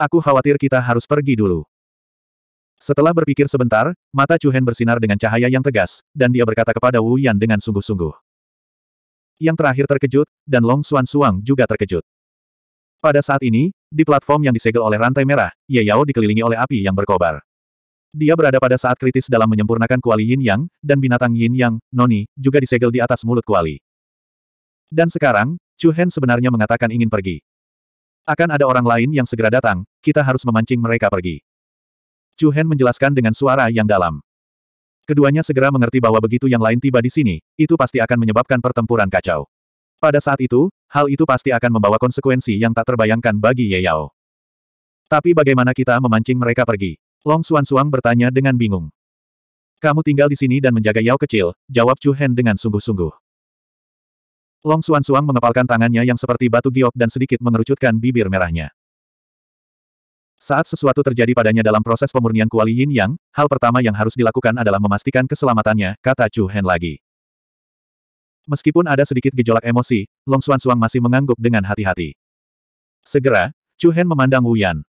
Aku khawatir kita harus pergi dulu. Setelah berpikir sebentar, mata Chu Hen bersinar dengan cahaya yang tegas, dan dia berkata kepada Wu Yan dengan sungguh-sungguh. Yang terakhir terkejut, dan Long Xuan Suang juga terkejut. Pada saat ini, di platform yang disegel oleh rantai merah, Ye Yao dikelilingi oleh api yang berkobar. Dia berada pada saat kritis dalam menyempurnakan kuali Yin Yang, dan binatang Yin Yang, Noni, juga disegel di atas mulut kuali. Dan sekarang, Chu Hen sebenarnya mengatakan ingin pergi. Akan ada orang lain yang segera datang, kita harus memancing mereka pergi. Chu Hen menjelaskan dengan suara yang dalam. Keduanya segera mengerti bahwa begitu yang lain tiba di sini, itu pasti akan menyebabkan pertempuran kacau. Pada saat itu, hal itu pasti akan membawa konsekuensi yang tak terbayangkan bagi Ye Yao. Tapi bagaimana kita memancing mereka pergi? Long Suan Suang bertanya dengan bingung. Kamu tinggal di sini dan menjaga Yao kecil, jawab Chu Hen dengan sungguh-sungguh. Long Suan Suang mengepalkan tangannya yang seperti batu giok dan sedikit mengerucutkan bibir merahnya. Saat sesuatu terjadi padanya dalam proses pemurnian kuali yin yang, hal pertama yang harus dilakukan adalah memastikan keselamatannya, kata Chu Hen lagi. Meskipun ada sedikit gejolak emosi, Long Suan Suang masih mengangguk dengan hati-hati. Segera, Chu Hen memandang Wu Yan.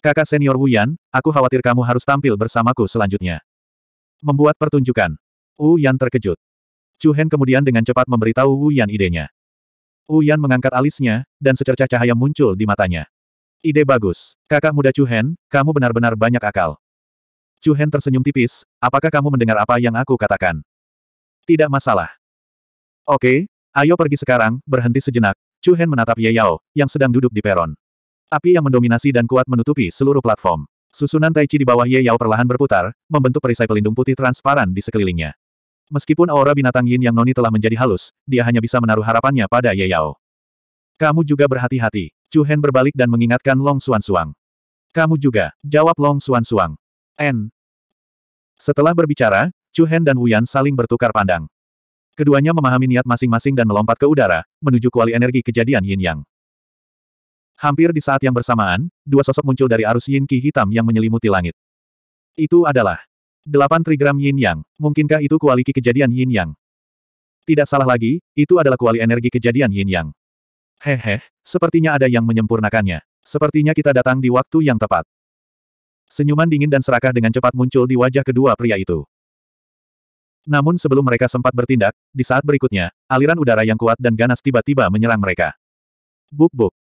Kakak senior Wu Yan, aku khawatir kamu harus tampil bersamaku selanjutnya. Membuat pertunjukan. Wu Yan terkejut. Chu Hen kemudian dengan cepat memberitahu Wu Yan idenya. Wu Yan mengangkat alisnya, dan secercah cahaya muncul di matanya. Ide bagus. Kakak muda Chu Hen, kamu benar-benar banyak akal. Chu Hen tersenyum tipis, apakah kamu mendengar apa yang aku katakan? Tidak masalah. Oke, ayo pergi sekarang, berhenti sejenak. Chu Hen menatap Ye Yao, yang sedang duduk di peron. Api yang mendominasi dan kuat menutupi seluruh platform. Susunan Tai Chi di bawah Ye Yao perlahan berputar, membentuk perisai pelindung putih transparan di sekelilingnya. Meskipun aura binatang yin yang noni telah menjadi halus, dia hanya bisa menaruh harapannya pada Ye Yao. Kamu juga berhati-hati. Chu Hen berbalik dan mengingatkan Long Xuan Suang. Kamu juga, jawab Long Xuan Suang. N. Setelah berbicara, Chu Hen dan Wuyan saling bertukar pandang. Keduanya memahami niat masing-masing dan melompat ke udara, menuju kuali energi kejadian yin yang. Hampir di saat yang bersamaan, dua sosok muncul dari arus yin ki hitam yang menyelimuti langit. Itu adalah Delapan trigram yin yang, mungkinkah itu kualiki kejadian yin yang? Tidak salah lagi, itu adalah kuali energi kejadian yin yang. Hehe, sepertinya ada yang menyempurnakannya. Sepertinya kita datang di waktu yang tepat. Senyuman dingin dan serakah dengan cepat muncul di wajah kedua pria itu. Namun sebelum mereka sempat bertindak, di saat berikutnya, aliran udara yang kuat dan ganas tiba-tiba menyerang mereka. Buk-buk.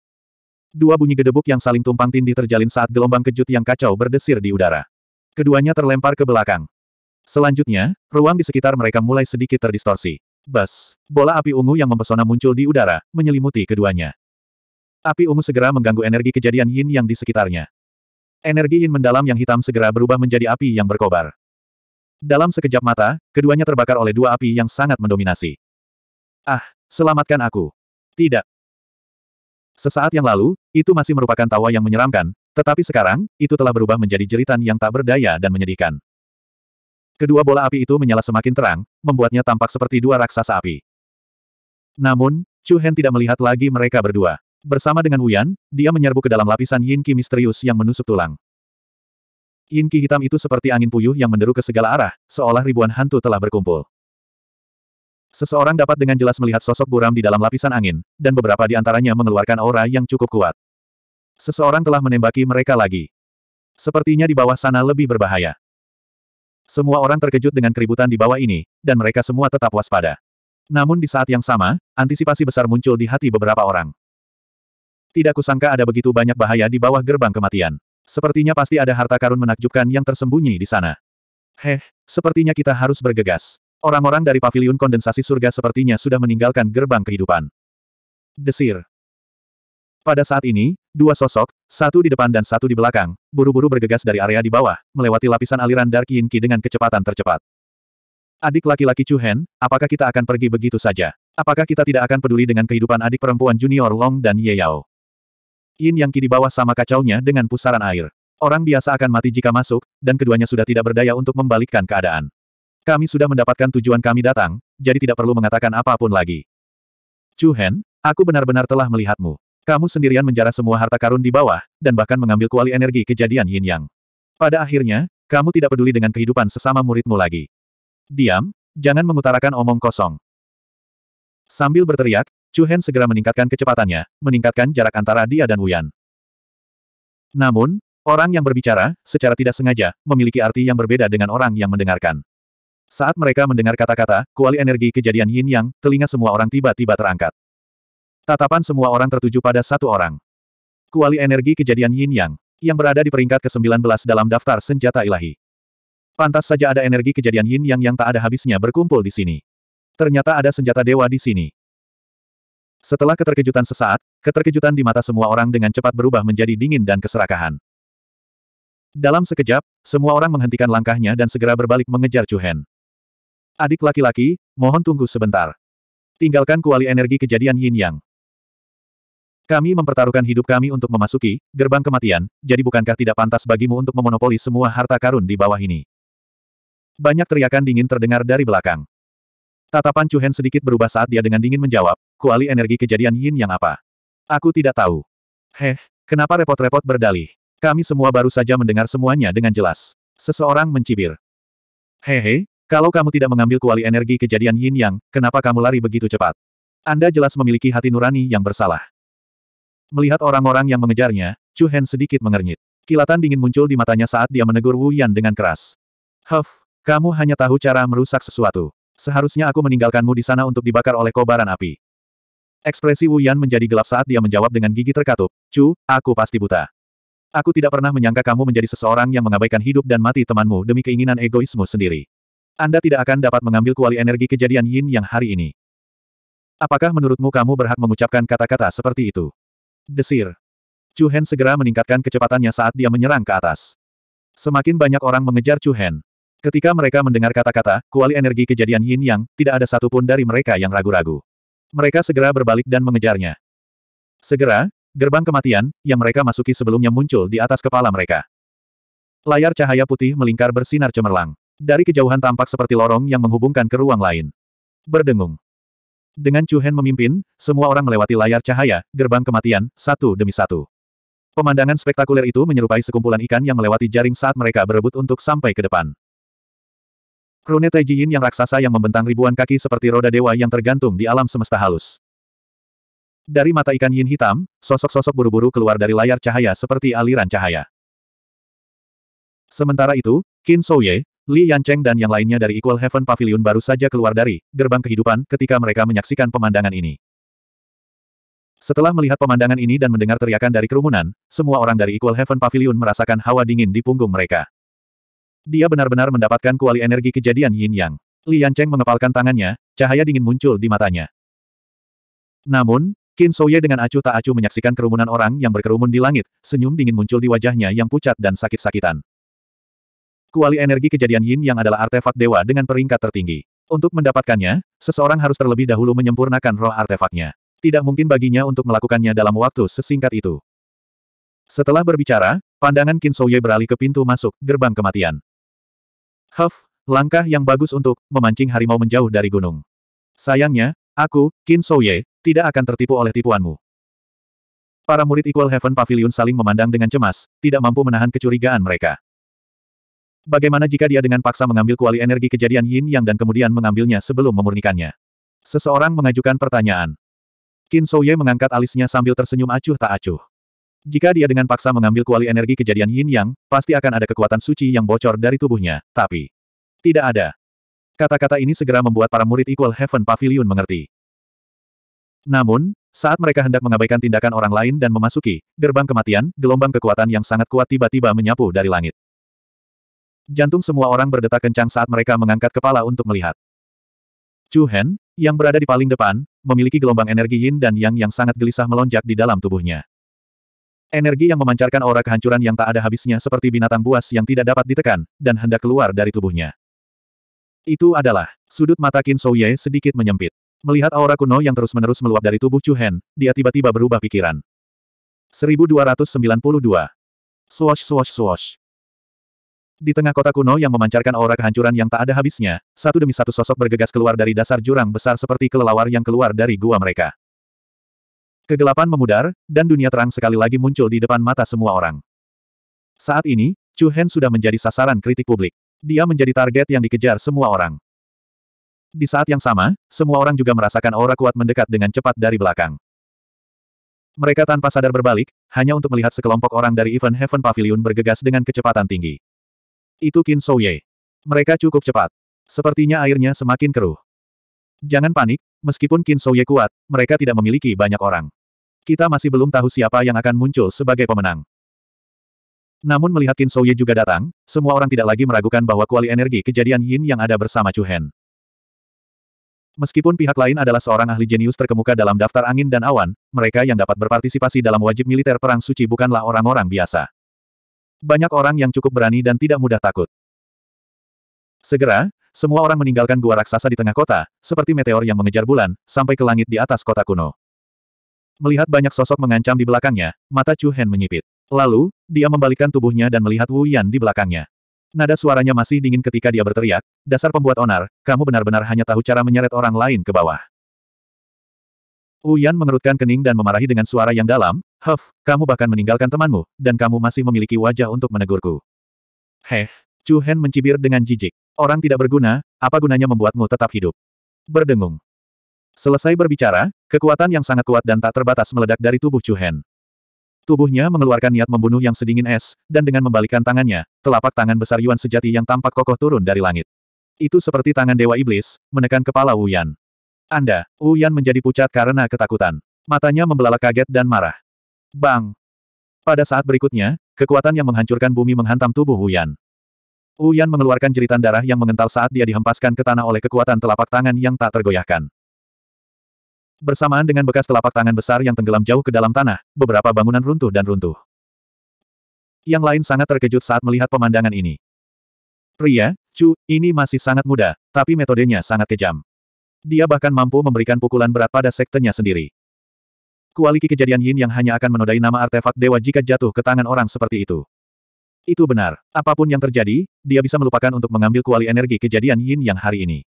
Dua bunyi gedebuk yang saling tumpang tindih terjalin saat gelombang kejut yang kacau berdesir di udara. Keduanya terlempar ke belakang. Selanjutnya, ruang di sekitar mereka mulai sedikit terdistorsi. Bas, bola api ungu yang mempesona muncul di udara, menyelimuti keduanya. Api ungu segera mengganggu energi kejadian yin yang di sekitarnya. Energi yin mendalam yang hitam segera berubah menjadi api yang berkobar. Dalam sekejap mata, keduanya terbakar oleh dua api yang sangat mendominasi. Ah, selamatkan aku. Tidak. Sesaat yang lalu, itu masih merupakan tawa yang menyeramkan, tetapi sekarang, itu telah berubah menjadi jeritan yang tak berdaya dan menyedihkan. Kedua bola api itu menyala semakin terang, membuatnya tampak seperti dua raksasa api. Namun, Chu Hen tidak melihat lagi mereka berdua. Bersama dengan Wuyan, dia menyerbu ke dalam lapisan yin qi misterius yang menusuk tulang. Yin qi hitam itu seperti angin puyuh yang menderu ke segala arah, seolah ribuan hantu telah berkumpul. Seseorang dapat dengan jelas melihat sosok buram di dalam lapisan angin, dan beberapa di antaranya mengeluarkan aura yang cukup kuat. Seseorang telah menembaki mereka lagi. Sepertinya di bawah sana lebih berbahaya. Semua orang terkejut dengan keributan di bawah ini, dan mereka semua tetap waspada. Namun di saat yang sama, antisipasi besar muncul di hati beberapa orang. Tidak kusangka ada begitu banyak bahaya di bawah gerbang kematian. Sepertinya pasti ada harta karun menakjubkan yang tersembunyi di sana. Heh, sepertinya kita harus bergegas. Orang-orang dari paviliun kondensasi surga sepertinya sudah meninggalkan gerbang kehidupan. Desir. Pada saat ini, dua sosok, satu di depan dan satu di belakang, buru-buru bergegas dari area di bawah, melewati lapisan aliran Dark Yin Qi dengan kecepatan tercepat. Adik laki-laki Chu Hen, apakah kita akan pergi begitu saja? Apakah kita tidak akan peduli dengan kehidupan adik perempuan junior Long dan Ye Yao? Yin Yang Qi di bawah sama kacaunya dengan pusaran air. Orang biasa akan mati jika masuk, dan keduanya sudah tidak berdaya untuk membalikkan keadaan. Kami sudah mendapatkan tujuan kami datang, jadi tidak perlu mengatakan apapun lagi. Chu Hen, aku benar-benar telah melihatmu. Kamu sendirian menjara semua harta karun di bawah, dan bahkan mengambil kuali energi kejadian yin yang. Pada akhirnya, kamu tidak peduli dengan kehidupan sesama muridmu lagi. Diam, jangan mengutarakan omong kosong. Sambil berteriak, Chu Hen segera meningkatkan kecepatannya, meningkatkan jarak antara dia dan Wuyan. Namun, orang yang berbicara, secara tidak sengaja, memiliki arti yang berbeda dengan orang yang mendengarkan. Saat mereka mendengar kata-kata, kuali energi kejadian yin yang, telinga semua orang tiba-tiba terangkat. Tatapan semua orang tertuju pada satu orang. Kuali energi kejadian Yin Yang, yang berada di peringkat ke-19 dalam daftar senjata ilahi. Pantas saja ada energi kejadian Yin Yang yang tak ada habisnya berkumpul di sini. Ternyata ada senjata dewa di sini. Setelah keterkejutan sesaat, keterkejutan di mata semua orang dengan cepat berubah menjadi dingin dan keserakahan. Dalam sekejap, semua orang menghentikan langkahnya dan segera berbalik mengejar Hen. Adik laki-laki, mohon tunggu sebentar. Tinggalkan kuali energi kejadian Yin Yang. Kami mempertaruhkan hidup kami untuk memasuki gerbang kematian, jadi bukankah tidak pantas bagimu untuk memonopoli semua harta karun di bawah ini? Banyak teriakan dingin terdengar dari belakang. Tatapan Cuhen sedikit berubah saat dia dengan dingin menjawab, kuali energi kejadian yin yang apa? Aku tidak tahu. Heh, kenapa repot-repot berdalih? Kami semua baru saja mendengar semuanya dengan jelas. Seseorang mencibir. Hehe, kalau kamu tidak mengambil kuali energi kejadian yin yang, kenapa kamu lari begitu cepat? Anda jelas memiliki hati nurani yang bersalah. Melihat orang-orang yang mengejarnya, Chu Hen sedikit mengernyit. Kilatan dingin muncul di matanya saat dia menegur Wu Yan dengan keras. Huff, kamu hanya tahu cara merusak sesuatu. Seharusnya aku meninggalkanmu di sana untuk dibakar oleh kobaran api. Ekspresi Wu Yan menjadi gelap saat dia menjawab dengan gigi terkatup, Chu, aku pasti buta. Aku tidak pernah menyangka kamu menjadi seseorang yang mengabaikan hidup dan mati temanmu demi keinginan egoismu sendiri. Anda tidak akan dapat mengambil kuali energi kejadian Yin yang hari ini. Apakah menurutmu kamu berhak mengucapkan kata-kata seperti itu? Desir. Chu Hen segera meningkatkan kecepatannya saat dia menyerang ke atas. Semakin banyak orang mengejar Chu Hen. Ketika mereka mendengar kata-kata, kuali energi kejadian Yin Yang, tidak ada satupun dari mereka yang ragu-ragu. Mereka segera berbalik dan mengejarnya. Segera, gerbang kematian, yang mereka masuki sebelumnya muncul di atas kepala mereka. Layar cahaya putih melingkar bersinar cemerlang. Dari kejauhan tampak seperti lorong yang menghubungkan ke ruang lain. Berdengung. Dengan Chu Hen memimpin, semua orang melewati layar cahaya, gerbang kematian, satu demi satu. Pemandangan spektakuler itu menyerupai sekumpulan ikan yang melewati jaring saat mereka berebut untuk sampai ke depan. Rune Taijiin yang raksasa yang membentang ribuan kaki seperti roda dewa yang tergantung di alam semesta halus. Dari mata ikan yin hitam, sosok-sosok buru-buru keluar dari layar cahaya seperti aliran cahaya. Sementara itu, Qin Souye, Li Yancheng dan yang lainnya dari Equal Heaven Pavilion baru saja keluar dari gerbang kehidupan ketika mereka menyaksikan pemandangan ini. Setelah melihat pemandangan ini dan mendengar teriakan dari kerumunan, semua orang dari Equal Heaven Pavilion merasakan hawa dingin di punggung mereka. Dia benar-benar mendapatkan kuali energi kejadian Yin Yang. Li Yancheng mengepalkan tangannya, cahaya dingin muncul di matanya. Namun, Qin Souye dengan acuh tak acuh menyaksikan kerumunan orang yang berkerumun di langit, senyum dingin muncul di wajahnya yang pucat dan sakit-sakitan. Kuali energi kejadian Yin yang adalah artefak dewa dengan peringkat tertinggi. Untuk mendapatkannya, seseorang harus terlebih dahulu menyempurnakan roh artefaknya. Tidak mungkin baginya untuk melakukannya dalam waktu sesingkat itu. Setelah berbicara, pandangan Qin Souye beralih ke pintu masuk, gerbang kematian. Huff, langkah yang bagus untuk memancing harimau menjauh dari gunung. Sayangnya, aku, Qin Souye, tidak akan tertipu oleh tipuanmu. Para murid Equal Heaven Pavilion saling memandang dengan cemas, tidak mampu menahan kecurigaan mereka. Bagaimana jika dia dengan paksa mengambil kuali energi kejadian yin yang dan kemudian mengambilnya sebelum memurnikannya? Seseorang mengajukan pertanyaan. Qin Souye mengangkat alisnya sambil tersenyum acuh tak acuh. Jika dia dengan paksa mengambil kuali energi kejadian yin yang, pasti akan ada kekuatan suci yang bocor dari tubuhnya, tapi... Tidak ada. Kata-kata ini segera membuat para murid Equal Heaven Pavilion mengerti. Namun, saat mereka hendak mengabaikan tindakan orang lain dan memasuki gerbang kematian, gelombang kekuatan yang sangat kuat tiba-tiba menyapu dari langit. Jantung semua orang berdetak kencang saat mereka mengangkat kepala untuk melihat. Chu Hen, yang berada di paling depan, memiliki gelombang energi yin dan yang yang sangat gelisah melonjak di dalam tubuhnya. Energi yang memancarkan aura kehancuran yang tak ada habisnya seperti binatang buas yang tidak dapat ditekan, dan hendak keluar dari tubuhnya. Itu adalah, sudut mata Qin Sou Ye sedikit menyempit. Melihat aura kuno yang terus-menerus meluap dari tubuh Chu Hen, dia tiba-tiba berubah pikiran. 1292. Swash swash swash. Di tengah kota kuno yang memancarkan aura kehancuran yang tak ada habisnya, satu demi satu sosok bergegas keluar dari dasar jurang besar seperti kelelawar yang keluar dari gua mereka. Kegelapan memudar, dan dunia terang sekali lagi muncul di depan mata semua orang. Saat ini, Chu Hen sudah menjadi sasaran kritik publik. Dia menjadi target yang dikejar semua orang. Di saat yang sama, semua orang juga merasakan aura kuat mendekat dengan cepat dari belakang. Mereka tanpa sadar berbalik, hanya untuk melihat sekelompok orang dari Event Heaven Pavilion bergegas dengan kecepatan tinggi. Itu Qin Souye. Mereka cukup cepat. Sepertinya airnya semakin keruh. Jangan panik, meskipun Qin Souye kuat, mereka tidak memiliki banyak orang. Kita masih belum tahu siapa yang akan muncul sebagai pemenang. Namun melihat Qin Souye juga datang, semua orang tidak lagi meragukan bahwa kuali energi kejadian Yin yang ada bersama Chu Hen. Meskipun pihak lain adalah seorang ahli jenius terkemuka dalam daftar angin dan awan, mereka yang dapat berpartisipasi dalam wajib militer Perang Suci bukanlah orang-orang biasa. Banyak orang yang cukup berani dan tidak mudah takut. Segera, semua orang meninggalkan gua raksasa di tengah kota, seperti meteor yang mengejar bulan, sampai ke langit di atas kota kuno. Melihat banyak sosok mengancam di belakangnya, mata Chu Hen menyipit. Lalu, dia membalikkan tubuhnya dan melihat Wu Yan di belakangnya. Nada suaranya masih dingin ketika dia berteriak, dasar pembuat onar, kamu benar-benar hanya tahu cara menyeret orang lain ke bawah. Wu Yan mengerutkan kening dan memarahi dengan suara yang dalam, Huff, kamu bahkan meninggalkan temanmu, dan kamu masih memiliki wajah untuk menegurku. Heh, Chu Hen mencibir dengan jijik. Orang tidak berguna, apa gunanya membuatmu tetap hidup? Berdengung. Selesai berbicara, kekuatan yang sangat kuat dan tak terbatas meledak dari tubuh Chu Hen. Tubuhnya mengeluarkan niat membunuh yang sedingin es, dan dengan membalikan tangannya, telapak tangan besar Yuan sejati yang tampak kokoh turun dari langit. Itu seperti tangan Dewa Iblis, menekan kepala Wu Yan. Anda, Wu Yan menjadi pucat karena ketakutan. Matanya membelalak kaget dan marah. Bang! Pada saat berikutnya, kekuatan yang menghancurkan bumi menghantam tubuh Huyan. Huyan mengeluarkan jeritan darah yang mengental saat dia dihempaskan ke tanah oleh kekuatan telapak tangan yang tak tergoyahkan. Bersamaan dengan bekas telapak tangan besar yang tenggelam jauh ke dalam tanah, beberapa bangunan runtuh dan runtuh. Yang lain sangat terkejut saat melihat pemandangan ini. Ria, Chu, ini masih sangat muda, tapi metodenya sangat kejam. Dia bahkan mampu memberikan pukulan berat pada sektenya sendiri. Kualiki kejadian Yin yang hanya akan menodai nama artefak dewa jika jatuh ke tangan orang seperti itu. Itu benar. Apapun yang terjadi, dia bisa melupakan untuk mengambil kuali energi kejadian Yin yang hari ini.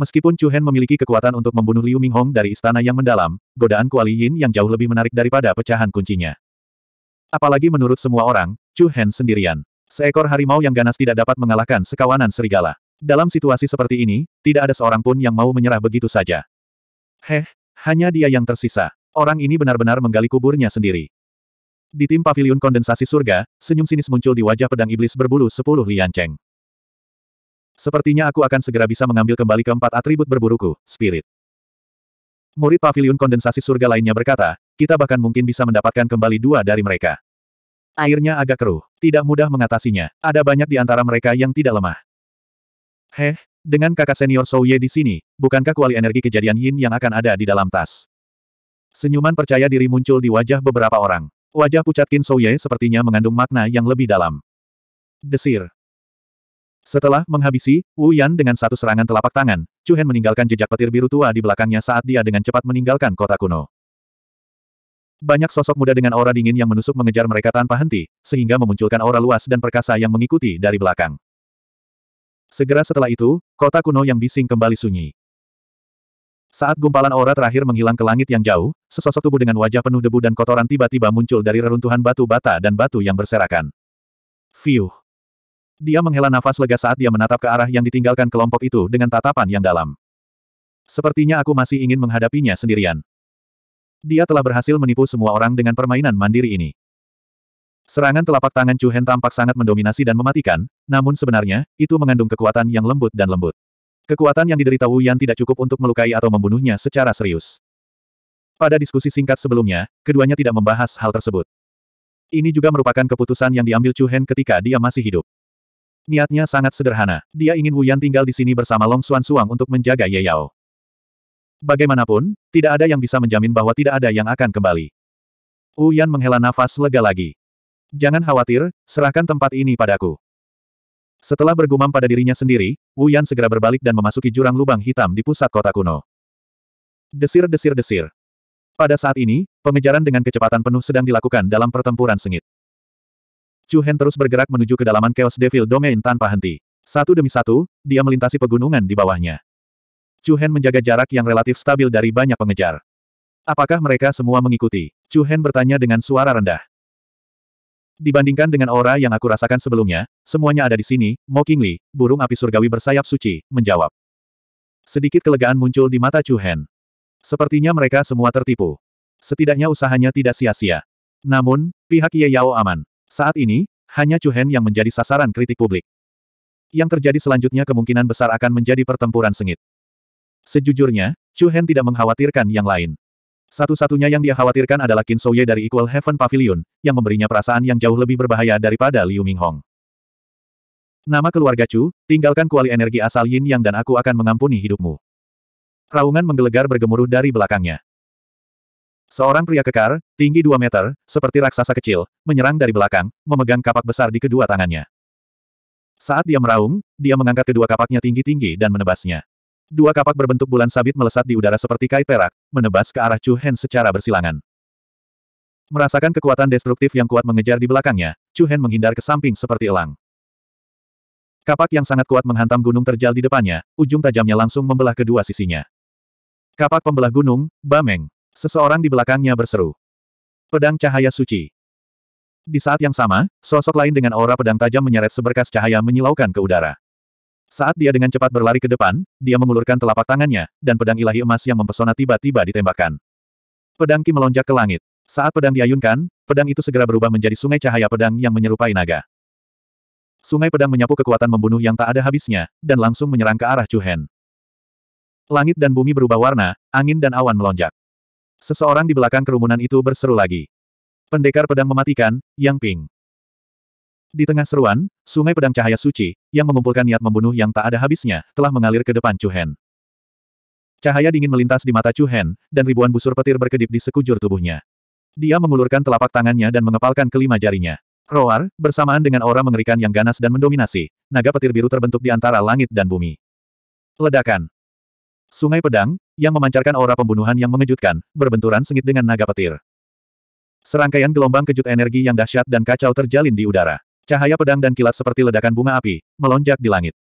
Meskipun Chu Hen memiliki kekuatan untuk membunuh Liu Minghong dari istana yang mendalam, godaan kuali Yin yang jauh lebih menarik daripada pecahan kuncinya. Apalagi menurut semua orang, Chu Hen sendirian. Seekor harimau yang ganas tidak dapat mengalahkan sekawanan serigala. Dalam situasi seperti ini, tidak ada seorang pun yang mau menyerah begitu saja. Heh, hanya dia yang tersisa. Orang ini benar-benar menggali kuburnya sendiri. Di tim pavilion kondensasi surga, senyum sinis muncul di wajah pedang iblis berbulu sepuluh lianceng. Sepertinya aku akan segera bisa mengambil kembali keempat atribut berburuku, spirit. Murid pavilion kondensasi surga lainnya berkata, kita bahkan mungkin bisa mendapatkan kembali dua dari mereka. Airnya agak keruh, tidak mudah mengatasinya, ada banyak di antara mereka yang tidak lemah. Heh, dengan kakak senior Sou Ye di sini, bukankah kuali energi kejadian Yin yang akan ada di dalam tas? Senyuman percaya diri muncul di wajah beberapa orang. Wajah pucat Qin Sou Ye sepertinya mengandung makna yang lebih dalam. Desir. Setelah menghabisi, Wu Yan dengan satu serangan telapak tangan, Chu Hen meninggalkan jejak petir biru tua di belakangnya saat dia dengan cepat meninggalkan kota kuno. Banyak sosok muda dengan aura dingin yang menusuk mengejar mereka tanpa henti, sehingga memunculkan aura luas dan perkasa yang mengikuti dari belakang. Segera setelah itu, kota kuno yang bising kembali sunyi. Saat gumpalan aura terakhir menghilang ke langit yang jauh, sesosok tubuh dengan wajah penuh debu dan kotoran tiba-tiba muncul dari reruntuhan batu bata dan batu yang berserakan. Fiuh. Dia menghela nafas lega saat dia menatap ke arah yang ditinggalkan kelompok itu dengan tatapan yang dalam. Sepertinya aku masih ingin menghadapinya sendirian. Dia telah berhasil menipu semua orang dengan permainan mandiri ini. Serangan telapak tangan Chu Hen tampak sangat mendominasi dan mematikan, namun sebenarnya, itu mengandung kekuatan yang lembut dan lembut. Kekuatan yang diderita Wu Yan tidak cukup untuk melukai atau membunuhnya secara serius. Pada diskusi singkat sebelumnya, keduanya tidak membahas hal tersebut. Ini juga merupakan keputusan yang diambil Chu Hen ketika dia masih hidup. Niatnya sangat sederhana, dia ingin Wu Yan tinggal di sini bersama Long Xuan Suang untuk menjaga Ye Yao. Bagaimanapun, tidak ada yang bisa menjamin bahwa tidak ada yang akan kembali. Wu Yan menghela nafas lega lagi. Jangan khawatir, serahkan tempat ini padaku. Setelah bergumam pada dirinya sendiri, Wu Yan segera berbalik dan memasuki jurang lubang hitam di pusat kota kuno. Desir-desir-desir. Pada saat ini, pengejaran dengan kecepatan penuh sedang dilakukan dalam pertempuran sengit. Chu Hen terus bergerak menuju kedalaman Chaos Devil Domain tanpa henti. Satu demi satu, dia melintasi pegunungan di bawahnya. Chu Hen menjaga jarak yang relatif stabil dari banyak pengejar. Apakah mereka semua mengikuti? Chu Hen bertanya dengan suara rendah. Dibandingkan dengan aura yang aku rasakan sebelumnya, semuanya ada di sini, Mo Qingli, burung api surgawi bersayap suci, menjawab. Sedikit kelegaan muncul di mata Chu Hen. Sepertinya mereka semua tertipu. Setidaknya usahanya tidak sia-sia. Namun, pihak Ye Yao aman. Saat ini, hanya Chu Hen yang menjadi sasaran kritik publik. Yang terjadi selanjutnya kemungkinan besar akan menjadi pertempuran sengit. Sejujurnya, Chu Hen tidak mengkhawatirkan yang lain. Satu-satunya yang dia khawatirkan adalah Qin Souye dari Equal Heaven Pavilion, yang memberinya perasaan yang jauh lebih berbahaya daripada Liu Minghong. Nama keluarga Chu, tinggalkan kuali energi asal Yin Yang dan aku akan mengampuni hidupmu. Raungan menggelegar bergemuruh dari belakangnya. Seorang pria kekar, tinggi 2 meter, seperti raksasa kecil, menyerang dari belakang, memegang kapak besar di kedua tangannya. Saat dia meraung, dia mengangkat kedua kapaknya tinggi-tinggi dan menebasnya. Dua kapak berbentuk bulan sabit melesat di udara seperti kait perak, menebas ke arah Chu Hen secara bersilangan. Merasakan kekuatan destruktif yang kuat mengejar di belakangnya, Chu Hen menghindar ke samping seperti elang. Kapak yang sangat kuat menghantam gunung terjal di depannya, ujung tajamnya langsung membelah kedua sisinya. Kapak pembelah gunung, Bameng. Seseorang di belakangnya berseru. Pedang cahaya suci. Di saat yang sama, sosok lain dengan aura pedang tajam menyeret seberkas cahaya menyilaukan ke udara. Saat dia dengan cepat berlari ke depan, dia mengulurkan telapak tangannya, dan pedang ilahi emas yang mempesona tiba-tiba ditembakkan. Pedang Ki melonjak ke langit. Saat pedang diayunkan, pedang itu segera berubah menjadi sungai cahaya pedang yang menyerupai naga. Sungai pedang menyapu kekuatan membunuh yang tak ada habisnya, dan langsung menyerang ke arah Chuhen. Langit dan bumi berubah warna, angin dan awan melonjak. Seseorang di belakang kerumunan itu berseru lagi. Pendekar pedang mematikan, Yang Ping. Di tengah seruan, sungai pedang cahaya suci, yang mengumpulkan niat membunuh yang tak ada habisnya, telah mengalir ke depan Cuhen. Cahaya dingin melintas di mata Cuhen, dan ribuan busur petir berkedip di sekujur tubuhnya. Dia mengulurkan telapak tangannya dan mengepalkan kelima jarinya. Roar, bersamaan dengan aura mengerikan yang ganas dan mendominasi, naga petir biru terbentuk di antara langit dan bumi. Ledakan. Sungai pedang, yang memancarkan aura pembunuhan yang mengejutkan, berbenturan sengit dengan naga petir. Serangkaian gelombang kejut energi yang dahsyat dan kacau terjalin di udara. Cahaya pedang dan kilat seperti ledakan bunga api, melonjak di langit.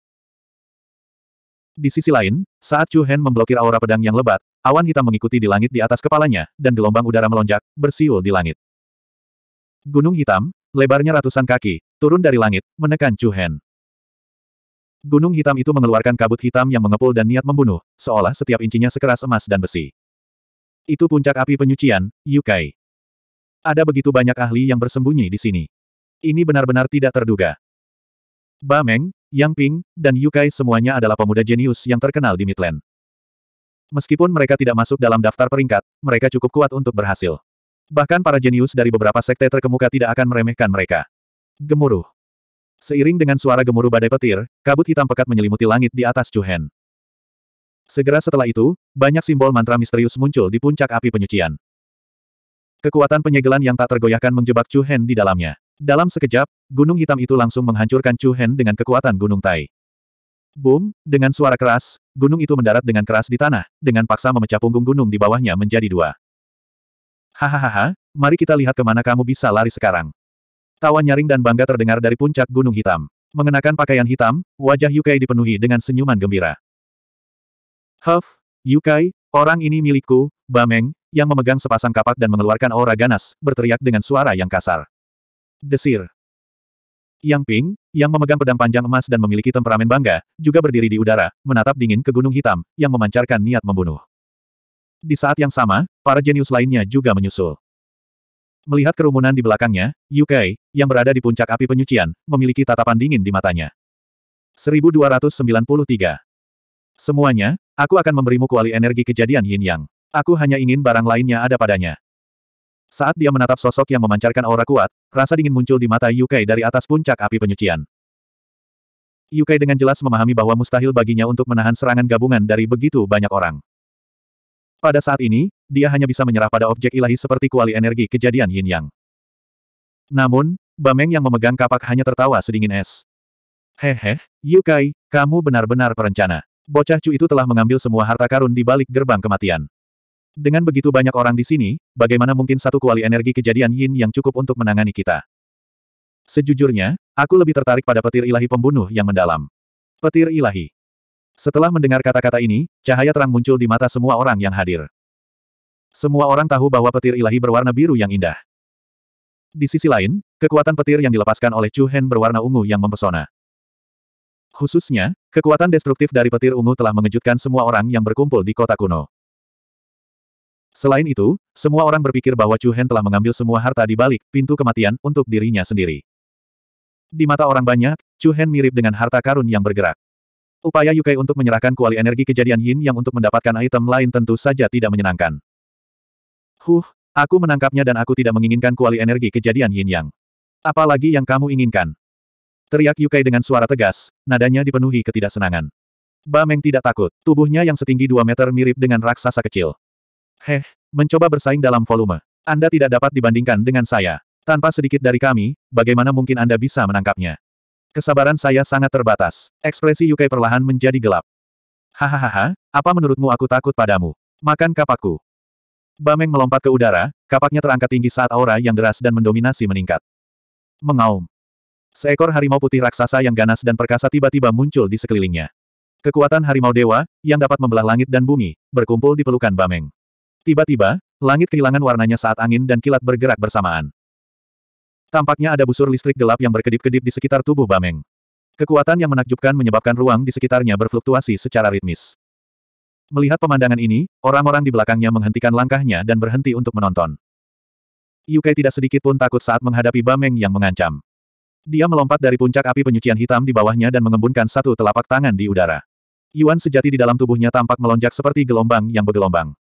Di sisi lain, saat Chu Hen memblokir aura pedang yang lebat, awan hitam mengikuti di langit di atas kepalanya, dan gelombang udara melonjak, bersiul di langit. Gunung hitam, lebarnya ratusan kaki, turun dari langit, menekan Chu Hen. Gunung hitam itu mengeluarkan kabut hitam yang mengepul dan niat membunuh, seolah setiap incinya sekeras emas dan besi. Itu puncak api penyucian, Yukai. Ada begitu banyak ahli yang bersembunyi di sini. Ini benar-benar tidak terduga. Bameng, Yang Ping, dan Yukai semuanya adalah pemuda jenius yang terkenal di Midland. Meskipun mereka tidak masuk dalam daftar peringkat, mereka cukup kuat untuk berhasil. Bahkan para jenius dari beberapa sekte terkemuka tidak akan meremehkan mereka. Gemuruh. Seiring dengan suara gemuruh badai petir, kabut hitam pekat menyelimuti langit di atas Juhen. Segera setelah itu, banyak simbol mantra misterius muncul di puncak api penyucian. Kekuatan penyegelan yang tak tergoyahkan menjebak Chu Hen di dalamnya. Dalam sekejap, gunung hitam itu langsung menghancurkan Chu Hen dengan kekuatan gunung Tai. Boom, dengan suara keras, gunung itu mendarat dengan keras di tanah, dengan paksa memecah punggung gunung di bawahnya menjadi dua. Hahaha, mari kita lihat kemana kamu bisa lari sekarang. Tawa nyaring dan bangga terdengar dari puncak gunung hitam. Mengenakan pakaian hitam, wajah Yukai dipenuhi dengan senyuman gembira. Huff, Yukai, orang ini milikku, Bameng, yang memegang sepasang kapak dan mengeluarkan aura ganas, berteriak dengan suara yang kasar. Desir. Yang Ping, yang memegang pedang panjang emas dan memiliki temperamen bangga, juga berdiri di udara, menatap dingin ke gunung hitam, yang memancarkan niat membunuh. Di saat yang sama, para jenius lainnya juga menyusul. Melihat kerumunan di belakangnya, Yu yang berada di puncak api penyucian, memiliki tatapan dingin di matanya. 1293. Semuanya, aku akan memberimu kuali energi kejadian yin yang. Aku hanya ingin barang lainnya ada padanya. Saat dia menatap sosok yang memancarkan aura kuat, rasa dingin muncul di mata Yukai dari atas puncak api penyucian. Yukai dengan jelas memahami bahwa mustahil baginya untuk menahan serangan gabungan dari begitu banyak orang. Pada saat ini, dia hanya bisa menyerah pada objek ilahi seperti kuali energi kejadian yin yang. Namun, Bameng yang memegang kapak hanya tertawa sedingin es. Hehe, Yukai, kamu benar-benar perencana. Bocah cu itu telah mengambil semua harta karun di balik gerbang kematian. Dengan begitu banyak orang di sini, bagaimana mungkin satu kuali energi kejadian yin yang cukup untuk menangani kita? Sejujurnya, aku lebih tertarik pada petir ilahi pembunuh yang mendalam. Petir ilahi. Setelah mendengar kata-kata ini, cahaya terang muncul di mata semua orang yang hadir. Semua orang tahu bahwa petir ilahi berwarna biru yang indah. Di sisi lain, kekuatan petir yang dilepaskan oleh Chu Hen berwarna ungu yang mempesona. Khususnya, kekuatan destruktif dari petir ungu telah mengejutkan semua orang yang berkumpul di kota kuno. Selain itu, semua orang berpikir bahwa Chu Hen telah mengambil semua harta di balik pintu kematian untuk dirinya sendiri. Di mata orang banyak, Chu Hen mirip dengan harta karun yang bergerak. Upaya Yukai untuk menyerahkan kuali energi kejadian Yin yang untuk mendapatkan item lain tentu saja tidak menyenangkan. Huh, aku menangkapnya dan aku tidak menginginkan kuali energi kejadian Yin yang. Apalagi yang kamu inginkan. Teriak Yukai dengan suara tegas, nadanya dipenuhi ketidaksenangan. Meng tidak takut, tubuhnya yang setinggi 2 meter mirip dengan raksasa kecil. Heh, mencoba bersaing dalam volume. Anda tidak dapat dibandingkan dengan saya. Tanpa sedikit dari kami, bagaimana mungkin Anda bisa menangkapnya? Kesabaran saya sangat terbatas. Ekspresi Yukai perlahan menjadi gelap. Hahaha, apa menurutmu aku takut padamu? Makan kapakku. Bameng melompat ke udara, kapaknya terangkat tinggi saat aura yang deras dan mendominasi meningkat. Mengaum. Seekor harimau putih raksasa yang ganas dan perkasa tiba-tiba muncul di sekelilingnya. Kekuatan harimau dewa, yang dapat membelah langit dan bumi, berkumpul di pelukan Bameng. Tiba-tiba, langit kehilangan warnanya saat angin dan kilat bergerak bersamaan. Tampaknya ada busur listrik gelap yang berkedip-kedip di sekitar tubuh Bameng. Kekuatan yang menakjubkan menyebabkan ruang di sekitarnya berfluktuasi secara ritmis. Melihat pemandangan ini, orang-orang di belakangnya menghentikan langkahnya dan berhenti untuk menonton. Yukai tidak sedikit pun takut saat menghadapi Bameng yang mengancam. Dia melompat dari puncak api penyucian hitam di bawahnya dan mengembunkan satu telapak tangan di udara. Yuan sejati di dalam tubuhnya tampak melonjak seperti gelombang yang bergelombang.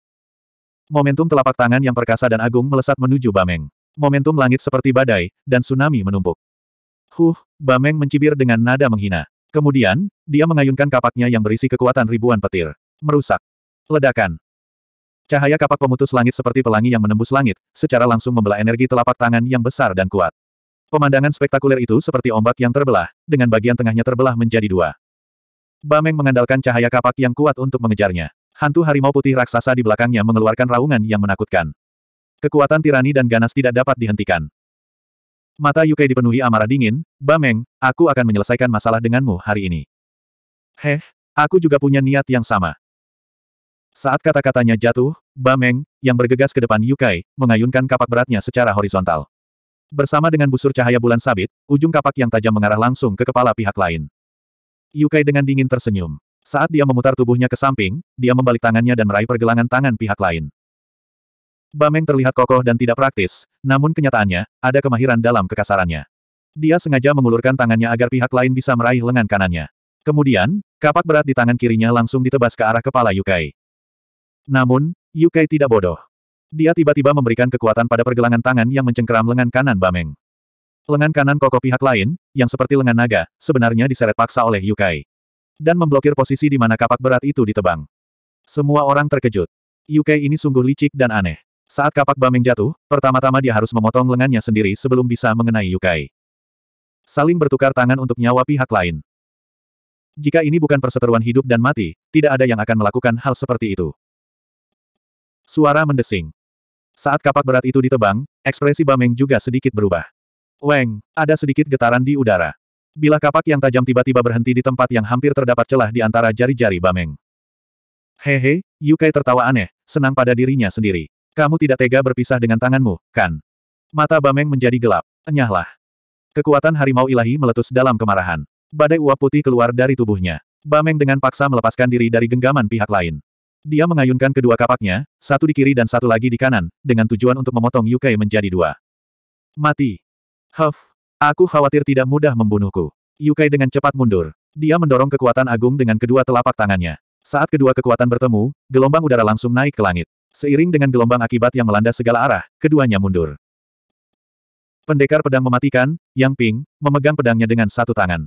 Momentum telapak tangan yang perkasa dan agung melesat menuju Bameng. Momentum langit seperti badai, dan tsunami menumpuk. Huh, Bameng mencibir dengan nada menghina. Kemudian, dia mengayunkan kapaknya yang berisi kekuatan ribuan petir. Merusak. Ledakan. Cahaya kapak pemutus langit seperti pelangi yang menembus langit, secara langsung membelah energi telapak tangan yang besar dan kuat. Pemandangan spektakuler itu seperti ombak yang terbelah, dengan bagian tengahnya terbelah menjadi dua. Bameng mengandalkan cahaya kapak yang kuat untuk mengejarnya. Hantu harimau putih raksasa di belakangnya mengeluarkan raungan yang menakutkan. Kekuatan tirani dan ganas tidak dapat dihentikan. Mata Yuke dipenuhi amarah dingin, Bameng, aku akan menyelesaikan masalah denganmu hari ini. Heh, aku juga punya niat yang sama. Saat kata-katanya jatuh, Bameng, yang bergegas ke depan Yukai, mengayunkan kapak beratnya secara horizontal. Bersama dengan busur cahaya bulan sabit, ujung kapak yang tajam mengarah langsung ke kepala pihak lain. Yukai dengan dingin tersenyum. Saat dia memutar tubuhnya ke samping, dia membalik tangannya dan meraih pergelangan tangan pihak lain. Bameng terlihat kokoh dan tidak praktis, namun kenyataannya, ada kemahiran dalam kekasarannya. Dia sengaja mengulurkan tangannya agar pihak lain bisa meraih lengan kanannya. Kemudian, kapak berat di tangan kirinya langsung ditebas ke arah kepala Yukai. Namun, Yukai tidak bodoh. Dia tiba-tiba memberikan kekuatan pada pergelangan tangan yang mencengkeram lengan kanan Bameng. Lengan kanan kokoh pihak lain, yang seperti lengan naga, sebenarnya diseret paksa oleh Yukai dan memblokir posisi di mana kapak berat itu ditebang. Semua orang terkejut. UK ini sungguh licik dan aneh. Saat kapak Bameng jatuh, pertama-tama dia harus memotong lengannya sendiri sebelum bisa mengenai Yukai. Saling bertukar tangan untuk nyawa pihak lain. Jika ini bukan perseteruan hidup dan mati, tidak ada yang akan melakukan hal seperti itu. Suara mendesing. Saat kapak berat itu ditebang, ekspresi Bameng juga sedikit berubah. Weng, ada sedikit getaran di udara. Bila kapak yang tajam tiba-tiba berhenti di tempat yang hampir terdapat celah di antara jari-jari Bameng. Hehe, Yukai tertawa aneh, senang pada dirinya sendiri. Kamu tidak tega berpisah dengan tanganmu, kan? Mata Bameng menjadi gelap. Enyahlah. Kekuatan harimau ilahi meletus dalam kemarahan. Badai uap putih keluar dari tubuhnya. Bameng dengan paksa melepaskan diri dari genggaman pihak lain. Dia mengayunkan kedua kapaknya, satu di kiri dan satu lagi di kanan, dengan tujuan untuk memotong Yukai menjadi dua. Mati. Huff. Aku khawatir tidak mudah membunuhku. Yukai dengan cepat mundur. Dia mendorong kekuatan agung dengan kedua telapak tangannya. Saat kedua kekuatan bertemu, gelombang udara langsung naik ke langit. Seiring dengan gelombang akibat yang melanda segala arah, keduanya mundur. Pendekar pedang mematikan, Yang Ping, memegang pedangnya dengan satu tangan.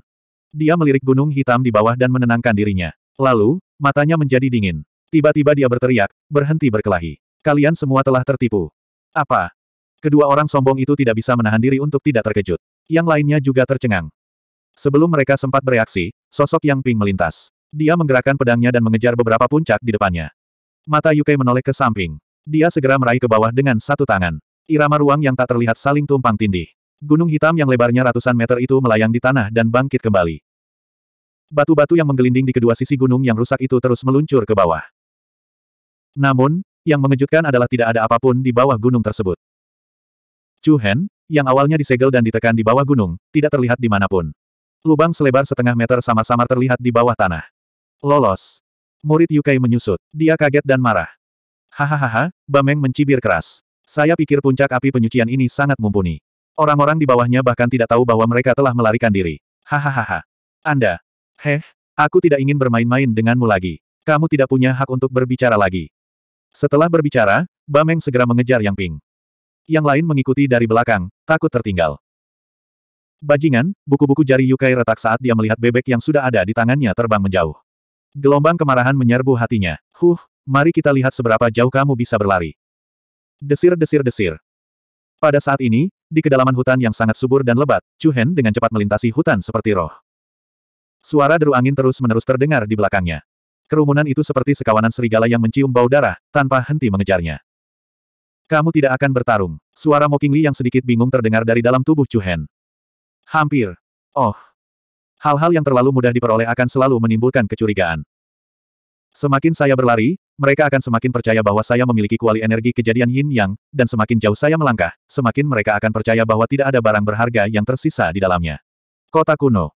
Dia melirik gunung hitam di bawah dan menenangkan dirinya. Lalu, matanya menjadi dingin. Tiba-tiba dia berteriak, berhenti berkelahi. Kalian semua telah tertipu. Apa? Kedua orang sombong itu tidak bisa menahan diri untuk tidak terkejut. Yang lainnya juga tercengang. Sebelum mereka sempat bereaksi, sosok Yang Ping melintas. Dia menggerakkan pedangnya dan mengejar beberapa puncak di depannya. Mata Yuke menoleh ke samping. Dia segera meraih ke bawah dengan satu tangan. Irama ruang yang tak terlihat saling tumpang tindih. Gunung hitam yang lebarnya ratusan meter itu melayang di tanah dan bangkit kembali. Batu-batu yang menggelinding di kedua sisi gunung yang rusak itu terus meluncur ke bawah. Namun, yang mengejutkan adalah tidak ada apapun di bawah gunung tersebut. Chu Hen, yang awalnya disegel dan ditekan di bawah gunung, tidak terlihat di dimanapun. Lubang selebar setengah meter sama-sama terlihat di bawah tanah. Lolos. Murid Yukai menyusut. Dia kaget dan marah. Hahaha, Bameng mencibir keras. Saya pikir puncak api penyucian ini sangat mumpuni. Orang-orang di bawahnya bahkan tidak tahu bahwa mereka telah melarikan diri. Hahaha. Anda. Heh, aku tidak ingin bermain-main denganmu lagi. Kamu tidak punya hak untuk berbicara lagi. Setelah berbicara, Bameng segera mengejar Yang Ping. Yang lain mengikuti dari belakang, takut tertinggal. Bajingan, buku-buku jari Yukai retak saat dia melihat bebek yang sudah ada di tangannya terbang menjauh. Gelombang kemarahan menyerbu hatinya. Huh, mari kita lihat seberapa jauh kamu bisa berlari. Desir-desir-desir. Pada saat ini, di kedalaman hutan yang sangat subur dan lebat, Chu Hen dengan cepat melintasi hutan seperti roh. Suara deru angin terus-menerus terdengar di belakangnya. Kerumunan itu seperti sekawanan serigala yang mencium bau darah, tanpa henti mengejarnya. Kamu tidak akan bertarung. Suara Mokingli yang sedikit bingung terdengar dari dalam tubuh Chuhen. Hampir. Oh. Hal-hal yang terlalu mudah diperoleh akan selalu menimbulkan kecurigaan. Semakin saya berlari, mereka akan semakin percaya bahwa saya memiliki kuali energi kejadian yin yang, dan semakin jauh saya melangkah, semakin mereka akan percaya bahwa tidak ada barang berharga yang tersisa di dalamnya. Kota kuno.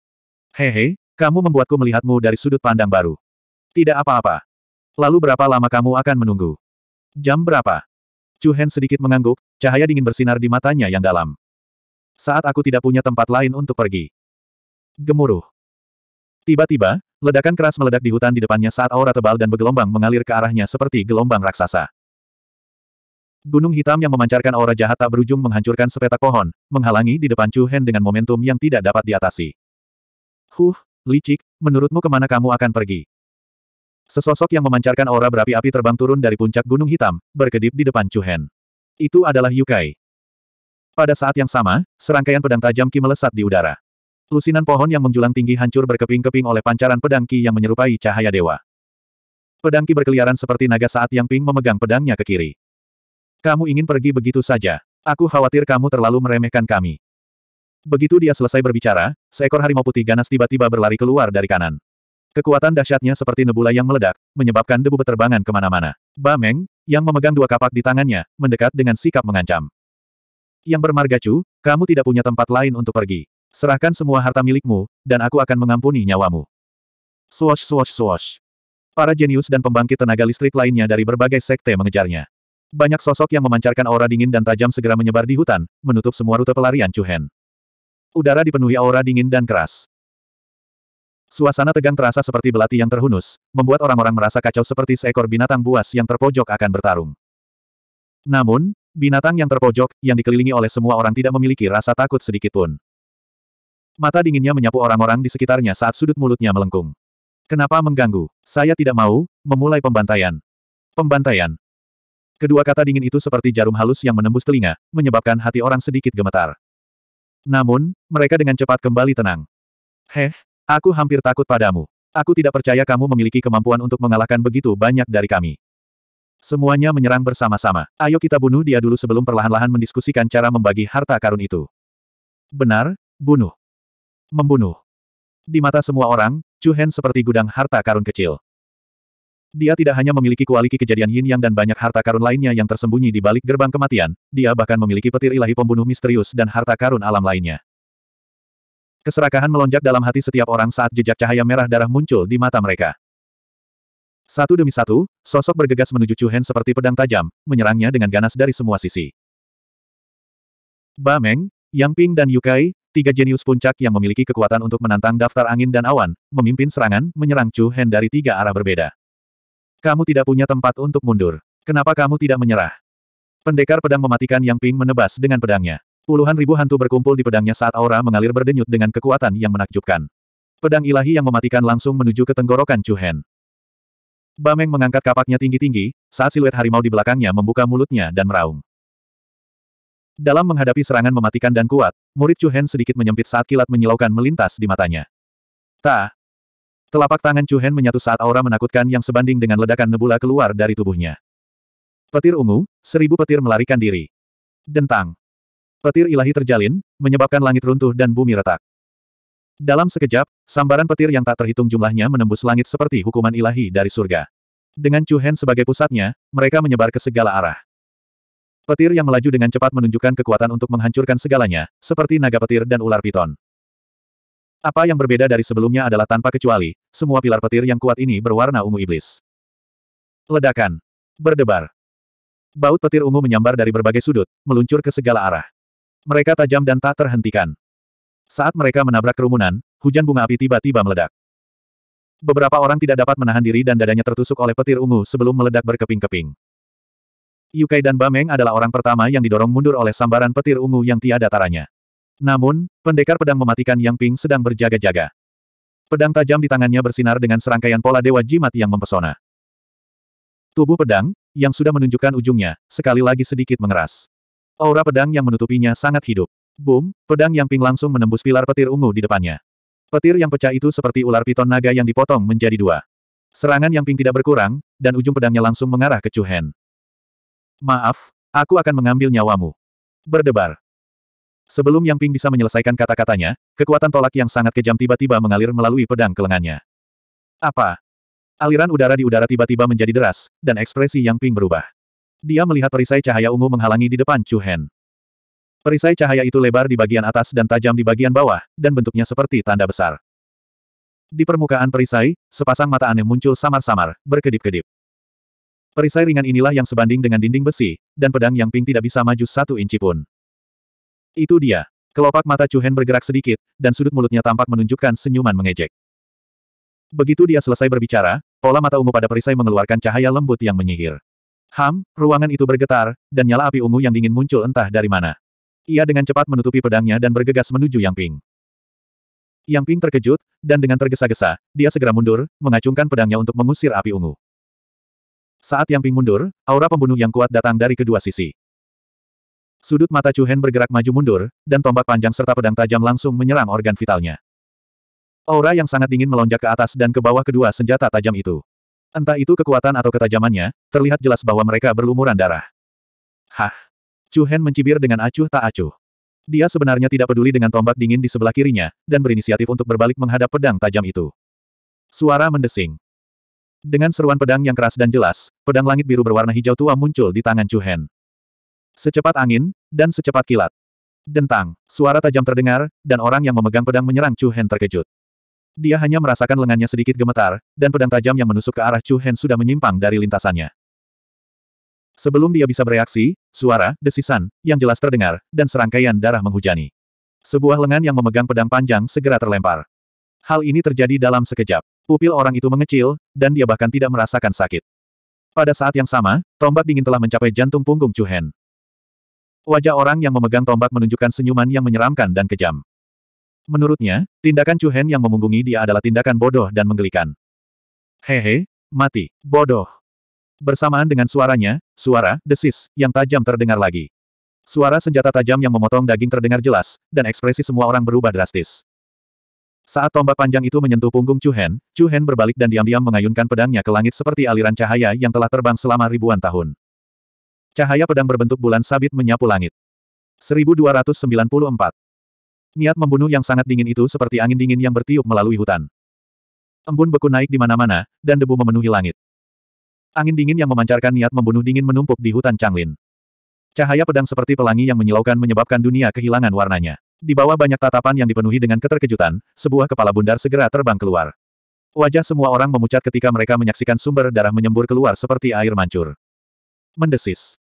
Hehe, kamu membuatku melihatmu dari sudut pandang baru. Tidak apa-apa. Lalu berapa lama kamu akan menunggu? Jam berapa? Chu Hen sedikit mengangguk, cahaya dingin bersinar di matanya yang dalam. Saat aku tidak punya tempat lain untuk pergi. Gemuruh. Tiba-tiba, ledakan keras meledak di hutan di depannya saat aura tebal dan bergelombang mengalir ke arahnya seperti gelombang raksasa. Gunung hitam yang memancarkan aura jahat tak berujung menghancurkan sepetak pohon, menghalangi di depan Chu Hen dengan momentum yang tidak dapat diatasi. Huh, licik, menurutmu kemana kamu akan pergi? Sesosok yang memancarkan aura berapi-api terbang turun dari puncak gunung hitam, berkedip di depan Chuhen. Itu adalah Yukai. Pada saat yang sama, serangkaian pedang tajam Ki melesat di udara. Lusinan pohon yang menjulang tinggi hancur berkeping-keping oleh pancaran pedang Ki yang menyerupai cahaya dewa. Pedang Ki berkeliaran seperti naga saat Yang Ping memegang pedangnya ke kiri. Kamu ingin pergi begitu saja. Aku khawatir kamu terlalu meremehkan kami. Begitu dia selesai berbicara, seekor harimau putih ganas tiba-tiba berlari keluar dari kanan. Kekuatan dahsyatnya seperti nebula yang meledak, menyebabkan debu beterbangan kemana-mana. Bameng, yang memegang dua kapak di tangannya, mendekat dengan sikap mengancam. Yang bermarga Chu, kamu tidak punya tempat lain untuk pergi. Serahkan semua harta milikmu, dan aku akan mengampuni nyawamu. Swosh swosh swosh. Para jenius dan pembangkit tenaga listrik lainnya dari berbagai sekte mengejarnya. Banyak sosok yang memancarkan aura dingin dan tajam segera menyebar di hutan, menutup semua rute pelarian Chu Hen. Udara dipenuhi aura dingin dan keras. Suasana tegang terasa seperti belati yang terhunus, membuat orang-orang merasa kacau seperti seekor binatang buas yang terpojok akan bertarung. Namun, binatang yang terpojok, yang dikelilingi oleh semua orang tidak memiliki rasa takut sedikitpun. Mata dinginnya menyapu orang-orang di sekitarnya saat sudut mulutnya melengkung. Kenapa mengganggu? Saya tidak mau, memulai pembantaian. Pembantaian. Kedua kata dingin itu seperti jarum halus yang menembus telinga, menyebabkan hati orang sedikit gemetar. Namun, mereka dengan cepat kembali tenang. Heh, Aku hampir takut padamu. Aku tidak percaya kamu memiliki kemampuan untuk mengalahkan begitu banyak dari kami. Semuanya menyerang bersama-sama. Ayo kita bunuh dia dulu sebelum perlahan-lahan mendiskusikan cara membagi harta karun itu. Benar, bunuh. Membunuh. Di mata semua orang, Chu Hen seperti gudang harta karun kecil. Dia tidak hanya memiliki kualiki kejadian yin yang dan banyak harta karun lainnya yang tersembunyi di balik gerbang kematian, dia bahkan memiliki petir ilahi pembunuh misterius dan harta karun alam lainnya. Keserakahan melonjak dalam hati setiap orang saat jejak cahaya merah darah muncul di mata mereka. Satu demi satu, sosok bergegas menuju Chu Hen seperti pedang tajam, menyerangnya dengan ganas dari semua sisi. Bameng, Yang Ping dan Yukai, tiga jenius puncak yang memiliki kekuatan untuk menantang daftar angin dan awan, memimpin serangan, menyerang Chu Hen dari tiga arah berbeda. Kamu tidak punya tempat untuk mundur. Kenapa kamu tidak menyerah? Pendekar pedang mematikan Yang Ping menebas dengan pedangnya. Puluhan ribu hantu berkumpul di pedangnya saat aura mengalir berdenyut dengan kekuatan yang menakjubkan. Pedang ilahi yang mematikan langsung menuju ke tenggorokan Chu Hen. Bameng mengangkat kapaknya tinggi-tinggi, saat siluet harimau di belakangnya membuka mulutnya dan meraung. Dalam menghadapi serangan mematikan dan kuat, murid Chu Hen sedikit menyempit saat kilat menyilaukan melintas di matanya. Ta. Telapak tangan Chu Hen menyatu saat aura menakutkan yang sebanding dengan ledakan nebula keluar dari tubuhnya. Petir ungu, seribu petir melarikan diri. Dentang. Petir ilahi terjalin, menyebabkan langit runtuh dan bumi retak. Dalam sekejap, sambaran petir yang tak terhitung jumlahnya menembus langit seperti hukuman ilahi dari surga. Dengan Chu sebagai pusatnya, mereka menyebar ke segala arah. Petir yang melaju dengan cepat menunjukkan kekuatan untuk menghancurkan segalanya, seperti naga petir dan ular piton. Apa yang berbeda dari sebelumnya adalah tanpa kecuali, semua pilar petir yang kuat ini berwarna ungu iblis. Ledakan. Berdebar. Baut petir ungu menyambar dari berbagai sudut, meluncur ke segala arah. Mereka tajam dan tak terhentikan. Saat mereka menabrak kerumunan, hujan bunga api tiba-tiba meledak. Beberapa orang tidak dapat menahan diri dan dadanya tertusuk oleh petir ungu sebelum meledak berkeping-keping. Yukai dan Bameng adalah orang pertama yang didorong mundur oleh sambaran petir ungu yang tiada taranya. Namun, pendekar pedang mematikan Yang Ping sedang berjaga-jaga. Pedang tajam di tangannya bersinar dengan serangkaian pola dewa jimat yang mempesona. Tubuh pedang, yang sudah menunjukkan ujungnya, sekali lagi sedikit mengeras. Aura pedang yang menutupinya sangat hidup. Boom, pedang yang Ping langsung menembus pilar petir ungu di depannya. Petir yang pecah itu seperti ular piton naga yang dipotong menjadi dua. Serangan yang Ping tidak berkurang, dan ujung pedangnya langsung mengarah ke Chu Maaf, aku akan mengambil nyawamu. Berdebar. Sebelum Yang Ping bisa menyelesaikan kata-katanya, kekuatan tolak yang sangat kejam tiba-tiba mengalir melalui pedang ke lengannya. Apa? Aliran udara di udara tiba-tiba menjadi deras, dan ekspresi Yang Ping berubah. Dia melihat perisai cahaya ungu menghalangi di depan Chu Hen. Perisai cahaya itu lebar di bagian atas dan tajam di bagian bawah, dan bentuknya seperti tanda besar. Di permukaan perisai, sepasang mata aneh muncul samar-samar, berkedip-kedip. Perisai ringan inilah yang sebanding dengan dinding besi, dan pedang yang pink tidak bisa maju satu inci pun. Itu dia. Kelopak mata Chu Cuhen bergerak sedikit, dan sudut mulutnya tampak menunjukkan senyuman mengejek. Begitu dia selesai berbicara, pola mata ungu pada perisai mengeluarkan cahaya lembut yang menyihir. Ham, ruangan itu bergetar, dan nyala api ungu yang dingin muncul entah dari mana. Ia dengan cepat menutupi pedangnya dan bergegas menuju Yang Ping. Yang Ping terkejut, dan dengan tergesa-gesa, dia segera mundur, mengacungkan pedangnya untuk mengusir api ungu. Saat Yang Ping mundur, aura pembunuh yang kuat datang dari kedua sisi. Sudut mata Chu Hen bergerak maju mundur, dan tombak panjang serta pedang tajam langsung menyerang organ vitalnya. Aura yang sangat dingin melonjak ke atas dan ke bawah kedua senjata tajam itu. Entah itu kekuatan atau ketajamannya, terlihat jelas bahwa mereka berlumuran darah. Hah! Chu Hen mencibir dengan acuh tak acuh. Dia sebenarnya tidak peduli dengan tombak dingin di sebelah kirinya, dan berinisiatif untuk berbalik menghadap pedang tajam itu. Suara mendesing. Dengan seruan pedang yang keras dan jelas, pedang langit biru berwarna hijau tua muncul di tangan Chu Hen. Secepat angin, dan secepat kilat. Dentang, suara tajam terdengar, dan orang yang memegang pedang menyerang Chu Hen terkejut. Dia hanya merasakan lengannya sedikit gemetar, dan pedang tajam yang menusuk ke arah Chu Hen sudah menyimpang dari lintasannya. Sebelum dia bisa bereaksi, suara, desisan, yang jelas terdengar, dan serangkaian darah menghujani. Sebuah lengan yang memegang pedang panjang segera terlempar. Hal ini terjadi dalam sekejap. Pupil orang itu mengecil, dan dia bahkan tidak merasakan sakit. Pada saat yang sama, tombak dingin telah mencapai jantung punggung Chu Hen. Wajah orang yang memegang tombak menunjukkan senyuman yang menyeramkan dan kejam. Menurutnya, tindakan Chu Hen yang memunggungi dia adalah tindakan bodoh dan menggelikan. Hehe, mati, bodoh. Bersamaan dengan suaranya, suara, desis, yang tajam terdengar lagi. Suara senjata tajam yang memotong daging terdengar jelas, dan ekspresi semua orang berubah drastis. Saat tombak panjang itu menyentuh punggung Chu Hen, Chu Hen berbalik dan diam-diam mengayunkan pedangnya ke langit seperti aliran cahaya yang telah terbang selama ribuan tahun. Cahaya pedang berbentuk bulan sabit menyapu langit. 1294. Niat membunuh yang sangat dingin itu seperti angin dingin yang bertiup melalui hutan. Embun beku naik di mana-mana, dan debu memenuhi langit. Angin dingin yang memancarkan niat membunuh dingin menumpuk di hutan Changlin. Cahaya pedang seperti pelangi yang menyilaukan menyebabkan dunia kehilangan warnanya. Di bawah banyak tatapan yang dipenuhi dengan keterkejutan, sebuah kepala bundar segera terbang keluar. Wajah semua orang memucat ketika mereka menyaksikan sumber darah menyembur keluar seperti air mancur. Mendesis.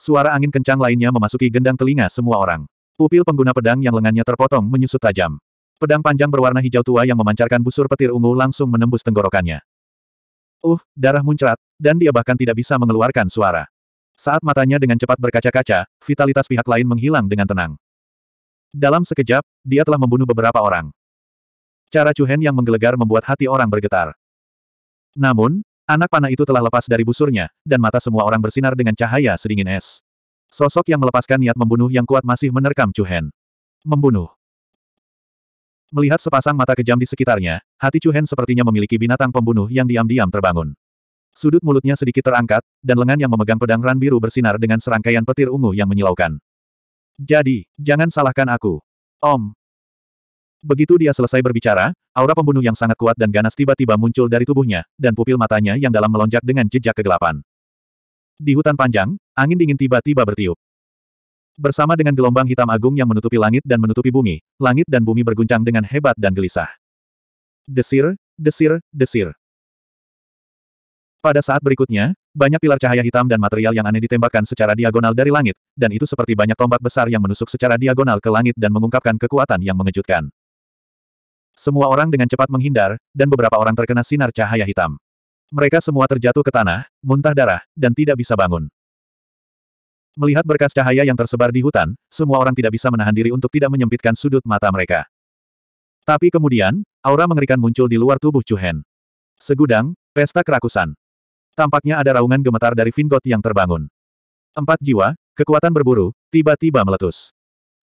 Suara angin kencang lainnya memasuki gendang telinga semua orang. Pupil pengguna pedang yang lengannya terpotong menyusut tajam. Pedang panjang berwarna hijau tua yang memancarkan busur petir ungu langsung menembus tenggorokannya. Uh, darah muncrat, dan dia bahkan tidak bisa mengeluarkan suara. Saat matanya dengan cepat berkaca-kaca, vitalitas pihak lain menghilang dengan tenang. Dalam sekejap, dia telah membunuh beberapa orang. Cara Chuhen yang menggelegar membuat hati orang bergetar. Namun, anak panah itu telah lepas dari busurnya, dan mata semua orang bersinar dengan cahaya sedingin es. Sosok yang melepaskan niat membunuh yang kuat masih menerkam Chu Membunuh. Melihat sepasang mata kejam di sekitarnya, hati Chu sepertinya memiliki binatang pembunuh yang diam-diam terbangun. Sudut mulutnya sedikit terangkat, dan lengan yang memegang pedang ran biru bersinar dengan serangkaian petir ungu yang menyilaukan. Jadi, jangan salahkan aku. Om. Begitu dia selesai berbicara, aura pembunuh yang sangat kuat dan ganas tiba-tiba muncul dari tubuhnya, dan pupil matanya yang dalam melonjak dengan jejak kegelapan. Di hutan panjang, angin dingin tiba-tiba bertiup. Bersama dengan gelombang hitam agung yang menutupi langit dan menutupi bumi, langit dan bumi berguncang dengan hebat dan gelisah. Desir, desir, desir. Pada saat berikutnya, banyak pilar cahaya hitam dan material yang aneh ditembakkan secara diagonal dari langit, dan itu seperti banyak tombak besar yang menusuk secara diagonal ke langit dan mengungkapkan kekuatan yang mengejutkan. Semua orang dengan cepat menghindar, dan beberapa orang terkena sinar cahaya hitam. Mereka semua terjatuh ke tanah, muntah darah, dan tidak bisa bangun. Melihat berkas cahaya yang tersebar di hutan, semua orang tidak bisa menahan diri untuk tidak menyempitkan sudut mata mereka. Tapi kemudian, aura mengerikan muncul di luar tubuh Cuhen. Segudang, pesta kerakusan. Tampaknya ada raungan gemetar dari Vingot yang terbangun. Empat jiwa, kekuatan berburu, tiba-tiba meletus.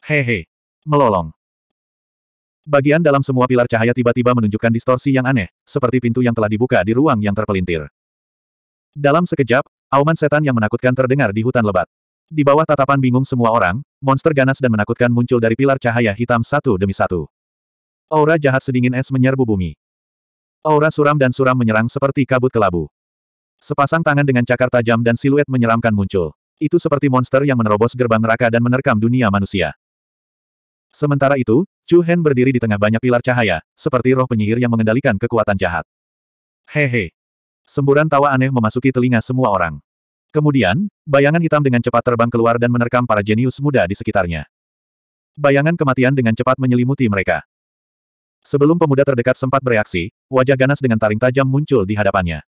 Hehe. Melolong. Bagian dalam semua pilar cahaya tiba-tiba menunjukkan distorsi yang aneh, seperti pintu yang telah dibuka di ruang yang terpelintir. Dalam sekejap, auman setan yang menakutkan terdengar di hutan lebat. Di bawah tatapan bingung semua orang, monster ganas dan menakutkan muncul dari pilar cahaya hitam satu demi satu. Aura jahat sedingin es menyerbu bumi. Aura suram dan suram menyerang seperti kabut kelabu. Sepasang tangan dengan cakar tajam dan siluet menyeramkan muncul. Itu seperti monster yang menerobos gerbang neraka dan menerkam dunia manusia. Sementara itu, Chu Hen berdiri di tengah banyak pilar cahaya, seperti roh penyihir yang mengendalikan kekuatan jahat. Hehe. Semburan tawa aneh memasuki telinga semua orang. Kemudian, bayangan hitam dengan cepat terbang keluar dan menerkam para jenius muda di sekitarnya. Bayangan kematian dengan cepat menyelimuti mereka. Sebelum pemuda terdekat sempat bereaksi, wajah ganas dengan taring tajam muncul di hadapannya.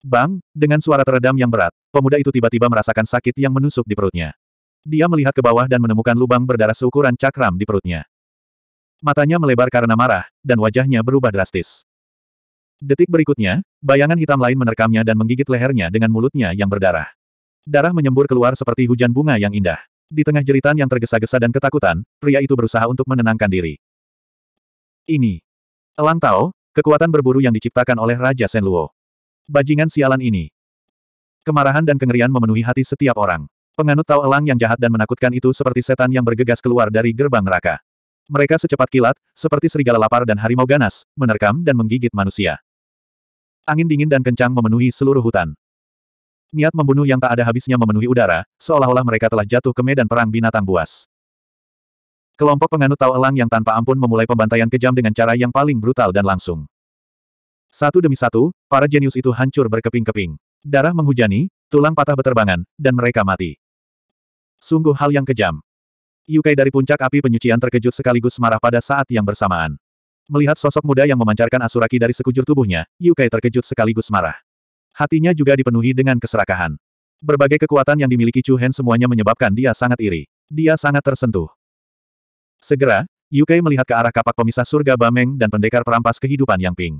Bang, dengan suara teredam yang berat, pemuda itu tiba-tiba merasakan sakit yang menusuk di perutnya. Dia melihat ke bawah dan menemukan lubang berdarah seukuran cakram di perutnya. Matanya melebar karena marah, dan wajahnya berubah drastis. Detik berikutnya, bayangan hitam lain menerkamnya dan menggigit lehernya dengan mulutnya yang berdarah. Darah menyembur keluar seperti hujan bunga yang indah. Di tengah jeritan yang tergesa-gesa dan ketakutan, pria itu berusaha untuk menenangkan diri. Ini. Elang Tao, kekuatan berburu yang diciptakan oleh Raja Senluo. Bajingan sialan ini. Kemarahan dan kengerian memenuhi hati setiap orang. Penganut Tao Elang yang jahat dan menakutkan itu seperti setan yang bergegas keluar dari gerbang neraka. Mereka secepat kilat, seperti serigala lapar dan harimau ganas, menerkam dan menggigit manusia. Angin dingin dan kencang memenuhi seluruh hutan. Niat membunuh yang tak ada habisnya memenuhi udara, seolah-olah mereka telah jatuh ke medan perang binatang buas. Kelompok penganut Tao Elang yang tanpa ampun memulai pembantaian kejam dengan cara yang paling brutal dan langsung. Satu demi satu, para jenius itu hancur berkeping-keping. Darah menghujani, tulang patah beterbangan, dan mereka mati. Sungguh hal yang kejam. Yukai dari puncak api penyucian terkejut sekaligus marah pada saat yang bersamaan. Melihat sosok muda yang memancarkan asuraki dari sekujur tubuhnya, Yukai terkejut sekaligus marah. Hatinya juga dipenuhi dengan keserakahan. Berbagai kekuatan yang dimiliki Chu Hen semuanya menyebabkan dia sangat iri. Dia sangat tersentuh. Segera, Yukai melihat ke arah kapak pemisah surga Bameng dan pendekar perampas kehidupan Yang Ping.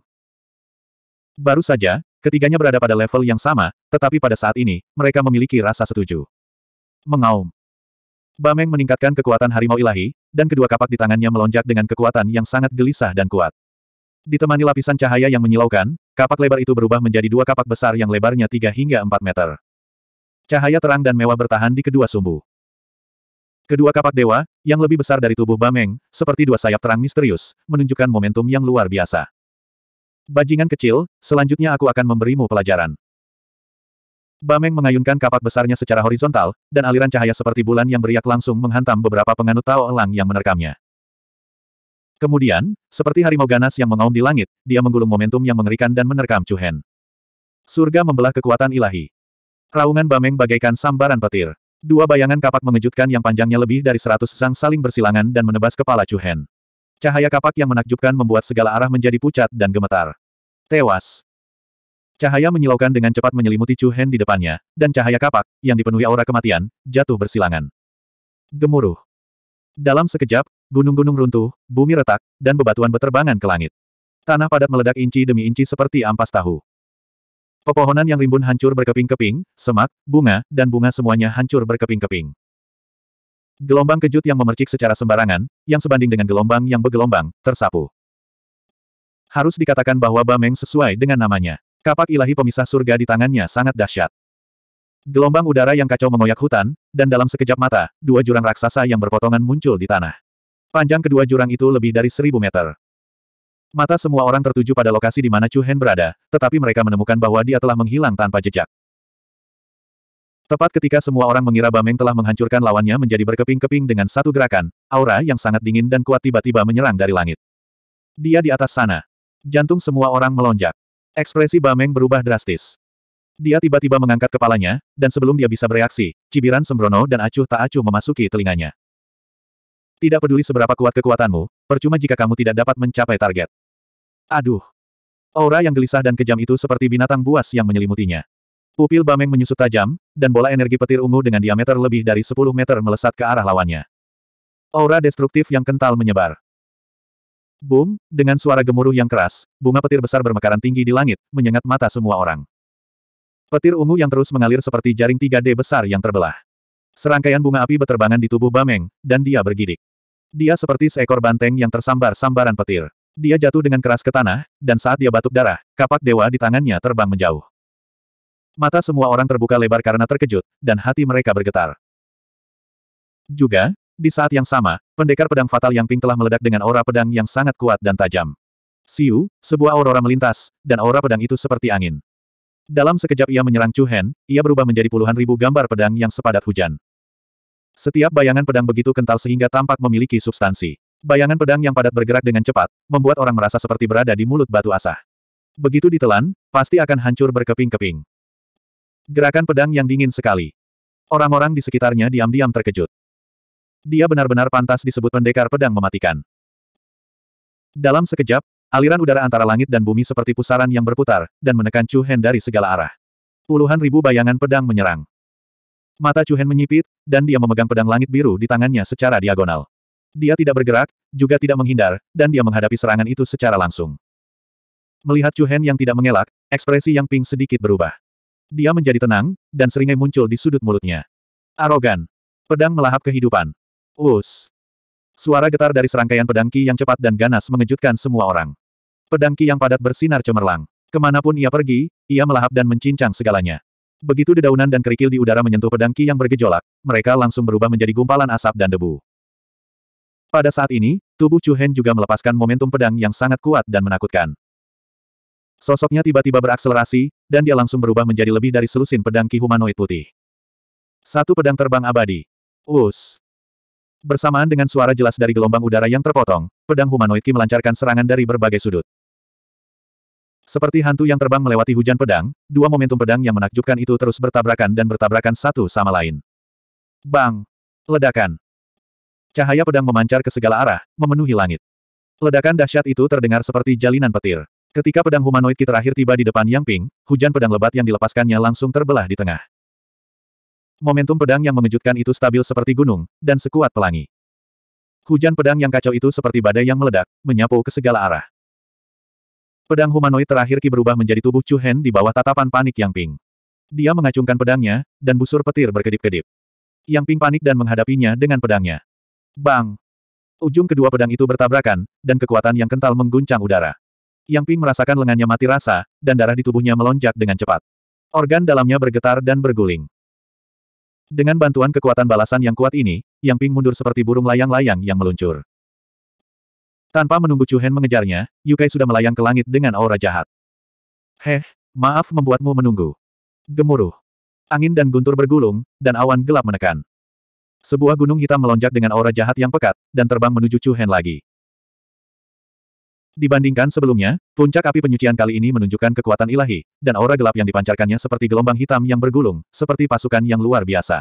Baru saja, ketiganya berada pada level yang sama, tetapi pada saat ini, mereka memiliki rasa setuju mengaum. Bameng meningkatkan kekuatan harimau ilahi, dan kedua kapak di tangannya melonjak dengan kekuatan yang sangat gelisah dan kuat. Ditemani lapisan cahaya yang menyilaukan, kapak lebar itu berubah menjadi dua kapak besar yang lebarnya 3 hingga 4 meter. Cahaya terang dan mewah bertahan di kedua sumbu. Kedua kapak dewa, yang lebih besar dari tubuh Bameng, seperti dua sayap terang misterius, menunjukkan momentum yang luar biasa. Bajingan kecil, selanjutnya aku akan memberimu pelajaran. Bameng mengayunkan kapak besarnya secara horizontal, dan aliran cahaya seperti bulan yang beriak langsung menghantam beberapa penganut Tao Elang yang menerkamnya. Kemudian, seperti harimau ganas yang mengaum di langit, dia menggulung momentum yang mengerikan dan menerkam Chu Hen. Surga membelah kekuatan ilahi. Raungan Bameng bagaikan sambaran petir. Dua bayangan kapak mengejutkan yang panjangnya lebih dari seratus sang saling bersilangan dan menebas kepala Chu Hen. Cahaya kapak yang menakjubkan membuat segala arah menjadi pucat dan gemetar. Tewas. Cahaya menyilaukan dengan cepat menyelimuti Chu Hen di depannya, dan cahaya kapak, yang dipenuhi aura kematian, jatuh bersilangan. Gemuruh. Dalam sekejap, gunung-gunung runtuh, bumi retak, dan bebatuan beterbangan ke langit. Tanah padat meledak inci demi inci seperti ampas tahu. Pepohonan yang rimbun hancur berkeping-keping, semak, bunga, dan bunga semuanya hancur berkeping-keping. Gelombang kejut yang memercik secara sembarangan, yang sebanding dengan gelombang yang bergelombang, tersapu. Harus dikatakan bahwa Bameng sesuai dengan namanya. Kapak ilahi pemisah surga di tangannya sangat dahsyat. Gelombang udara yang kacau mengoyak hutan, dan dalam sekejap mata, dua jurang raksasa yang berpotongan muncul di tanah. Panjang kedua jurang itu lebih dari seribu meter. Mata semua orang tertuju pada lokasi di mana Chu Hen berada, tetapi mereka menemukan bahwa dia telah menghilang tanpa jejak. Tepat ketika semua orang mengira Bameng telah menghancurkan lawannya menjadi berkeping-keping dengan satu gerakan, aura yang sangat dingin dan kuat tiba-tiba menyerang dari langit. Dia di atas sana. Jantung semua orang melonjak. Ekspresi Bameng berubah drastis. Dia tiba-tiba mengangkat kepalanya, dan sebelum dia bisa bereaksi, cibiran sembrono dan acuh tak acuh memasuki telinganya. Tidak peduli seberapa kuat kekuatanmu, percuma jika kamu tidak dapat mencapai target. Aduh. Aura yang gelisah dan kejam itu seperti binatang buas yang menyelimutinya. Pupil Bameng menyusut tajam, dan bola energi petir ungu dengan diameter lebih dari 10 meter melesat ke arah lawannya. Aura destruktif yang kental menyebar. Boom, dengan suara gemuruh yang keras, bunga petir besar bermekaran tinggi di langit, menyengat mata semua orang. Petir ungu yang terus mengalir seperti jaring 3D besar yang terbelah. Serangkaian bunga api berterbangan di tubuh Bameng, dan dia bergidik. Dia seperti seekor banteng yang tersambar sambaran petir. Dia jatuh dengan keras ke tanah, dan saat dia batuk darah, kapak dewa di tangannya terbang menjauh. Mata semua orang terbuka lebar karena terkejut, dan hati mereka bergetar. Juga, di saat yang sama, pendekar pedang fatal yang ping telah meledak dengan aura pedang yang sangat kuat dan tajam. Siu, sebuah aurora melintas, dan aura pedang itu seperti angin. Dalam sekejap ia menyerang Chu Hen, ia berubah menjadi puluhan ribu gambar pedang yang sepadat hujan. Setiap bayangan pedang begitu kental sehingga tampak memiliki substansi. Bayangan pedang yang padat bergerak dengan cepat, membuat orang merasa seperti berada di mulut batu asah. Begitu ditelan, pasti akan hancur berkeping-keping. Gerakan pedang yang dingin sekali. Orang-orang di sekitarnya diam-diam terkejut. Dia benar-benar pantas disebut pendekar pedang mematikan. Dalam sekejap, aliran udara antara langit dan bumi seperti pusaran yang berputar, dan menekan Chu Hen dari segala arah. Puluhan ribu bayangan pedang menyerang. Mata Chu Hen menyipit, dan dia memegang pedang langit biru di tangannya secara diagonal. Dia tidak bergerak, juga tidak menghindar, dan dia menghadapi serangan itu secara langsung. Melihat Chu Hen yang tidak mengelak, ekspresi Yang pink sedikit berubah. Dia menjadi tenang, dan seringai muncul di sudut mulutnya. Arogan. Pedang melahap kehidupan. Us. Suara getar dari serangkaian pedangki yang cepat dan ganas mengejutkan semua orang. Pedangki yang padat bersinar cemerlang. Kemanapun ia pergi, ia melahap dan mencincang segalanya. Begitu dedaunan dan kerikil di udara menyentuh pedangki yang bergejolak, mereka langsung berubah menjadi gumpalan asap dan debu. Pada saat ini, tubuh Chu Hen juga melepaskan momentum pedang yang sangat kuat dan menakutkan. Sosoknya tiba-tiba berakselerasi, dan dia langsung berubah menjadi lebih dari selusin pedang Ki humanoid putih. Satu pedang terbang abadi. Us. Bersamaan dengan suara jelas dari gelombang udara yang terpotong, pedang humanoid Ki melancarkan serangan dari berbagai sudut. Seperti hantu yang terbang melewati hujan pedang, dua momentum pedang yang menakjubkan itu terus bertabrakan dan bertabrakan satu sama lain. Bang! Ledakan! Cahaya pedang memancar ke segala arah, memenuhi langit. Ledakan dahsyat itu terdengar seperti jalinan petir. Ketika pedang humanoid Ki terakhir tiba di depan Yang Ping, hujan pedang lebat yang dilepaskannya langsung terbelah di tengah. Momentum pedang yang mengejutkan itu stabil seperti gunung, dan sekuat pelangi. Hujan pedang yang kacau itu seperti badai yang meledak, menyapu ke segala arah. Pedang humanoid terakhir Ki berubah menjadi tubuh Chu Hen di bawah tatapan panik Yang Ping. Dia mengacungkan pedangnya, dan busur petir berkedip-kedip. Yang Ping panik dan menghadapinya dengan pedangnya. Bang! Ujung kedua pedang itu bertabrakan, dan kekuatan yang kental mengguncang udara. Yang Ping merasakan lengannya mati rasa, dan darah di tubuhnya melonjak dengan cepat. Organ dalamnya bergetar dan berguling. Dengan bantuan kekuatan balasan yang kuat ini, Yang Ping mundur seperti burung layang-layang yang meluncur. Tanpa menunggu Chu Hen mengejarnya, Yukai sudah melayang ke langit dengan aura jahat. Heh, maaf membuatmu menunggu. Gemuruh. Angin dan guntur bergulung, dan awan gelap menekan. Sebuah gunung hitam melonjak dengan aura jahat yang pekat, dan terbang menuju Chu Hen lagi. Dibandingkan sebelumnya, puncak api penyucian kali ini menunjukkan kekuatan ilahi, dan aura gelap yang dipancarkannya seperti gelombang hitam yang bergulung, seperti pasukan yang luar biasa.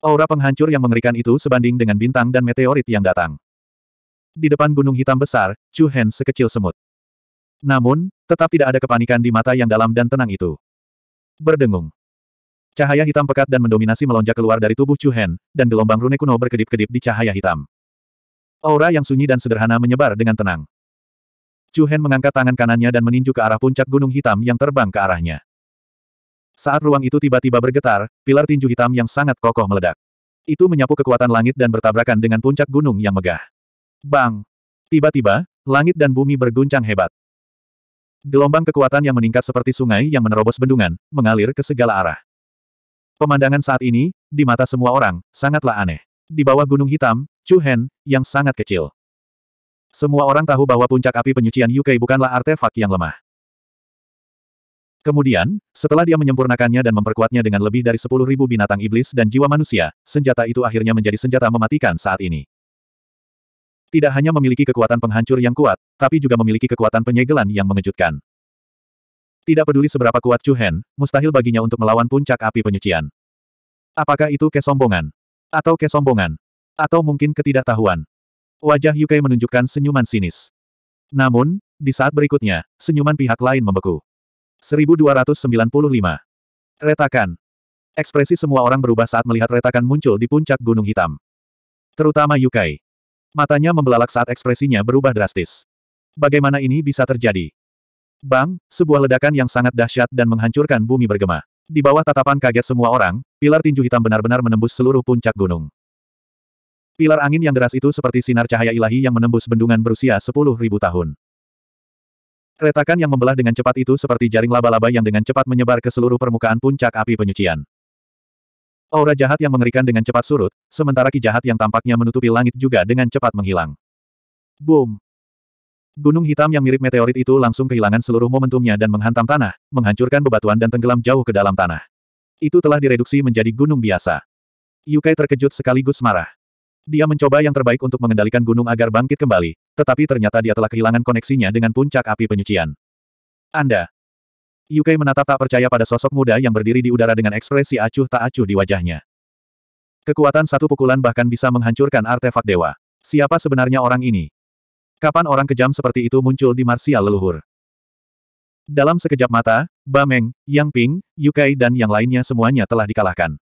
Aura penghancur yang mengerikan itu sebanding dengan bintang dan meteorit yang datang. Di depan gunung hitam besar, Chu Hen sekecil semut. Namun, tetap tidak ada kepanikan di mata yang dalam dan tenang itu. Berdengung. Cahaya hitam pekat dan mendominasi melonjak keluar dari tubuh Chu Hen, dan gelombang rune kuno berkedip-kedip di cahaya hitam. Aura yang sunyi dan sederhana menyebar dengan tenang. Chu Hen mengangkat tangan kanannya dan meninju ke arah puncak gunung hitam yang terbang ke arahnya. Saat ruang itu tiba-tiba bergetar, pilar tinju hitam yang sangat kokoh meledak. Itu menyapu kekuatan langit dan bertabrakan dengan puncak gunung yang megah. Bang! Tiba-tiba, langit dan bumi berguncang hebat. Gelombang kekuatan yang meningkat seperti sungai yang menerobos bendungan, mengalir ke segala arah. Pemandangan saat ini, di mata semua orang, sangatlah aneh. Di bawah gunung hitam, Chu Hen, yang sangat kecil. Semua orang tahu bahwa puncak api penyucian UK bukanlah artefak yang lemah. Kemudian, setelah dia menyempurnakannya dan memperkuatnya dengan lebih dari 10.000 binatang iblis dan jiwa manusia, senjata itu akhirnya menjadi senjata mematikan saat ini. Tidak hanya memiliki kekuatan penghancur yang kuat, tapi juga memiliki kekuatan penyegelan yang mengejutkan. Tidak peduli seberapa kuat Chu Hen, mustahil baginya untuk melawan puncak api penyucian. Apakah itu kesombongan? Atau kesombongan? Atau mungkin ketidaktahuan? Wajah Yukai menunjukkan senyuman sinis. Namun, di saat berikutnya, senyuman pihak lain membeku. 1295. Retakan. Ekspresi semua orang berubah saat melihat retakan muncul di puncak gunung hitam. Terutama Yukai. Matanya membelalak saat ekspresinya berubah drastis. Bagaimana ini bisa terjadi? Bang, sebuah ledakan yang sangat dahsyat dan menghancurkan bumi bergema. Di bawah tatapan kaget semua orang, pilar tinju hitam benar-benar menembus seluruh puncak gunung. Pilar angin yang deras itu seperti sinar cahaya ilahi yang menembus bendungan berusia sepuluh ribu tahun. Retakan yang membelah dengan cepat itu seperti jaring laba-laba yang dengan cepat menyebar ke seluruh permukaan puncak api penyucian. Aura jahat yang mengerikan dengan cepat surut, sementara ki jahat yang tampaknya menutupi langit juga dengan cepat menghilang. Boom! Gunung hitam yang mirip meteorit itu langsung kehilangan seluruh momentumnya dan menghantam tanah, menghancurkan bebatuan dan tenggelam jauh ke dalam tanah. Itu telah direduksi menjadi gunung biasa. Yukai terkejut sekaligus marah. Dia mencoba yang terbaik untuk mengendalikan gunung agar bangkit kembali, tetapi ternyata dia telah kehilangan koneksinya dengan puncak api penyucian. Anda. Yuke menatap tak percaya pada sosok muda yang berdiri di udara dengan ekspresi acuh tak acuh di wajahnya. Kekuatan satu pukulan bahkan bisa menghancurkan artefak dewa. Siapa sebenarnya orang ini? Kapan orang kejam seperti itu muncul di marsial leluhur? Dalam sekejap mata, Bameng, Yang Ping, Yukai dan yang lainnya semuanya telah dikalahkan.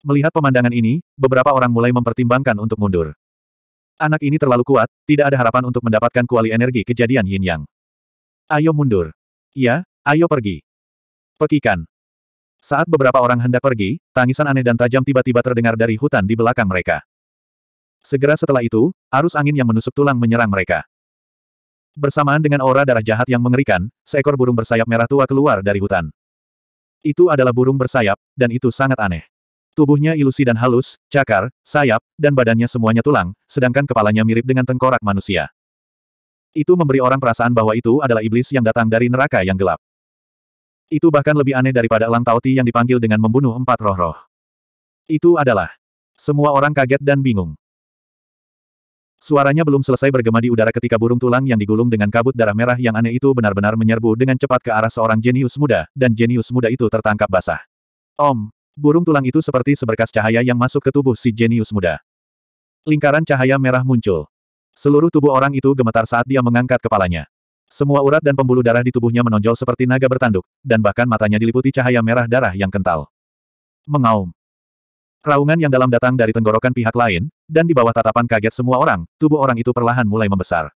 Melihat pemandangan ini, beberapa orang mulai mempertimbangkan untuk mundur. Anak ini terlalu kuat, tidak ada harapan untuk mendapatkan kuali energi kejadian yin yang. Ayo mundur. Ya, ayo pergi. Pekikan. Saat beberapa orang hendak pergi, tangisan aneh dan tajam tiba-tiba terdengar dari hutan di belakang mereka. Segera setelah itu, arus angin yang menusuk tulang menyerang mereka. Bersamaan dengan aura darah jahat yang mengerikan, seekor burung bersayap merah tua keluar dari hutan. Itu adalah burung bersayap, dan itu sangat aneh. Tubuhnya ilusi dan halus, cakar, sayap, dan badannya semuanya tulang, sedangkan kepalanya mirip dengan tengkorak manusia. Itu memberi orang perasaan bahwa itu adalah iblis yang datang dari neraka yang gelap. Itu bahkan lebih aneh daripada Elang Tauti yang dipanggil dengan membunuh empat roh-roh. Itu adalah. Semua orang kaget dan bingung. Suaranya belum selesai bergema di udara ketika burung tulang yang digulung dengan kabut darah merah yang aneh itu benar-benar menyerbu dengan cepat ke arah seorang jenius muda, dan jenius muda itu tertangkap basah. Om, Burung tulang itu seperti seberkas cahaya yang masuk ke tubuh si jenius muda. Lingkaran cahaya merah muncul. Seluruh tubuh orang itu gemetar saat dia mengangkat kepalanya. Semua urat dan pembuluh darah di tubuhnya menonjol seperti naga bertanduk, dan bahkan matanya diliputi cahaya merah darah yang kental. Mengaum. Raungan yang dalam datang dari tenggorokan pihak lain, dan di bawah tatapan kaget semua orang, tubuh orang itu perlahan mulai membesar.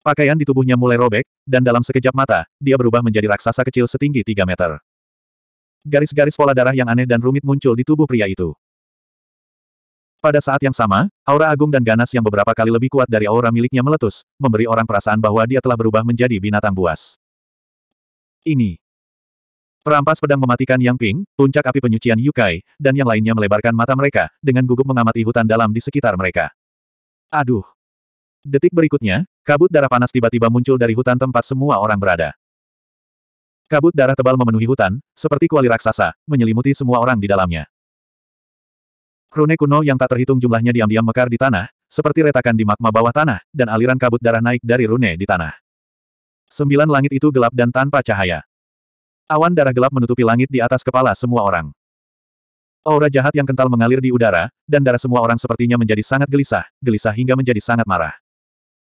Pakaian di tubuhnya mulai robek, dan dalam sekejap mata, dia berubah menjadi raksasa kecil setinggi 3 meter. Garis-garis pola darah yang aneh dan rumit muncul di tubuh pria itu. Pada saat yang sama, aura agung dan ganas yang beberapa kali lebih kuat dari aura miliknya meletus, memberi orang perasaan bahwa dia telah berubah menjadi binatang buas. Ini. Perampas pedang mematikan Yang Ping, puncak api penyucian Yukai, dan yang lainnya melebarkan mata mereka, dengan gugup mengamati hutan dalam di sekitar mereka. Aduh. Detik berikutnya, kabut darah panas tiba-tiba muncul dari hutan tempat semua orang berada. Kabut darah tebal memenuhi hutan, seperti kuali raksasa, menyelimuti semua orang di dalamnya. Rune kuno yang tak terhitung jumlahnya diam-diam mekar di tanah, seperti retakan di magma bawah tanah, dan aliran kabut darah naik dari rune di tanah. Sembilan langit itu gelap dan tanpa cahaya. Awan darah gelap menutupi langit di atas kepala semua orang. Aura jahat yang kental mengalir di udara, dan darah semua orang sepertinya menjadi sangat gelisah, gelisah hingga menjadi sangat marah.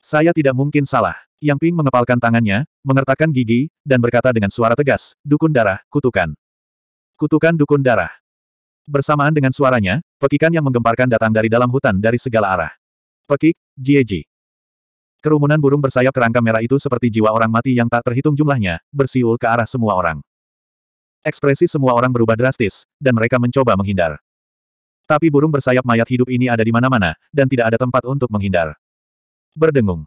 Saya tidak mungkin salah. Yang Ping mengepalkan tangannya, mengertakkan gigi, dan berkata dengan suara tegas, Dukun darah, kutukan. Kutukan dukun darah. Bersamaan dengan suaranya, pekikan yang menggemparkan datang dari dalam hutan dari segala arah. Pekik, Jieji. Kerumunan burung bersayap kerangka merah itu seperti jiwa orang mati yang tak terhitung jumlahnya, bersiul ke arah semua orang. Ekspresi semua orang berubah drastis, dan mereka mencoba menghindar. Tapi burung bersayap mayat hidup ini ada di mana-mana, dan tidak ada tempat untuk menghindar berdengung.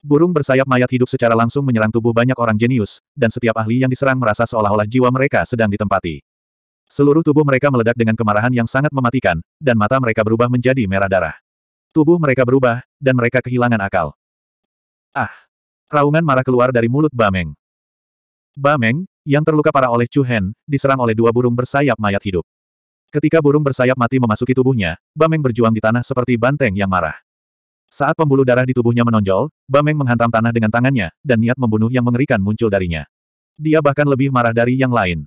Burung bersayap mayat hidup secara langsung menyerang tubuh banyak orang jenius, dan setiap ahli yang diserang merasa seolah-olah jiwa mereka sedang ditempati. Seluruh tubuh mereka meledak dengan kemarahan yang sangat mematikan, dan mata mereka berubah menjadi merah darah. Tubuh mereka berubah, dan mereka kehilangan akal. Ah! Raungan marah keluar dari mulut Bameng. Bameng, yang terluka parah oleh Chu Hen, diserang oleh dua burung bersayap mayat hidup. Ketika burung bersayap mati memasuki tubuhnya, Bameng berjuang di tanah seperti banteng yang marah. Saat pembuluh darah di tubuhnya menonjol, Bameng menghantam tanah dengan tangannya, dan niat membunuh yang mengerikan muncul darinya. Dia bahkan lebih marah dari yang lain.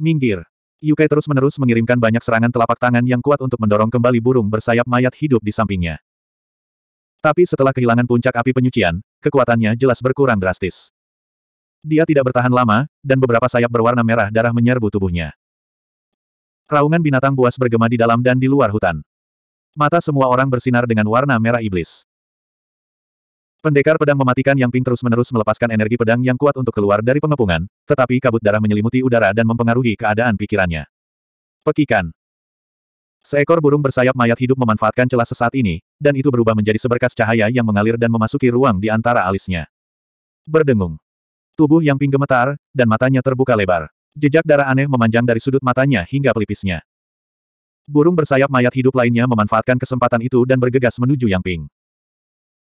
Minggir. Yukai terus-menerus mengirimkan banyak serangan telapak tangan yang kuat untuk mendorong kembali burung bersayap mayat hidup di sampingnya. Tapi setelah kehilangan puncak api penyucian, kekuatannya jelas berkurang drastis. Dia tidak bertahan lama, dan beberapa sayap berwarna merah darah menyerbu tubuhnya. Raungan binatang buas bergema di dalam dan di luar hutan. Mata semua orang bersinar dengan warna merah iblis. Pendekar pedang mematikan Yang Ping terus-menerus melepaskan energi pedang yang kuat untuk keluar dari pengepungan, tetapi kabut darah menyelimuti udara dan mempengaruhi keadaan pikirannya. Pekikan. Seekor burung bersayap mayat hidup memanfaatkan celah sesaat ini, dan itu berubah menjadi seberkas cahaya yang mengalir dan memasuki ruang di antara alisnya. Berdengung. Tubuh Yang Ping gemetar, dan matanya terbuka lebar. Jejak darah aneh memanjang dari sudut matanya hingga pelipisnya. Burung bersayap mayat hidup lainnya memanfaatkan kesempatan itu dan bergegas menuju Yang Ping.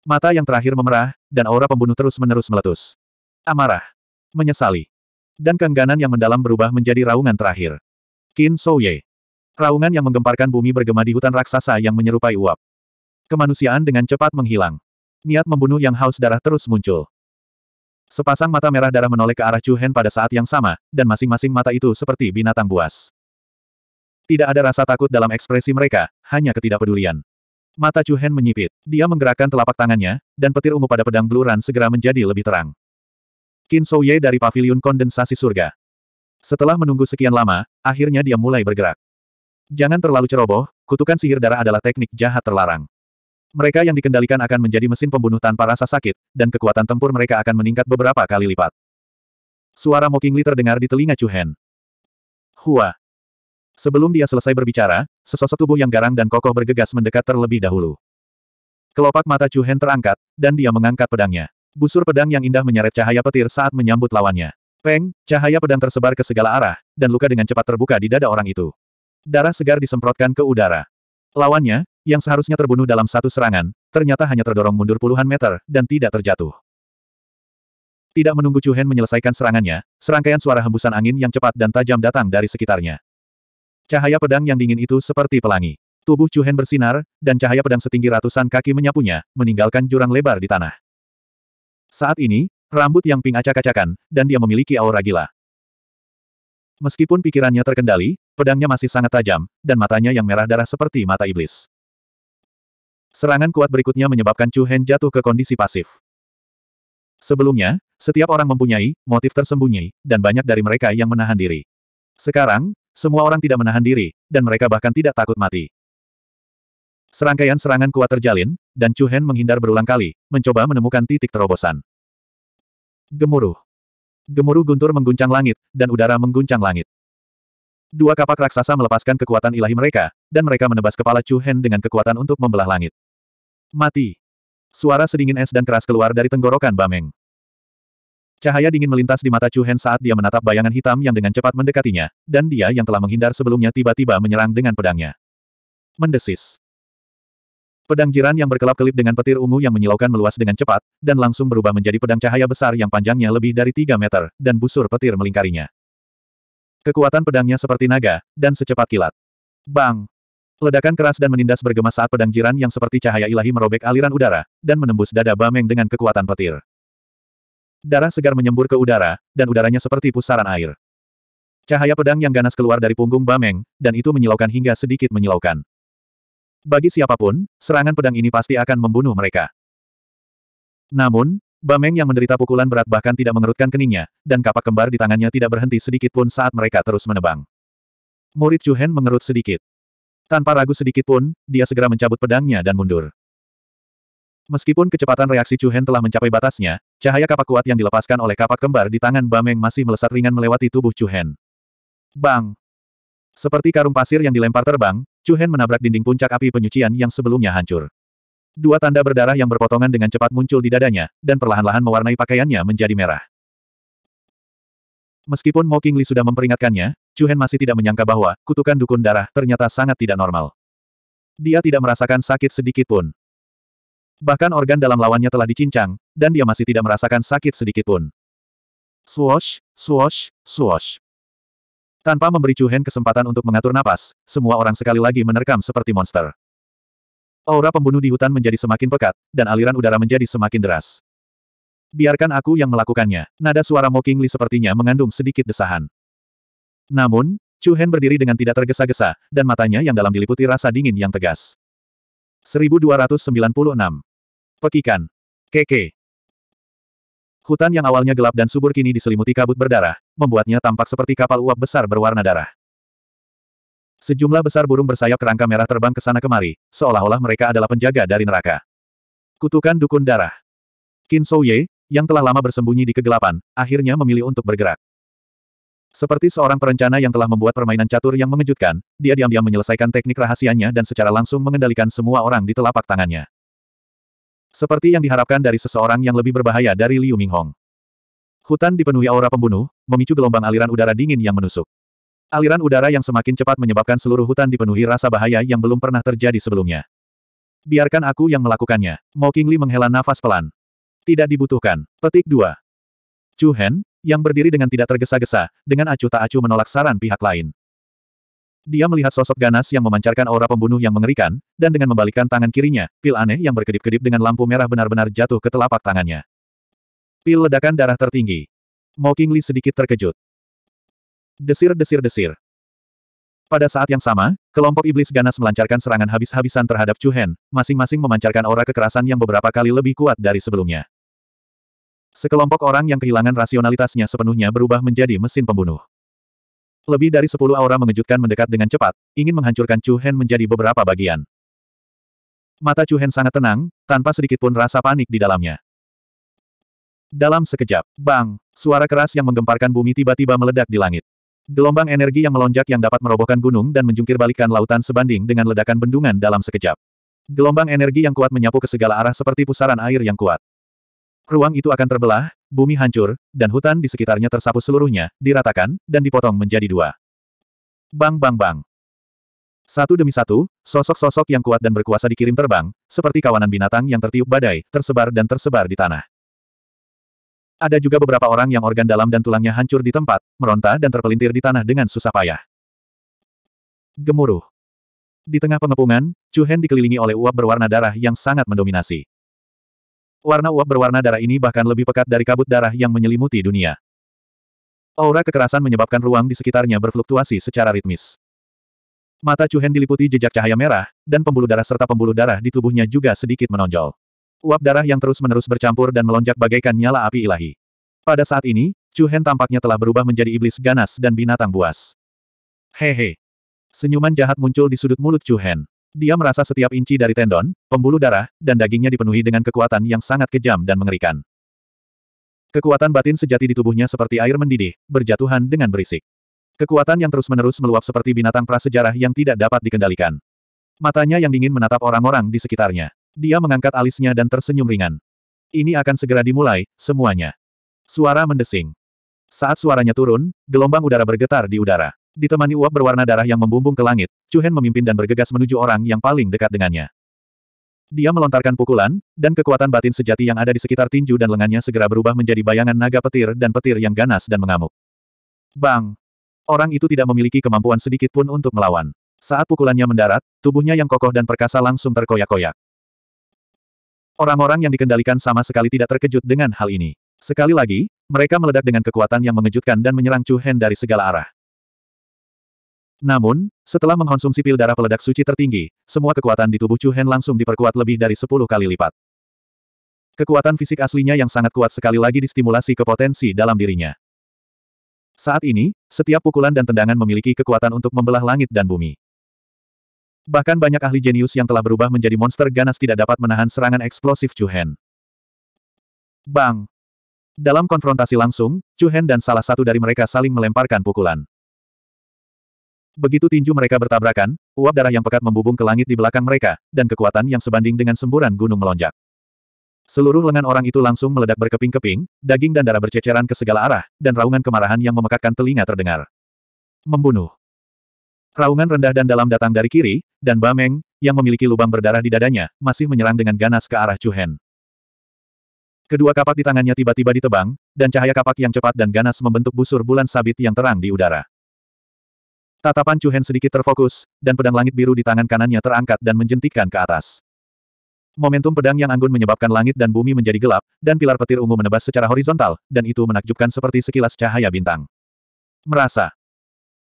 Mata yang terakhir memerah, dan aura pembunuh terus-menerus meletus. Amarah. Menyesali. Dan keengganan yang mendalam berubah menjadi raungan terakhir. Qin Ye, Raungan yang menggemparkan bumi bergema di hutan raksasa yang menyerupai uap. Kemanusiaan dengan cepat menghilang. Niat membunuh yang haus darah terus muncul. Sepasang mata merah darah menoleh ke arah Chu Hen pada saat yang sama, dan masing-masing mata itu seperti binatang buas. Tidak ada rasa takut dalam ekspresi mereka, hanya ketidakpedulian. Mata Chu Hen menyipit. Dia menggerakkan telapak tangannya, dan petir ungu pada pedang bluran segera menjadi lebih terang. Qin Shou Ye dari paviliun kondensasi surga. Setelah menunggu sekian lama, akhirnya dia mulai bergerak. Jangan terlalu ceroboh, kutukan sihir darah adalah teknik jahat terlarang. Mereka yang dikendalikan akan menjadi mesin pembunuh tanpa rasa sakit, dan kekuatan tempur mereka akan meningkat beberapa kali lipat. Suara Mokingli terdengar di telinga Chu Hen. Hua, Sebelum dia selesai berbicara, sesosok tubuh yang garang dan kokoh bergegas mendekat terlebih dahulu. Kelopak mata Chu Hen terangkat, dan dia mengangkat pedangnya. Busur pedang yang indah menyeret cahaya petir saat menyambut lawannya. Peng, cahaya pedang tersebar ke segala arah, dan luka dengan cepat terbuka di dada orang itu. Darah segar disemprotkan ke udara. Lawannya, yang seharusnya terbunuh dalam satu serangan, ternyata hanya terdorong mundur puluhan meter, dan tidak terjatuh. Tidak menunggu Chu Hen menyelesaikan serangannya, serangkaian suara hembusan angin yang cepat dan tajam datang dari sekitarnya. Cahaya pedang yang dingin itu seperti pelangi. Tubuh Hen bersinar, dan cahaya pedang setinggi ratusan kaki menyapunya, meninggalkan jurang lebar di tanah. Saat ini, rambut yang pink acak-acakan, dan dia memiliki aura gila. Meskipun pikirannya terkendali, pedangnya masih sangat tajam, dan matanya yang merah darah seperti mata iblis. Serangan kuat berikutnya menyebabkan Chu Hen jatuh ke kondisi pasif. Sebelumnya, setiap orang mempunyai motif tersembunyi, dan banyak dari mereka yang menahan diri. Sekarang, semua orang tidak menahan diri, dan mereka bahkan tidak takut mati. Serangkaian serangan kuat terjalin, dan Chu Hen menghindar berulang kali, mencoba menemukan titik terobosan. Gemuruh. Gemuruh guntur mengguncang langit, dan udara mengguncang langit. Dua kapak raksasa melepaskan kekuatan ilahi mereka, dan mereka menebas kepala Chu Hen dengan kekuatan untuk membelah langit. Mati. Suara sedingin es dan keras keluar dari tenggorokan Bameng. Cahaya dingin melintas di mata Chu Hen saat dia menatap bayangan hitam yang dengan cepat mendekatinya, dan dia yang telah menghindar sebelumnya tiba-tiba menyerang dengan pedangnya. Mendesis. Pedang jiran yang berkelap-kelip dengan petir ungu yang menyilaukan meluas dengan cepat, dan langsung berubah menjadi pedang cahaya besar yang panjangnya lebih dari 3 meter, dan busur petir melingkarinya. Kekuatan pedangnya seperti naga, dan secepat kilat. Bang! Ledakan keras dan menindas bergema saat pedang jiran yang seperti cahaya ilahi merobek aliran udara, dan menembus dada Bameng dengan kekuatan petir. Darah segar menyembur ke udara, dan udaranya seperti pusaran air. Cahaya pedang yang ganas keluar dari punggung Bameng, dan itu menyilaukan hingga sedikit menyilaukan. Bagi siapapun, serangan pedang ini pasti akan membunuh mereka. Namun, Bameng yang menderita pukulan berat bahkan tidak mengerutkan keningnya, dan kapak kembar di tangannya tidak berhenti sedikit pun saat mereka terus menebang. Murid Chu Hen mengerut sedikit. Tanpa ragu sedikit pun, dia segera mencabut pedangnya dan mundur. Meskipun kecepatan reaksi Chu Hen telah mencapai batasnya, cahaya kapak kuat yang dilepaskan oleh kapak kembar di tangan Bameng masih melesat ringan melewati tubuh Chu Hen. Bang! Seperti karung pasir yang dilempar terbang, Chu Hen menabrak dinding puncak api penyucian yang sebelumnya hancur. Dua tanda berdarah yang berpotongan dengan cepat muncul di dadanya, dan perlahan-lahan mewarnai pakaiannya menjadi merah. Meskipun Mo Qingli sudah memperingatkannya, Chu Hen masih tidak menyangka bahwa kutukan dukun darah ternyata sangat tidak normal. Dia tidak merasakan sakit sedikit pun. Bahkan organ dalam lawannya telah dicincang, dan dia masih tidak merasakan sakit sedikit pun. Swosh, swosh, swosh. Tanpa memberi Chu Hen kesempatan untuk mengatur napas, semua orang sekali lagi menerkam seperti monster. Aura pembunuh di hutan menjadi semakin pekat, dan aliran udara menjadi semakin deras. Biarkan aku yang melakukannya. Nada suara Mo Qingli sepertinya mengandung sedikit desahan. Namun, Chu Hen berdiri dengan tidak tergesa-gesa, dan matanya yang dalam diliputi rasa dingin yang tegas. 1296 Pekikan. Keke. Hutan yang awalnya gelap dan subur kini diselimuti kabut berdarah, membuatnya tampak seperti kapal uap besar berwarna darah. Sejumlah besar burung bersayap kerangka merah terbang ke sana kemari, seolah-olah mereka adalah penjaga dari neraka. Kutukan Dukun Darah. Qin Souye, yang telah lama bersembunyi di kegelapan, akhirnya memilih untuk bergerak. Seperti seorang perencana yang telah membuat permainan catur yang mengejutkan, dia diam-diam menyelesaikan teknik rahasianya dan secara langsung mengendalikan semua orang di telapak tangannya. Seperti yang diharapkan dari seseorang yang lebih berbahaya dari Liu Minghong. Hutan dipenuhi aura pembunuh, memicu gelombang aliran udara dingin yang menusuk. Aliran udara yang semakin cepat menyebabkan seluruh hutan dipenuhi rasa bahaya yang belum pernah terjadi sebelumnya. Biarkan aku yang melakukannya. Mo Qingli menghela nafas pelan. Tidak dibutuhkan. Petik 2. Chu Hen, yang berdiri dengan tidak tergesa-gesa, dengan acuh tak acuh menolak saran pihak lain. Dia melihat sosok ganas yang memancarkan aura pembunuh yang mengerikan, dan dengan membalikkan tangan kirinya, pil aneh yang berkedip-kedip dengan lampu merah benar-benar jatuh ke telapak tangannya. Pil ledakan darah tertinggi. Mokingli sedikit terkejut. Desir-desir-desir. Pada saat yang sama, kelompok iblis ganas melancarkan serangan habis-habisan terhadap Chu Hen, masing-masing memancarkan aura kekerasan yang beberapa kali lebih kuat dari sebelumnya. Sekelompok orang yang kehilangan rasionalitasnya sepenuhnya berubah menjadi mesin pembunuh. Lebih dari sepuluh aura mengejutkan mendekat dengan cepat, ingin menghancurkan Chu Hen menjadi beberapa bagian. Mata Chu Hen sangat tenang, tanpa sedikitpun rasa panik di dalamnya. Dalam sekejap, bang, suara keras yang menggemparkan bumi tiba-tiba meledak di langit. Gelombang energi yang melonjak yang dapat merobohkan gunung dan menjungkirbalikan lautan sebanding dengan ledakan bendungan dalam sekejap. Gelombang energi yang kuat menyapu ke segala arah seperti pusaran air yang kuat. Ruang itu akan terbelah, bumi hancur, dan hutan di sekitarnya tersapu seluruhnya, diratakan, dan dipotong menjadi dua. Bang bang bang. Satu demi satu, sosok-sosok yang kuat dan berkuasa dikirim terbang, seperti kawanan binatang yang tertiup badai, tersebar dan tersebar di tanah. Ada juga beberapa orang yang organ dalam dan tulangnya hancur di tempat, meronta dan terpelintir di tanah dengan susah payah. Gemuruh. Di tengah pengepungan, Chu Hen dikelilingi oleh uap berwarna darah yang sangat mendominasi. Warna uap berwarna darah ini bahkan lebih pekat dari kabut darah yang menyelimuti dunia. Aura kekerasan menyebabkan ruang di sekitarnya berfluktuasi secara ritmis. Mata Hen diliputi jejak cahaya merah, dan pembuluh darah serta pembuluh darah di tubuhnya juga sedikit menonjol. Uap darah yang terus-menerus bercampur dan melonjak bagaikan nyala api ilahi. Pada saat ini, Hen tampaknya telah berubah menjadi iblis ganas dan binatang buas. Hehe. Senyuman jahat muncul di sudut mulut Hen. Dia merasa setiap inci dari tendon, pembuluh darah, dan dagingnya dipenuhi dengan kekuatan yang sangat kejam dan mengerikan. Kekuatan batin sejati di tubuhnya seperti air mendidih, berjatuhan dengan berisik. Kekuatan yang terus-menerus meluap seperti binatang prasejarah yang tidak dapat dikendalikan. Matanya yang dingin menatap orang-orang di sekitarnya. Dia mengangkat alisnya dan tersenyum ringan. Ini akan segera dimulai, semuanya. Suara mendesing. Saat suaranya turun, gelombang udara bergetar di udara. Ditemani uap berwarna darah yang membumbung ke langit, Chu Hen memimpin dan bergegas menuju orang yang paling dekat dengannya. Dia melontarkan pukulan, dan kekuatan batin sejati yang ada di sekitar tinju dan lengannya segera berubah menjadi bayangan naga petir dan petir yang ganas dan mengamuk. Bang! Orang itu tidak memiliki kemampuan sedikit pun untuk melawan. Saat pukulannya mendarat, tubuhnya yang kokoh dan perkasa langsung terkoyak-koyak. Orang-orang yang dikendalikan sama sekali tidak terkejut dengan hal ini. Sekali lagi, mereka meledak dengan kekuatan yang mengejutkan dan menyerang Chu Hen dari segala arah. Namun, setelah mengkonsumsi pil darah peledak suci tertinggi, semua kekuatan di tubuh Chu Hen langsung diperkuat lebih dari 10 kali lipat. Kekuatan fisik aslinya yang sangat kuat sekali lagi distimulasi ke potensi dalam dirinya. Saat ini, setiap pukulan dan tendangan memiliki kekuatan untuk membelah langit dan bumi. Bahkan banyak ahli jenius yang telah berubah menjadi monster ganas tidak dapat menahan serangan eksplosif Chu Hen. Bang! Dalam konfrontasi langsung, Chu Hen dan salah satu dari mereka saling melemparkan pukulan. Begitu tinju mereka bertabrakan, uap darah yang pekat membubung ke langit di belakang mereka, dan kekuatan yang sebanding dengan semburan gunung melonjak. Seluruh lengan orang itu langsung meledak berkeping-keping, daging dan darah berceceran ke segala arah, dan raungan kemarahan yang memekakkan telinga terdengar. Membunuh. Raungan rendah dan dalam datang dari kiri, dan Bameng, yang memiliki lubang berdarah di dadanya, masih menyerang dengan ganas ke arah Chuhen. Kedua kapak di tangannya tiba-tiba ditebang, dan cahaya kapak yang cepat dan ganas membentuk busur bulan sabit yang terang di udara. Tatapan Chu Hen sedikit terfokus, dan pedang langit biru di tangan kanannya terangkat dan menjentikkan ke atas. Momentum pedang yang anggun menyebabkan langit dan bumi menjadi gelap, dan pilar petir ungu menebas secara horizontal, dan itu menakjubkan seperti sekilas cahaya bintang. Merasa.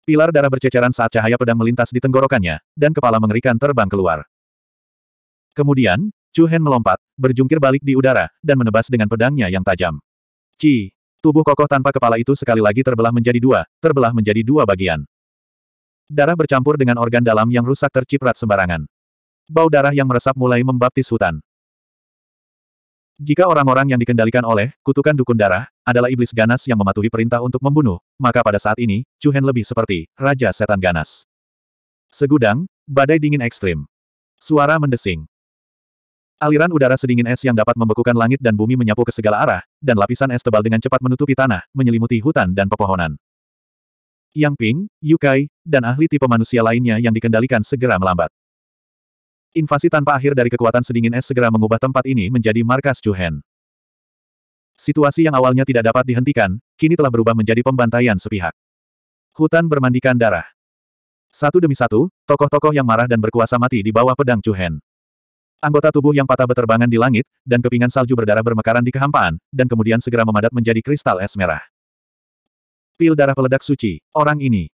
Pilar darah berceceran saat cahaya pedang melintas di tenggorokannya, dan kepala mengerikan terbang keluar. Kemudian, Chu Hen melompat, berjungkir balik di udara, dan menebas dengan pedangnya yang tajam. Ci! Tubuh kokoh tanpa kepala itu sekali lagi terbelah menjadi dua, terbelah menjadi dua bagian. Darah bercampur dengan organ dalam yang rusak terciprat sembarangan. Bau darah yang meresap mulai membaptis hutan. Jika orang-orang yang dikendalikan oleh kutukan dukun darah adalah iblis ganas yang mematuhi perintah untuk membunuh, maka pada saat ini, Chuhen lebih seperti Raja Setan Ganas. Segudang, badai dingin ekstrim. Suara mendesing. Aliran udara sedingin es yang dapat membekukan langit dan bumi menyapu ke segala arah, dan lapisan es tebal dengan cepat menutupi tanah, menyelimuti hutan dan pepohonan. Yang Ping, Yukai, dan ahli tipe manusia lainnya yang dikendalikan segera melambat. Invasi tanpa akhir dari kekuatan sedingin es segera mengubah tempat ini menjadi markas Juhen. Situasi yang awalnya tidak dapat dihentikan, kini telah berubah menjadi pembantaian sepihak. Hutan bermandikan darah. Satu demi satu, tokoh-tokoh yang marah dan berkuasa mati di bawah pedang Chuhen. Anggota tubuh yang patah beterbangan di langit, dan kepingan salju berdarah bermekaran di kehampaan, dan kemudian segera memadat menjadi kristal es merah. Pil darah peledak suci, orang ini.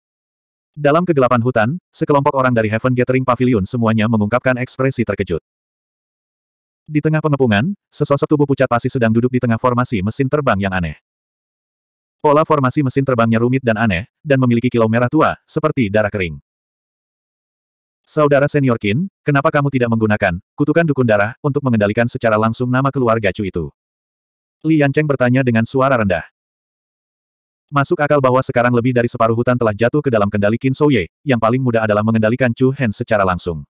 Dalam kegelapan hutan, sekelompok orang dari Heaven Gathering Pavilion semuanya mengungkapkan ekspresi terkejut. Di tengah pengepungan, sesosok tubuh pucat pasti sedang duduk di tengah formasi mesin terbang yang aneh. Pola formasi mesin terbangnya rumit dan aneh, dan memiliki kilau merah tua, seperti darah kering. Saudara senior Kin, kenapa kamu tidak menggunakan kutukan dukun darah untuk mengendalikan secara langsung nama keluarga Chu itu? Li Yancheng bertanya dengan suara rendah. Masuk akal bahwa sekarang lebih dari separuh hutan telah jatuh ke dalam kendali Qin Shouye, yang paling mudah adalah mengendalikan Chu Hen secara langsung.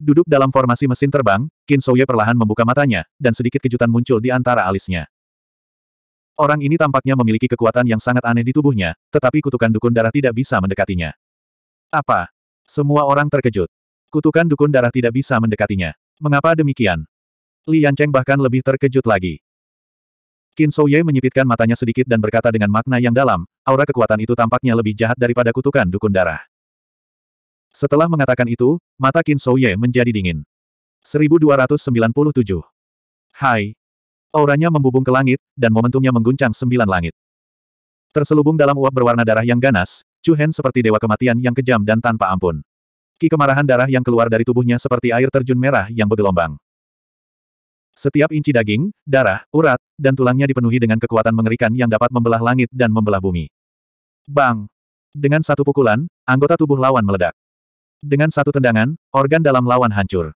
Duduk dalam formasi mesin terbang, Qin Shouye perlahan membuka matanya, dan sedikit kejutan muncul di antara alisnya. Orang ini tampaknya memiliki kekuatan yang sangat aneh di tubuhnya, tetapi kutukan dukun darah tidak bisa mendekatinya. Apa? Semua orang terkejut. Kutukan dukun darah tidak bisa mendekatinya. Mengapa demikian? Li Yancheng bahkan lebih terkejut lagi. Qin Ye menyipitkan matanya sedikit dan berkata dengan makna yang dalam, aura kekuatan itu tampaknya lebih jahat daripada kutukan dukun darah. Setelah mengatakan itu, mata Qin Ye menjadi dingin. 1297. Hai. Auranya membubung ke langit, dan momentumnya mengguncang sembilan langit. Terselubung dalam uap berwarna darah yang ganas, Chu Hen seperti dewa kematian yang kejam dan tanpa ampun. Ki kemarahan darah yang keluar dari tubuhnya seperti air terjun merah yang bergelombang. Setiap inci daging, darah, urat, dan tulangnya dipenuhi dengan kekuatan mengerikan yang dapat membelah langit dan membelah bumi. Bang! Dengan satu pukulan, anggota tubuh lawan meledak. Dengan satu tendangan, organ dalam lawan hancur.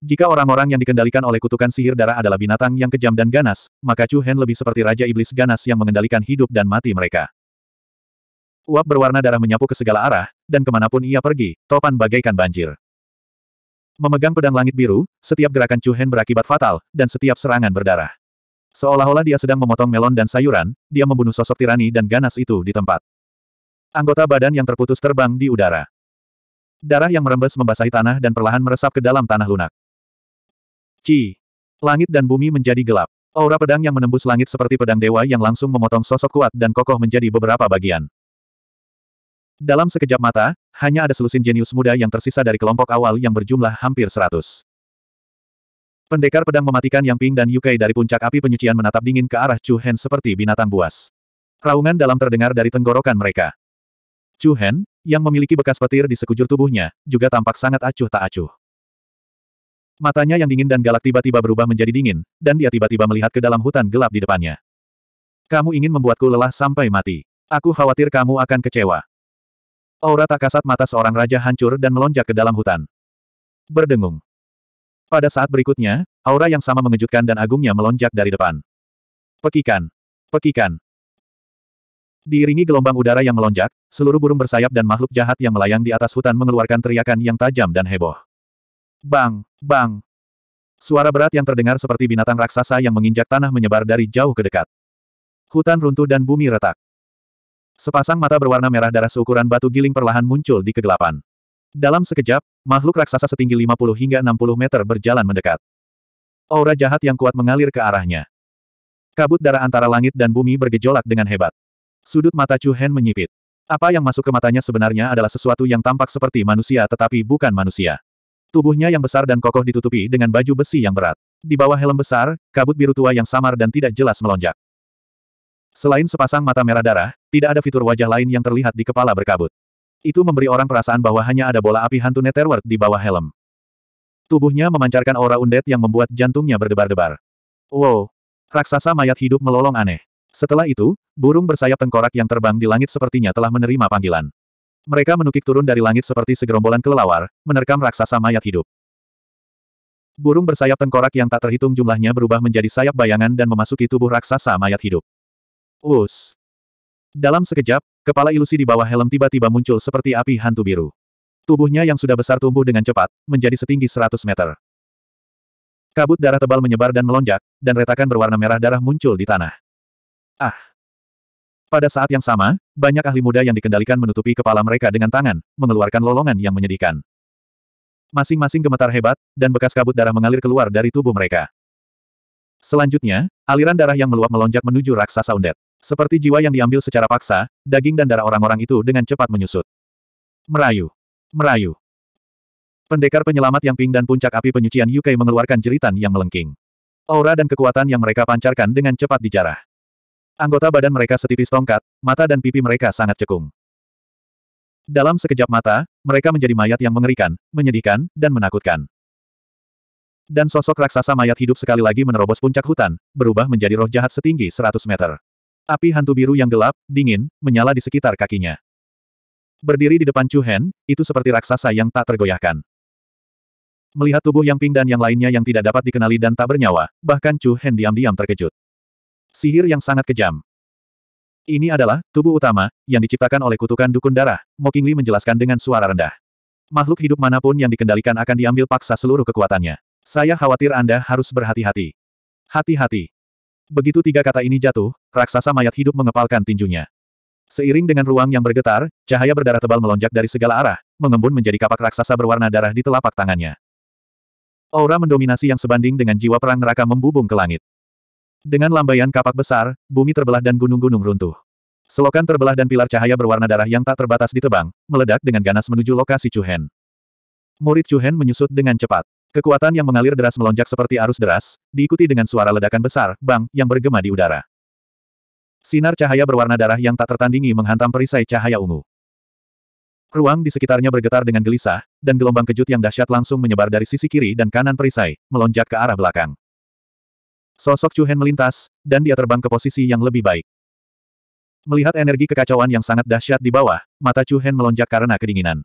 Jika orang-orang yang dikendalikan oleh kutukan sihir darah adalah binatang yang kejam dan ganas, maka Chu Hen lebih seperti Raja Iblis Ganas yang mengendalikan hidup dan mati mereka. Uap berwarna darah menyapu ke segala arah, dan kemanapun ia pergi, topan bagaikan banjir. Memegang pedang langit biru, setiap gerakan Chu Hen berakibat fatal, dan setiap serangan berdarah. Seolah-olah dia sedang memotong melon dan sayuran, dia membunuh sosok tirani dan ganas itu di tempat. Anggota badan yang terputus terbang di udara. Darah yang merembes membasahi tanah dan perlahan meresap ke dalam tanah lunak. Ci. Langit dan bumi menjadi gelap. Aura pedang yang menembus langit seperti pedang dewa yang langsung memotong sosok kuat dan kokoh menjadi beberapa bagian. Dalam sekejap mata, hanya ada selusin jenius muda yang tersisa dari kelompok awal yang berjumlah hampir seratus. Pendekar pedang mematikan Yang Ping dan Yukai dari puncak api penyucian menatap dingin ke arah Chu Hen seperti binatang buas. Raungan dalam terdengar dari tenggorokan mereka. Chu Hen, yang memiliki bekas petir di sekujur tubuhnya, juga tampak sangat acuh tak acuh. Matanya yang dingin dan galak tiba-tiba berubah menjadi dingin, dan dia tiba-tiba melihat ke dalam hutan gelap di depannya. Kamu ingin membuatku lelah sampai mati. Aku khawatir kamu akan kecewa. Aura tak kasat mata seorang raja hancur dan melonjak ke dalam hutan. Berdengung. Pada saat berikutnya, aura yang sama mengejutkan dan agungnya melonjak dari depan. Pekikan. Pekikan. Diiringi gelombang udara yang melonjak, seluruh burung bersayap dan makhluk jahat yang melayang di atas hutan mengeluarkan teriakan yang tajam dan heboh. Bang! Bang! Suara berat yang terdengar seperti binatang raksasa yang menginjak tanah menyebar dari jauh ke dekat. Hutan runtuh dan bumi retak. Sepasang mata berwarna merah darah seukuran batu giling perlahan muncul di kegelapan. Dalam sekejap, makhluk raksasa setinggi 50 hingga 60 meter berjalan mendekat. Aura jahat yang kuat mengalir ke arahnya. Kabut darah antara langit dan bumi bergejolak dengan hebat. Sudut mata Chu Hen menyipit. Apa yang masuk ke matanya sebenarnya adalah sesuatu yang tampak seperti manusia tetapi bukan manusia. Tubuhnya yang besar dan kokoh ditutupi dengan baju besi yang berat. Di bawah helm besar, kabut biru tua yang samar dan tidak jelas melonjak. Selain sepasang mata merah darah, tidak ada fitur wajah lain yang terlihat di kepala berkabut. Itu memberi orang perasaan bahwa hanya ada bola api hantu Netherworld di bawah helm. Tubuhnya memancarkan aura undead yang membuat jantungnya berdebar-debar. Wow! Raksasa mayat hidup melolong aneh. Setelah itu, burung bersayap tengkorak yang terbang di langit sepertinya telah menerima panggilan. Mereka menukik turun dari langit seperti segerombolan kelelawar, menerkam raksasa mayat hidup. Burung bersayap tengkorak yang tak terhitung jumlahnya berubah menjadi sayap bayangan dan memasuki tubuh raksasa mayat hidup. Us. Dalam sekejap, kepala ilusi di bawah helm tiba-tiba muncul seperti api hantu biru. Tubuhnya yang sudah besar tumbuh dengan cepat, menjadi setinggi 100 meter. Kabut darah tebal menyebar dan melonjak, dan retakan berwarna merah darah muncul di tanah. Ah! Pada saat yang sama, banyak ahli muda yang dikendalikan menutupi kepala mereka dengan tangan, mengeluarkan lolongan yang menyedihkan. Masing-masing gemetar hebat, dan bekas kabut darah mengalir keluar dari tubuh mereka. Selanjutnya, aliran darah yang meluap melonjak menuju raksasa undet. Seperti jiwa yang diambil secara paksa, daging dan darah orang-orang itu dengan cepat menyusut. Merayu. Merayu. Pendekar penyelamat yang ping dan puncak api penyucian Yukai mengeluarkan jeritan yang melengking. Aura dan kekuatan yang mereka pancarkan dengan cepat dijarah. Anggota badan mereka setipis tongkat, mata dan pipi mereka sangat cekung. Dalam sekejap mata, mereka menjadi mayat yang mengerikan, menyedihkan, dan menakutkan. Dan sosok raksasa mayat hidup sekali lagi menerobos puncak hutan, berubah menjadi roh jahat setinggi 100 meter. Api hantu biru yang gelap, dingin, menyala di sekitar kakinya. Berdiri di depan Chu Hen, itu seperti raksasa yang tak tergoyahkan. Melihat tubuh yang ping dan yang lainnya yang tidak dapat dikenali dan tak bernyawa, bahkan Chu Hen diam-diam terkejut. Sihir yang sangat kejam. Ini adalah tubuh utama yang diciptakan oleh kutukan dukun darah, Mokingli menjelaskan dengan suara rendah. Makhluk hidup manapun yang dikendalikan akan diambil paksa seluruh kekuatannya. Saya khawatir Anda harus berhati-hati. Hati-hati. Begitu tiga kata ini jatuh, raksasa mayat hidup mengepalkan tinjunya. Seiring dengan ruang yang bergetar, cahaya berdarah tebal melonjak dari segala arah, mengembun menjadi kapak raksasa berwarna darah di telapak tangannya. Aura mendominasi yang sebanding dengan jiwa perang neraka membubung ke langit. Dengan lambaian kapak besar, bumi terbelah dan gunung-gunung runtuh. Selokan terbelah dan pilar cahaya berwarna darah yang tak terbatas ditebang, meledak dengan ganas menuju lokasi Cuhen. Murid Cuhen menyusut dengan cepat. Kekuatan yang mengalir deras melonjak seperti arus deras, diikuti dengan suara ledakan besar, bang, yang bergema di udara. Sinar cahaya berwarna darah yang tak tertandingi menghantam perisai cahaya ungu. Ruang di sekitarnya bergetar dengan gelisah, dan gelombang kejut yang dahsyat langsung menyebar dari sisi kiri dan kanan perisai, melonjak ke arah belakang. Sosok Chu Hen melintas, dan dia terbang ke posisi yang lebih baik. Melihat energi kekacauan yang sangat dahsyat di bawah, mata Chu Hen melonjak karena kedinginan.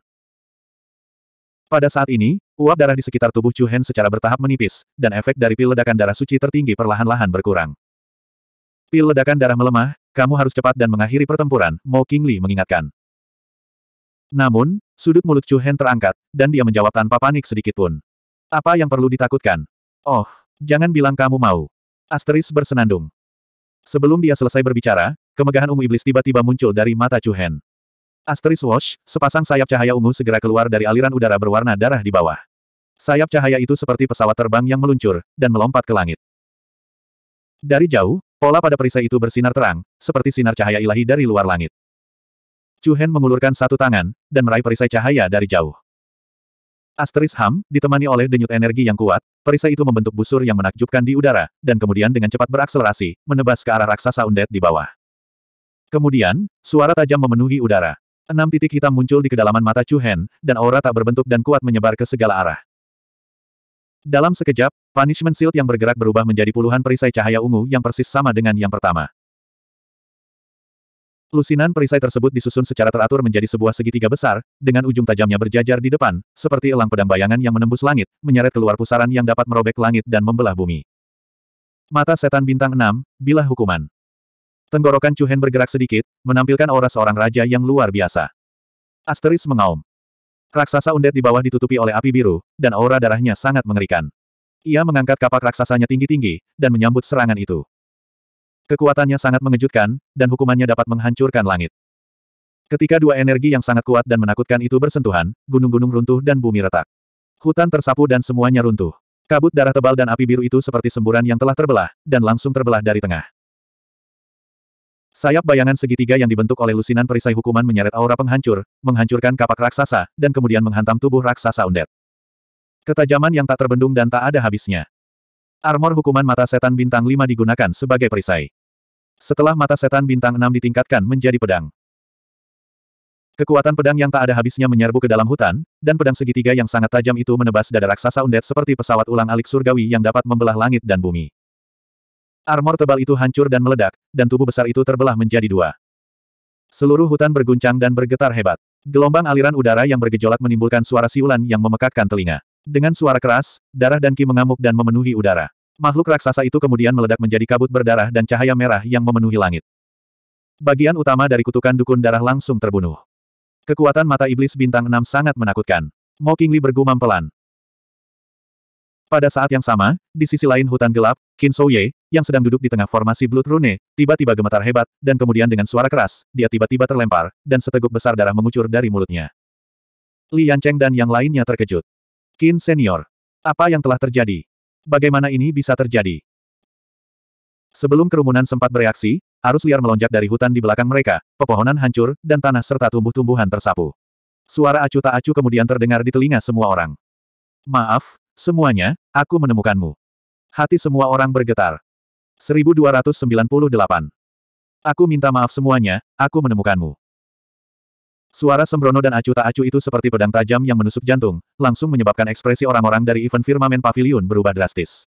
Pada saat ini, Uap darah di sekitar tubuh Chu Hen secara bertahap menipis, dan efek dari pil ledakan darah suci tertinggi perlahan-lahan berkurang. Pil ledakan darah melemah, kamu harus cepat dan mengakhiri pertempuran, Mo Qingli mengingatkan. Namun, sudut mulut Chu Hen terangkat, dan dia menjawab tanpa panik sedikitpun. Apa yang perlu ditakutkan? Oh, jangan bilang kamu mau. Asteris bersenandung. Sebelum dia selesai berbicara, kemegahan ungu iblis tiba-tiba muncul dari mata Chu Hen. Asteris Wash, sepasang sayap cahaya ungu segera keluar dari aliran udara berwarna darah di bawah. Sayap cahaya itu seperti pesawat terbang yang meluncur, dan melompat ke langit. Dari jauh, pola pada perisai itu bersinar terang, seperti sinar cahaya ilahi dari luar langit. Chu mengulurkan satu tangan, dan meraih perisai cahaya dari jauh. Asteris Ham, ditemani oleh denyut energi yang kuat, perisai itu membentuk busur yang menakjubkan di udara, dan kemudian dengan cepat berakselerasi, menebas ke arah raksasa undet di bawah. Kemudian, suara tajam memenuhi udara. Enam titik hitam muncul di kedalaman mata Chu dan aura tak berbentuk dan kuat menyebar ke segala arah. Dalam sekejap, punishment shield yang bergerak berubah menjadi puluhan perisai cahaya ungu yang persis sama dengan yang pertama. Lusinan perisai tersebut disusun secara teratur menjadi sebuah segitiga besar, dengan ujung tajamnya berjajar di depan, seperti elang pedang bayangan yang menembus langit, menyeret keluar pusaran yang dapat merobek langit dan membelah bumi. Mata setan bintang 6, bilah hukuman. Tenggorokan Cuhen bergerak sedikit, menampilkan aura seorang raja yang luar biasa. Asteris mengaum. Raksasa undet di bawah ditutupi oleh api biru, dan aura darahnya sangat mengerikan. Ia mengangkat kapak raksasanya tinggi-tinggi, dan menyambut serangan itu. Kekuatannya sangat mengejutkan, dan hukumannya dapat menghancurkan langit. Ketika dua energi yang sangat kuat dan menakutkan itu bersentuhan, gunung-gunung runtuh dan bumi retak. Hutan tersapu dan semuanya runtuh. Kabut darah tebal dan api biru itu seperti semburan yang telah terbelah, dan langsung terbelah dari tengah. Sayap bayangan segitiga yang dibentuk oleh lusinan perisai hukuman menyeret aura penghancur, menghancurkan kapak raksasa, dan kemudian menghantam tubuh raksasa undet. Ketajaman yang tak terbendung dan tak ada habisnya. Armor hukuman mata setan bintang 5 digunakan sebagai perisai. Setelah mata setan bintang 6 ditingkatkan menjadi pedang. Kekuatan pedang yang tak ada habisnya menyerbu ke dalam hutan, dan pedang segitiga yang sangat tajam itu menebas dada raksasa undet seperti pesawat ulang alik surgawi yang dapat membelah langit dan bumi. Armor tebal itu hancur dan meledak, dan tubuh besar itu terbelah menjadi dua. Seluruh hutan berguncang dan bergetar hebat. Gelombang aliran udara yang bergejolak menimbulkan suara siulan yang memekakkan telinga. Dengan suara keras, darah dan ki mengamuk dan memenuhi udara. Makhluk raksasa itu kemudian meledak menjadi kabut berdarah dan cahaya merah yang memenuhi langit. Bagian utama dari kutukan dukun darah langsung terbunuh. Kekuatan mata iblis bintang enam sangat menakutkan. Mo bergumam pelan. Pada saat yang sama, di sisi lain hutan gelap, Qin Shou yang sedang duduk di tengah formasi Blood Rune, tiba-tiba gemetar hebat, dan kemudian dengan suara keras, dia tiba-tiba terlempar, dan seteguk besar darah mengucur dari mulutnya. Li Yancheng dan yang lainnya terkejut. Qin Senior. Apa yang telah terjadi? Bagaimana ini bisa terjadi? Sebelum kerumunan sempat bereaksi, arus liar melonjak dari hutan di belakang mereka, pepohonan hancur, dan tanah serta tumbuh-tumbuhan tersapu. Suara acu tak acu kemudian terdengar di telinga semua orang. Maaf, Semuanya, aku menemukanmu. Hati semua orang bergetar. 1298. Aku minta maaf semuanya, aku menemukanmu. Suara sembrono dan acu tak acu itu seperti pedang tajam yang menusuk jantung, langsung menyebabkan ekspresi orang-orang dari event Firmamen Pavilion berubah drastis.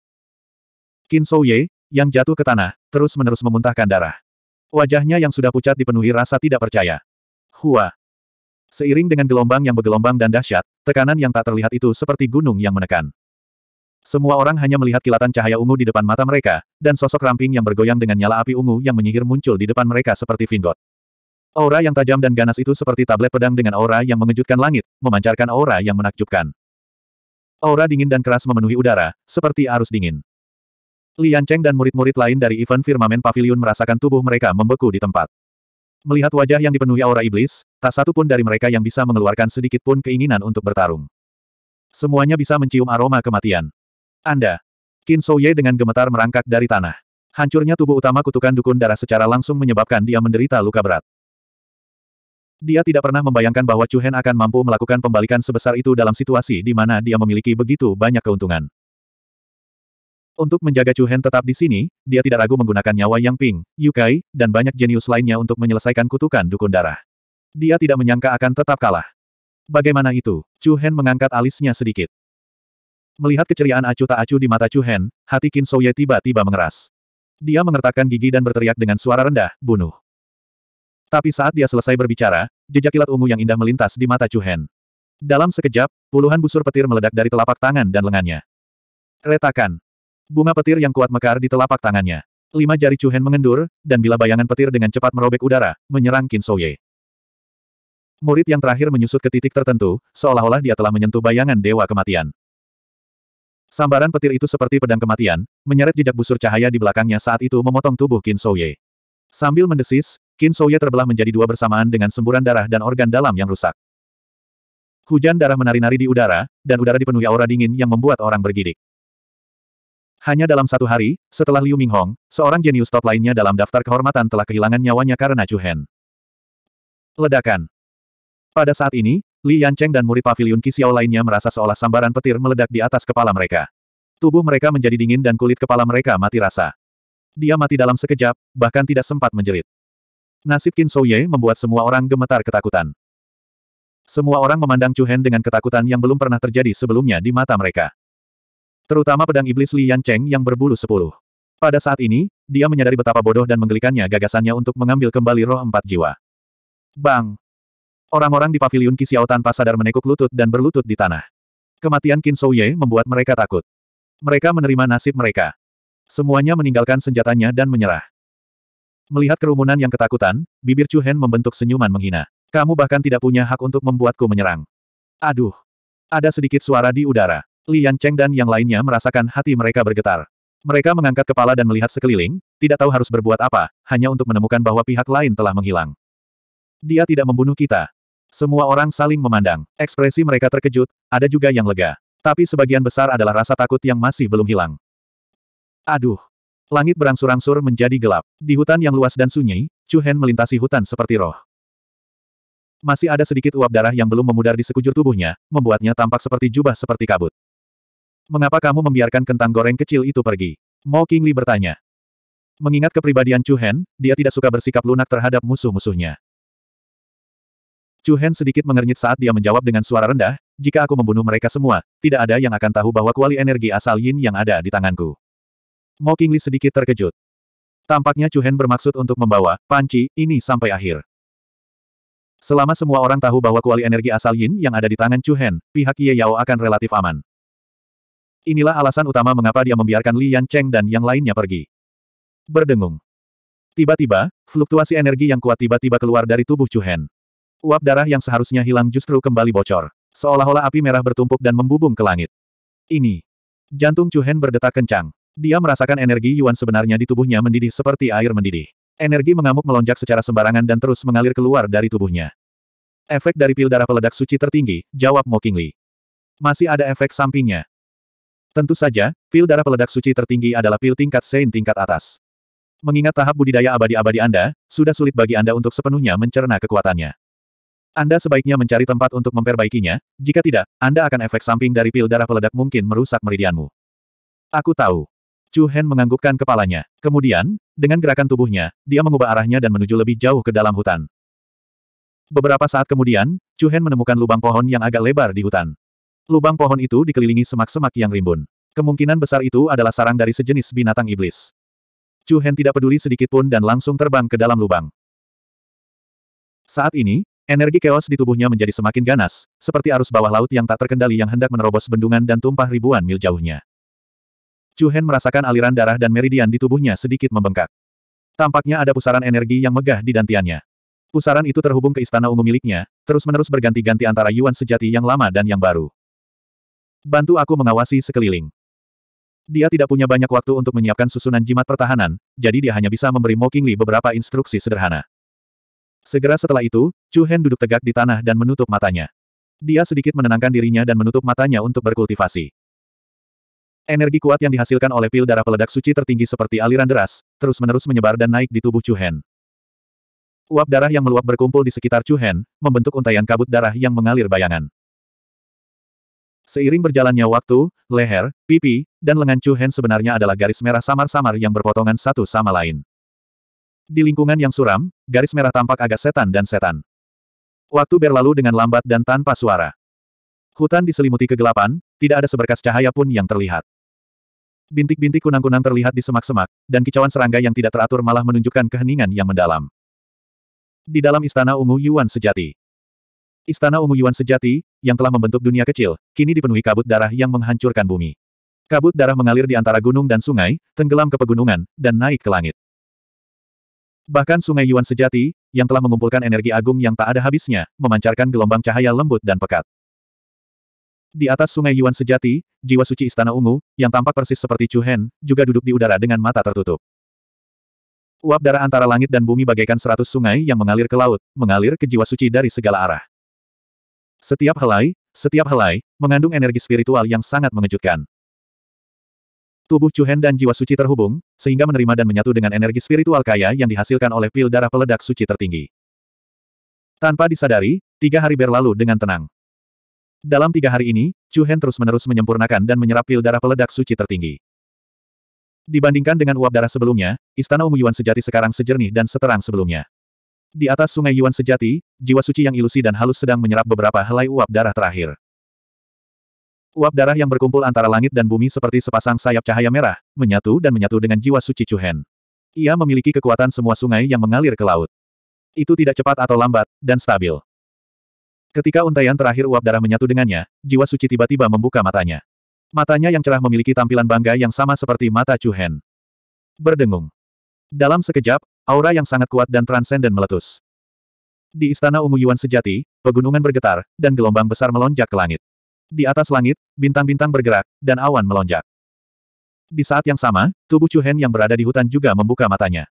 Qin Shou Ye, yang jatuh ke tanah, terus-menerus memuntahkan darah. Wajahnya yang sudah pucat dipenuhi rasa tidak percaya. Hua, Seiring dengan gelombang yang bergelombang dan dahsyat, tekanan yang tak terlihat itu seperti gunung yang menekan. Semua orang hanya melihat kilatan cahaya ungu di depan mata mereka, dan sosok ramping yang bergoyang dengan nyala api ungu yang menyihir muncul di depan mereka seperti Vingot. Aura yang tajam dan ganas itu seperti tablet pedang dengan aura yang mengejutkan langit, memancarkan aura yang menakjubkan. Aura dingin dan keras memenuhi udara, seperti arus dingin. Lian Cheng dan murid-murid lain dari event Firmamen Pavilion merasakan tubuh mereka membeku di tempat. Melihat wajah yang dipenuhi aura iblis, tak satu pun dari mereka yang bisa mengeluarkan sedikit pun keinginan untuk bertarung. Semuanya bisa mencium aroma kematian. Anda. Qin Souye dengan gemetar merangkak dari tanah. Hancurnya tubuh utama kutukan dukun darah secara langsung menyebabkan dia menderita luka berat. Dia tidak pernah membayangkan bahwa Chu Hen akan mampu melakukan pembalikan sebesar itu dalam situasi di mana dia memiliki begitu banyak keuntungan. Untuk menjaga Chu Hen tetap di sini, dia tidak ragu menggunakan nyawa Yang Ping, Yukai, dan banyak jenius lainnya untuk menyelesaikan kutukan dukun darah. Dia tidak menyangka akan tetap kalah. Bagaimana itu? Chu Hen mengangkat alisnya sedikit. Melihat keceriaan acu tak acu di mata Chu Hen, hati Qin Souye tiba-tiba mengeras. Dia mengertakkan gigi dan berteriak dengan suara rendah, bunuh. Tapi saat dia selesai berbicara, jejak kilat ungu yang indah melintas di mata Chu Hen. Dalam sekejap, puluhan busur petir meledak dari telapak tangan dan lengannya. Retakan, Bunga petir yang kuat mekar di telapak tangannya. Lima jari Chu Hen mengendur, dan bila bayangan petir dengan cepat merobek udara, menyerang Qin Souye. Murid yang terakhir menyusut ke titik tertentu, seolah-olah dia telah menyentuh bayangan Dewa Kematian. Sambaran petir itu seperti pedang kematian, menyeret jejak busur cahaya di belakangnya saat itu memotong tubuh Qin Souye. Sambil mendesis, Qin Souye terbelah menjadi dua bersamaan dengan semburan darah dan organ dalam yang rusak. Hujan darah menari-nari di udara, dan udara dipenuhi aura dingin yang membuat orang bergidik. Hanya dalam satu hari, setelah Liu Minghong, seorang jenius top lainnya dalam daftar kehormatan telah kehilangan nyawanya karena Chu Hen. Ledakan. Pada saat ini, Li Yancheng dan murid pavilion Kisiao lainnya merasa seolah sambaran petir meledak di atas kepala mereka. Tubuh mereka menjadi dingin dan kulit kepala mereka mati rasa. Dia mati dalam sekejap, bahkan tidak sempat menjerit. Nasib Qin Souye membuat semua orang gemetar ketakutan. Semua orang memandang Chu Hen dengan ketakutan yang belum pernah terjadi sebelumnya di mata mereka. Terutama pedang iblis Li Yan Cheng yang berbulu sepuluh. Pada saat ini, dia menyadari betapa bodoh dan menggelikannya gagasannya untuk mengambil kembali roh empat jiwa. Bang! Orang-orang di pavilion Kisiao tanpa sadar menekuk lutut dan berlutut di tanah. Kematian Qin Shouye membuat mereka takut. Mereka menerima nasib mereka. Semuanya meninggalkan senjatanya dan menyerah. Melihat kerumunan yang ketakutan, bibir Chu Hen membentuk senyuman menghina. Kamu bahkan tidak punya hak untuk membuatku menyerang. Aduh! Ada sedikit suara di udara. Lian Cheng dan yang lainnya merasakan hati mereka bergetar. Mereka mengangkat kepala dan melihat sekeliling, tidak tahu harus berbuat apa, hanya untuk menemukan bahwa pihak lain telah menghilang. Dia tidak membunuh kita. Semua orang saling memandang. Ekspresi mereka terkejut, ada juga yang lega. Tapi sebagian besar adalah rasa takut yang masih belum hilang. Aduh. Langit berangsur-angsur menjadi gelap. Di hutan yang luas dan sunyi, Chu Hen melintasi hutan seperti roh. Masih ada sedikit uap darah yang belum memudar di sekujur tubuhnya, membuatnya tampak seperti jubah seperti kabut. Mengapa kamu membiarkan kentang goreng kecil itu pergi? Mo Qingli bertanya. Mengingat kepribadian Chu Hen, dia tidak suka bersikap lunak terhadap musuh-musuhnya. Chu Hen sedikit mengernyit saat dia menjawab dengan suara rendah, jika aku membunuh mereka semua, tidak ada yang akan tahu bahwa kuali energi asal yin yang ada di tanganku. Mo Qingli sedikit terkejut. Tampaknya Chu Hen bermaksud untuk membawa panci ini sampai akhir. Selama semua orang tahu bahwa kuali energi asal Yin yang ada di tangan Chu Hen, pihak Ye Yao akan relatif aman. Inilah alasan utama mengapa dia membiarkan Li Yan Cheng dan yang lainnya pergi. Berdengung. Tiba-tiba, fluktuasi energi yang kuat tiba-tiba keluar dari tubuh Chu Hen. Uap darah yang seharusnya hilang justru kembali bocor. Seolah-olah api merah bertumpuk dan membubung ke langit. Ini. Jantung Chu Hen berdetak kencang. Dia merasakan energi Yuan sebenarnya di tubuhnya mendidih seperti air mendidih. Energi mengamuk melonjak secara sembarangan dan terus mengalir keluar dari tubuhnya. Efek dari pil darah peledak suci tertinggi, jawab Mokingli. Masih ada efek sampingnya. Tentu saja, pil darah peledak suci tertinggi adalah pil tingkat Sein tingkat atas. Mengingat tahap budidaya abadi-abadi Anda, sudah sulit bagi Anda untuk sepenuhnya mencerna kekuatannya. Anda sebaiknya mencari tempat untuk memperbaikinya, jika tidak, Anda akan efek samping dari pil darah peledak mungkin merusak meridianmu. Aku tahu. Chu Hen menganggukkan kepalanya. Kemudian, dengan gerakan tubuhnya, dia mengubah arahnya dan menuju lebih jauh ke dalam hutan. Beberapa saat kemudian, Chu Hen menemukan lubang pohon yang agak lebar di hutan. Lubang pohon itu dikelilingi semak-semak yang rimbun. Kemungkinan besar itu adalah sarang dari sejenis binatang iblis. Chu Hen tidak peduli sedikit pun dan langsung terbang ke dalam lubang. Saat ini, energi keos di tubuhnya menjadi semakin ganas, seperti arus bawah laut yang tak terkendali yang hendak menerobos bendungan dan tumpah ribuan mil jauhnya. Chu Hen merasakan aliran darah dan meridian di tubuhnya sedikit membengkak. Tampaknya ada pusaran energi yang megah di dantiannya. Pusaran itu terhubung ke istana ungu miliknya, terus-menerus berganti-ganti antara Yuan sejati yang lama dan yang baru. Bantu aku mengawasi sekeliling. Dia tidak punya banyak waktu untuk menyiapkan susunan jimat pertahanan, jadi dia hanya bisa memberi Mo Qingli beberapa instruksi sederhana. Segera setelah itu, Chu Hen duduk tegak di tanah dan menutup matanya. Dia sedikit menenangkan dirinya dan menutup matanya untuk berkultivasi. Energi kuat yang dihasilkan oleh pil darah peledak suci tertinggi seperti aliran deras, terus-menerus menyebar dan naik di tubuh Chu Hen. Uap darah yang meluap berkumpul di sekitar Chu Hen, membentuk untaian kabut darah yang mengalir bayangan. Seiring berjalannya waktu, leher, pipi, dan lengan Chu Hen sebenarnya adalah garis merah samar-samar yang berpotongan satu sama lain. Di lingkungan yang suram, garis merah tampak agak setan dan setan. Waktu berlalu dengan lambat dan tanpa suara. Hutan diselimuti kegelapan, tidak ada seberkas cahaya pun yang terlihat. Bintik-bintik kunang-kunang terlihat di semak-semak, dan kicauan serangga yang tidak teratur malah menunjukkan keheningan yang mendalam. Di dalam istana ungu Yuan sejati, Istana Ungu Yuan sejati, yang telah membentuk dunia kecil, kini dipenuhi kabut darah yang menghancurkan bumi. Kabut darah mengalir di antara gunung dan sungai, tenggelam ke pegunungan, dan naik ke langit. Bahkan sungai Yuan sejati, yang telah mengumpulkan energi agung yang tak ada habisnya, memancarkan gelombang cahaya lembut dan pekat. Di atas sungai Yuan sejati, jiwa suci Istana Ungu, yang tampak persis seperti Chu Hen, juga duduk di udara dengan mata tertutup. Uap darah antara langit dan bumi bagaikan seratus sungai yang mengalir ke laut, mengalir ke jiwa suci dari segala arah. Setiap helai, setiap helai, mengandung energi spiritual yang sangat mengejutkan. Tubuh Hen dan jiwa suci terhubung, sehingga menerima dan menyatu dengan energi spiritual kaya yang dihasilkan oleh pil darah peledak suci tertinggi. Tanpa disadari, tiga hari berlalu dengan tenang. Dalam tiga hari ini, Chu Hen terus-menerus menyempurnakan dan menyerap pil darah peledak suci tertinggi. Dibandingkan dengan uap darah sebelumnya, Istana Umu Yuan Sejati sekarang sejernih dan seterang sebelumnya. Di atas sungai Yuan Sejati, jiwa suci yang ilusi dan halus sedang menyerap beberapa helai uap darah terakhir. Uap darah yang berkumpul antara langit dan bumi seperti sepasang sayap cahaya merah, menyatu dan menyatu dengan jiwa suci Cuhen. Ia memiliki kekuatan semua sungai yang mengalir ke laut. Itu tidak cepat atau lambat, dan stabil. Ketika untayan terakhir uap darah menyatu dengannya, jiwa suci tiba-tiba membuka matanya. Matanya yang cerah memiliki tampilan bangga yang sama seperti mata Chuhen. Berdengung. Dalam sekejap, aura yang sangat kuat dan transenden meletus. Di istana ungu Yuan sejati, pegunungan bergetar, dan gelombang besar melonjak ke langit. Di atas langit, bintang-bintang bergerak, dan awan melonjak. Di saat yang sama, tubuh Chu Hen yang berada di hutan juga membuka matanya.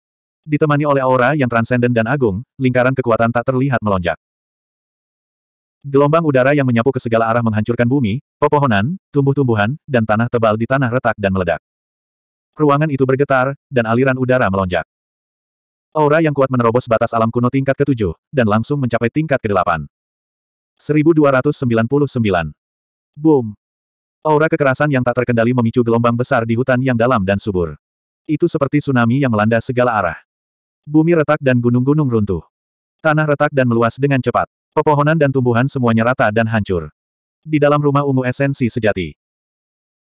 Ditemani oleh aura yang transenden dan agung, lingkaran kekuatan tak terlihat melonjak. Gelombang udara yang menyapu ke segala arah menghancurkan bumi, pepohonan, tumbuh-tumbuhan, dan tanah tebal di tanah retak dan meledak. Ruangan itu bergetar, dan aliran udara melonjak. Aura yang kuat menerobos batas alam kuno tingkat ke-7, dan langsung mencapai tingkat ke-8. 1299. Boom. Aura kekerasan yang tak terkendali memicu gelombang besar di hutan yang dalam dan subur. Itu seperti tsunami yang melanda segala arah. Bumi retak dan gunung-gunung runtuh. Tanah retak dan meluas dengan cepat. Pepohonan dan tumbuhan semuanya rata dan hancur. Di dalam rumah ungu esensi sejati.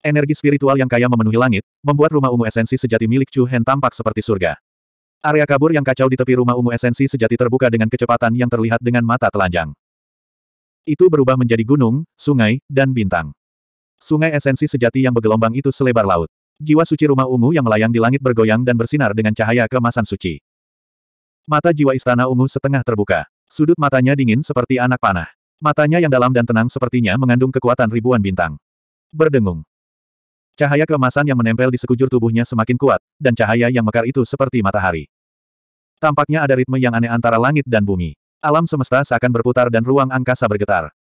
Energi spiritual yang kaya memenuhi langit, membuat rumah ungu esensi sejati milik Chu Hen tampak seperti surga. Area kabur yang kacau di tepi rumah ungu esensi sejati terbuka dengan kecepatan yang terlihat dengan mata telanjang. Itu berubah menjadi gunung, sungai, dan bintang. Sungai esensi sejati yang bergelombang itu selebar laut. Jiwa suci rumah ungu yang melayang di langit bergoyang dan bersinar dengan cahaya kemasan suci. Mata jiwa istana ungu setengah terbuka. Sudut matanya dingin seperti anak panah. Matanya yang dalam dan tenang sepertinya mengandung kekuatan ribuan bintang. Berdengung. Cahaya keemasan yang menempel di sekujur tubuhnya semakin kuat, dan cahaya yang mekar itu seperti matahari. Tampaknya ada ritme yang aneh antara langit dan bumi. Alam semesta seakan berputar dan ruang angkasa bergetar.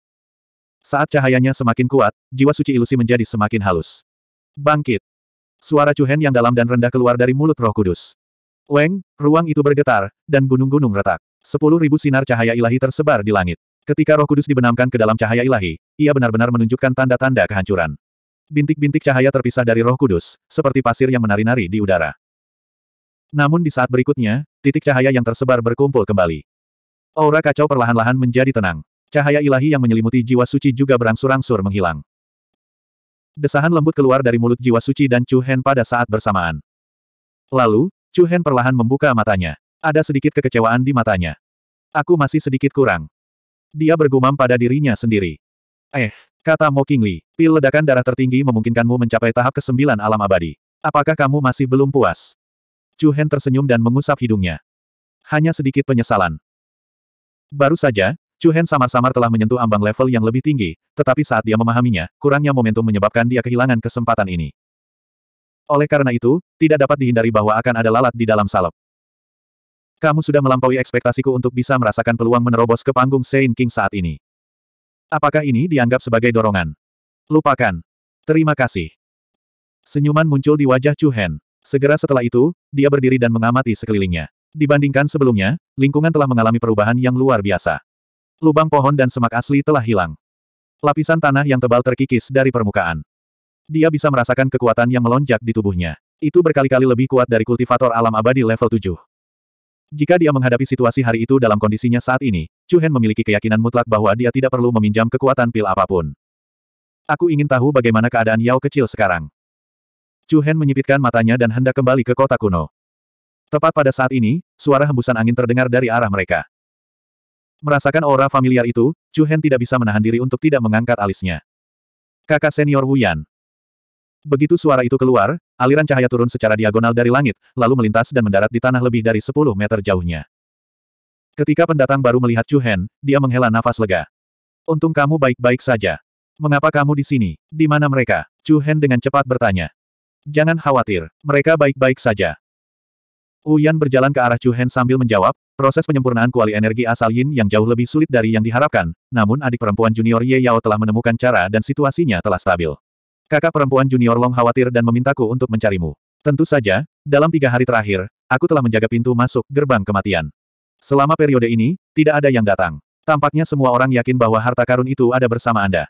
Saat cahayanya semakin kuat, jiwa suci ilusi menjadi semakin halus. Bangkit! Suara Cuhen yang dalam dan rendah keluar dari mulut roh kudus. Weng, ruang itu bergetar, dan gunung-gunung retak. Sepuluh ribu sinar cahaya ilahi tersebar di langit. Ketika roh kudus dibenamkan ke dalam cahaya ilahi, ia benar-benar menunjukkan tanda-tanda kehancuran. Bintik-bintik cahaya terpisah dari roh kudus, seperti pasir yang menari-nari di udara. Namun di saat berikutnya, titik cahaya yang tersebar berkumpul kembali. Aura kacau perlahan-lahan menjadi tenang. Cahaya ilahi yang menyelimuti jiwa suci juga berangsur-angsur menghilang. Desahan lembut keluar dari mulut jiwa suci dan Chu Hen pada saat bersamaan. Lalu, Chu Hen perlahan membuka matanya. Ada sedikit kekecewaan di matanya. Aku masih sedikit kurang. Dia bergumam pada dirinya sendiri. Eh, Kata Mo Qingli, pil ledakan darah tertinggi memungkinkanmu mencapai tahap ke-9 alam abadi. Apakah kamu masih belum puas? Chu Hen tersenyum dan mengusap hidungnya. Hanya sedikit penyesalan. Baru saja, Chu Hen samar-samar telah menyentuh ambang level yang lebih tinggi, tetapi saat dia memahaminya, kurangnya momentum menyebabkan dia kehilangan kesempatan ini. Oleh karena itu, tidak dapat dihindari bahwa akan ada lalat di dalam salep. Kamu sudah melampaui ekspektasiku untuk bisa merasakan peluang menerobos ke panggung Saint King saat ini. Apakah ini dianggap sebagai dorongan? Lupakan. Terima kasih. Senyuman muncul di wajah Chu Hen. Segera setelah itu, dia berdiri dan mengamati sekelilingnya. Dibandingkan sebelumnya, lingkungan telah mengalami perubahan yang luar biasa. Lubang pohon dan semak asli telah hilang. Lapisan tanah yang tebal terkikis dari permukaan. Dia bisa merasakan kekuatan yang melonjak di tubuhnya. Itu berkali-kali lebih kuat dari kultivator alam abadi level 7. Jika dia menghadapi situasi hari itu dalam kondisinya saat ini, Chu Hen memiliki keyakinan mutlak bahwa dia tidak perlu meminjam kekuatan pil apapun. Aku ingin tahu bagaimana keadaan Yao kecil sekarang. Chu Hen menyipitkan matanya dan hendak kembali ke kota kuno. Tepat pada saat ini, suara hembusan angin terdengar dari arah mereka. Merasakan aura familiar itu, Chu Hen tidak bisa menahan diri untuk tidak mengangkat alisnya. Kakak senior Wu Yan, Begitu suara itu keluar, aliran cahaya turun secara diagonal dari langit, lalu melintas dan mendarat di tanah lebih dari 10 meter jauhnya. Ketika pendatang baru melihat Chu Hen, dia menghela nafas lega. Untung kamu baik-baik saja. Mengapa kamu di sini? Di mana mereka? Chu Hen dengan cepat bertanya. Jangan khawatir, mereka baik-baik saja. Uyan berjalan ke arah Chu Hen sambil menjawab, proses penyempurnaan kuali energi asal Yin yang jauh lebih sulit dari yang diharapkan, namun adik perempuan junior Ye Yao telah menemukan cara dan situasinya telah stabil. Kakak perempuan junior Long khawatir dan memintaku untuk mencarimu. Tentu saja, dalam tiga hari terakhir, aku telah menjaga pintu masuk gerbang kematian. Selama periode ini, tidak ada yang datang. Tampaknya semua orang yakin bahwa harta karun itu ada bersama Anda.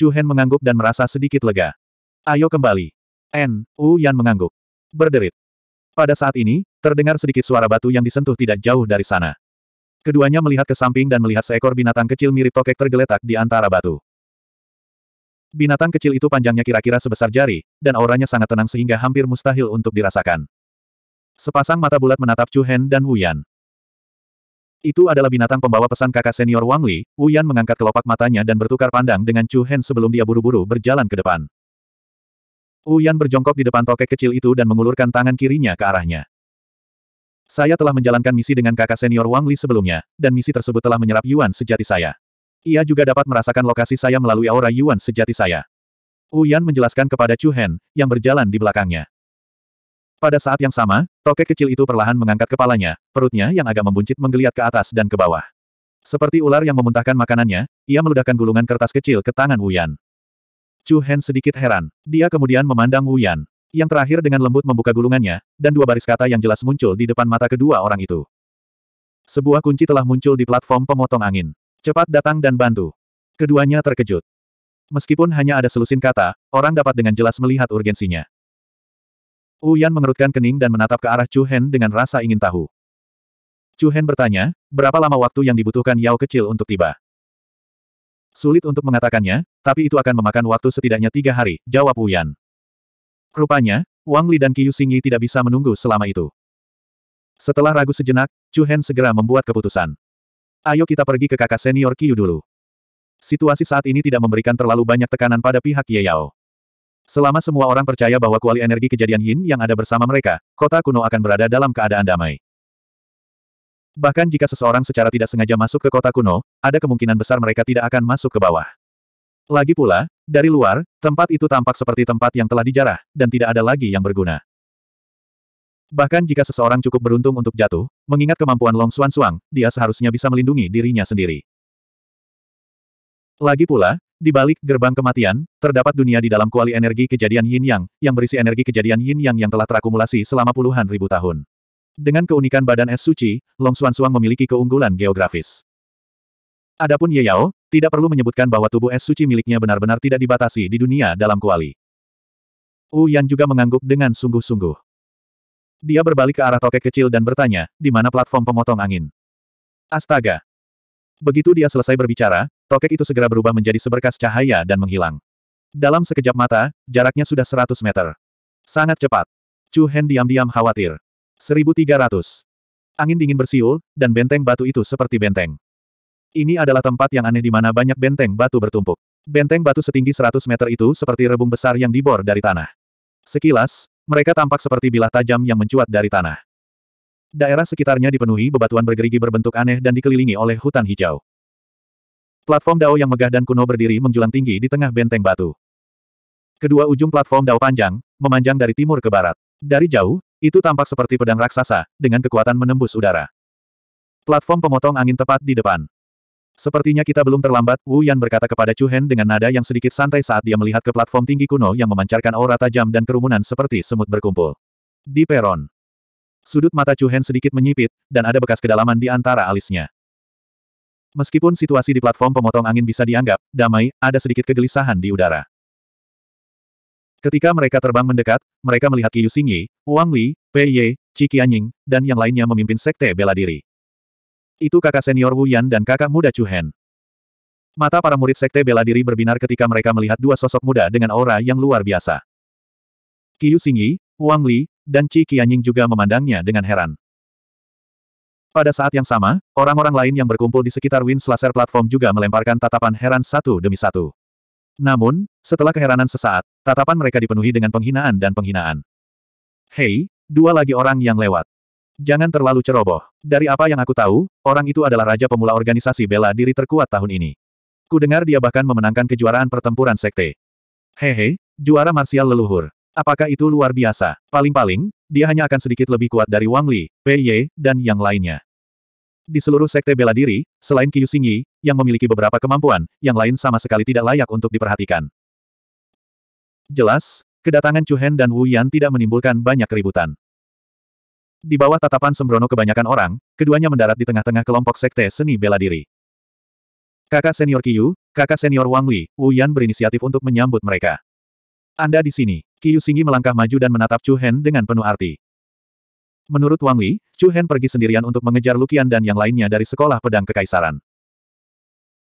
Chu Hen mengangguk dan merasa sedikit lega. Ayo kembali. N, U Yan mengangguk. Berderit. Pada saat ini, terdengar sedikit suara batu yang disentuh tidak jauh dari sana. Keduanya melihat ke samping dan melihat seekor binatang kecil mirip tokek tergeletak di antara batu. Binatang kecil itu panjangnya kira-kira sebesar jari, dan auranya sangat tenang sehingga hampir mustahil untuk dirasakan. Sepasang mata bulat menatap Chu Hen dan Wu Yan. Itu adalah binatang pembawa pesan kakak senior Wang Li, Wu Yan mengangkat kelopak matanya dan bertukar pandang dengan Chu Hen sebelum dia buru-buru berjalan ke depan. Wu Yan berjongkok di depan tokek kecil itu dan mengulurkan tangan kirinya ke arahnya. Saya telah menjalankan misi dengan kakak senior Wang Li sebelumnya, dan misi tersebut telah menyerap Yuan sejati saya. Ia juga dapat merasakan lokasi saya melalui aura Yuan sejati saya. Uyan menjelaskan kepada Chu Hen, yang berjalan di belakangnya. Pada saat yang sama, tokek kecil itu perlahan mengangkat kepalanya, perutnya yang agak membuncit menggeliat ke atas dan ke bawah. Seperti ular yang memuntahkan makanannya, ia meludahkan gulungan kertas kecil ke tangan Uyan. Chu Hen sedikit heran. Dia kemudian memandang Uyan. yang terakhir dengan lembut membuka gulungannya, dan dua baris kata yang jelas muncul di depan mata kedua orang itu. Sebuah kunci telah muncul di platform pemotong angin. Cepat datang dan bantu. Keduanya terkejut. Meskipun hanya ada selusin kata, orang dapat dengan jelas melihat urgensinya. Uyan mengerutkan kening dan menatap ke arah Chu Hen dengan rasa ingin tahu. Chu Hen bertanya, berapa lama waktu yang dibutuhkan Yao kecil untuk tiba? Sulit untuk mengatakannya, tapi itu akan memakan waktu setidaknya tiga hari, jawab Uyan. Rupanya, Wang Li dan Qiu Xingyi tidak bisa menunggu selama itu. Setelah ragu sejenak, Chu Hen segera membuat keputusan. Ayo kita pergi ke kakak senior Kiyu dulu. Situasi saat ini tidak memberikan terlalu banyak tekanan pada pihak Ye Yao. Selama semua orang percaya bahwa kuali energi kejadian Yin yang ada bersama mereka, kota kuno akan berada dalam keadaan damai. Bahkan jika seseorang secara tidak sengaja masuk ke kota kuno, ada kemungkinan besar mereka tidak akan masuk ke bawah. Lagi pula, dari luar, tempat itu tampak seperti tempat yang telah dijarah, dan tidak ada lagi yang berguna. Bahkan jika seseorang cukup beruntung untuk jatuh, mengingat kemampuan Long Xuan Suang, dia seharusnya bisa melindungi dirinya sendiri. Lagi pula, di balik gerbang kematian, terdapat dunia di dalam kuali energi kejadian yin yang, yang berisi energi kejadian yin yang yang telah terakumulasi selama puluhan ribu tahun. Dengan keunikan badan es suci, Long Xuan Suang memiliki keunggulan geografis. Adapun Ye Yao, tidak perlu menyebutkan bahwa tubuh es suci miliknya benar-benar tidak dibatasi di dunia dalam kuali. Wu Yan juga mengangguk dengan sungguh-sungguh. Dia berbalik ke arah tokek kecil dan bertanya, di mana platform pemotong angin? Astaga! Begitu dia selesai berbicara, tokek itu segera berubah menjadi seberkas cahaya dan menghilang. Dalam sekejap mata, jaraknya sudah 100 meter. Sangat cepat. Chu Hen diam-diam khawatir. 1300. Angin dingin bersiul, dan benteng batu itu seperti benteng. Ini adalah tempat yang aneh di mana banyak benteng batu bertumpuk. Benteng batu setinggi 100 meter itu seperti rebung besar yang dibor dari tanah. Sekilas, mereka tampak seperti bilah tajam yang mencuat dari tanah. Daerah sekitarnya dipenuhi bebatuan bergerigi berbentuk aneh dan dikelilingi oleh hutan hijau. Platform dao yang megah dan kuno berdiri menjulang tinggi di tengah benteng batu. Kedua ujung platform dao panjang, memanjang dari timur ke barat. Dari jauh, itu tampak seperti pedang raksasa, dengan kekuatan menembus udara. Platform pemotong angin tepat di depan. Sepertinya kita belum terlambat, Wu Yan berkata kepada Chu Hen dengan nada yang sedikit santai saat dia melihat ke platform tinggi kuno yang memancarkan aura tajam dan kerumunan seperti semut berkumpul. Di peron. Sudut mata Chu Hen sedikit menyipit, dan ada bekas kedalaman di antara alisnya. Meskipun situasi di platform pemotong angin bisa dianggap damai, ada sedikit kegelisahan di udara. Ketika mereka terbang mendekat, mereka melihat Qiu Xingyi, Wang Li, Pei Ye, Qi Qianying, dan yang lainnya memimpin sekte bela diri. Itu kakak senior Wu Yan dan kakak muda Chu Hen. Mata para murid sekte bela diri berbinar ketika mereka melihat dua sosok muda dengan aura yang luar biasa. Qiu Xingyi, Wang Li, dan Qi Qianying juga memandangnya dengan heran. Pada saat yang sama, orang-orang lain yang berkumpul di sekitar Wind Slaser platform juga melemparkan tatapan heran satu demi satu. Namun, setelah keheranan sesaat, tatapan mereka dipenuhi dengan penghinaan dan penghinaan. Hei, dua lagi orang yang lewat. Jangan terlalu ceroboh. Dari apa yang aku tahu, orang itu adalah raja pemula organisasi bela diri terkuat tahun ini. Ku dengar dia bahkan memenangkan kejuaraan pertempuran sekte. Hehe, juara marsial leluhur. Apakah itu luar biasa? Paling-paling, dia hanya akan sedikit lebih kuat dari Wang Li, Pei Ye, dan yang lainnya. Di seluruh sekte bela diri, selain Qiu Xingyi, yang memiliki beberapa kemampuan, yang lain sama sekali tidak layak untuk diperhatikan. Jelas, kedatangan Chu Hen dan Wu Yan tidak menimbulkan banyak keributan. Di bawah tatapan sembrono kebanyakan orang, keduanya mendarat di tengah-tengah kelompok sekte seni bela diri. Kakak senior Kiyu, kakak senior Wang Li, Wu Yan berinisiatif untuk menyambut mereka. Anda di sini. Kiyu Singgi melangkah maju dan menatap Chu Hen dengan penuh arti. Menurut Wang Li, Chu Hen pergi sendirian untuk mengejar Lukian dan yang lainnya dari sekolah pedang kekaisaran.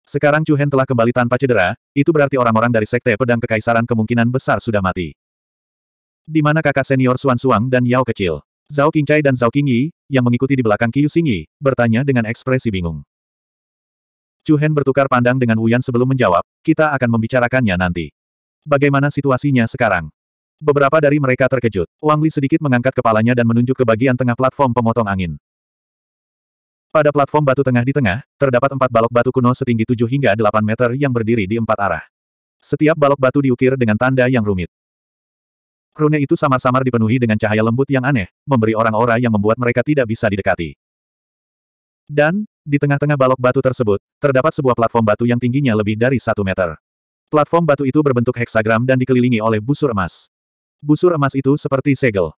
Sekarang Chu Hen telah kembali tanpa cedera, itu berarti orang-orang dari sekte pedang kekaisaran kemungkinan besar sudah mati. Di mana kakak senior Suan Suang dan Yao kecil? Zhao Qingcai dan Zhao Qingyi, yang mengikuti di belakang Qiu Xingyi, bertanya dengan ekspresi bingung. Chu Hen bertukar pandang dengan Wuyan sebelum menjawab, kita akan membicarakannya nanti. Bagaimana situasinya sekarang? Beberapa dari mereka terkejut. Wang Li sedikit mengangkat kepalanya dan menunjuk ke bagian tengah platform pemotong angin. Pada platform batu tengah di tengah, terdapat empat balok batu kuno setinggi 7 hingga 8 meter yang berdiri di empat arah. Setiap balok batu diukir dengan tanda yang rumit. Rune itu samar-samar dipenuhi dengan cahaya lembut yang aneh, memberi orang orang yang membuat mereka tidak bisa didekati. Dan, di tengah-tengah balok batu tersebut, terdapat sebuah platform batu yang tingginya lebih dari satu meter. Platform batu itu berbentuk heksagram dan dikelilingi oleh busur emas. Busur emas itu seperti segel.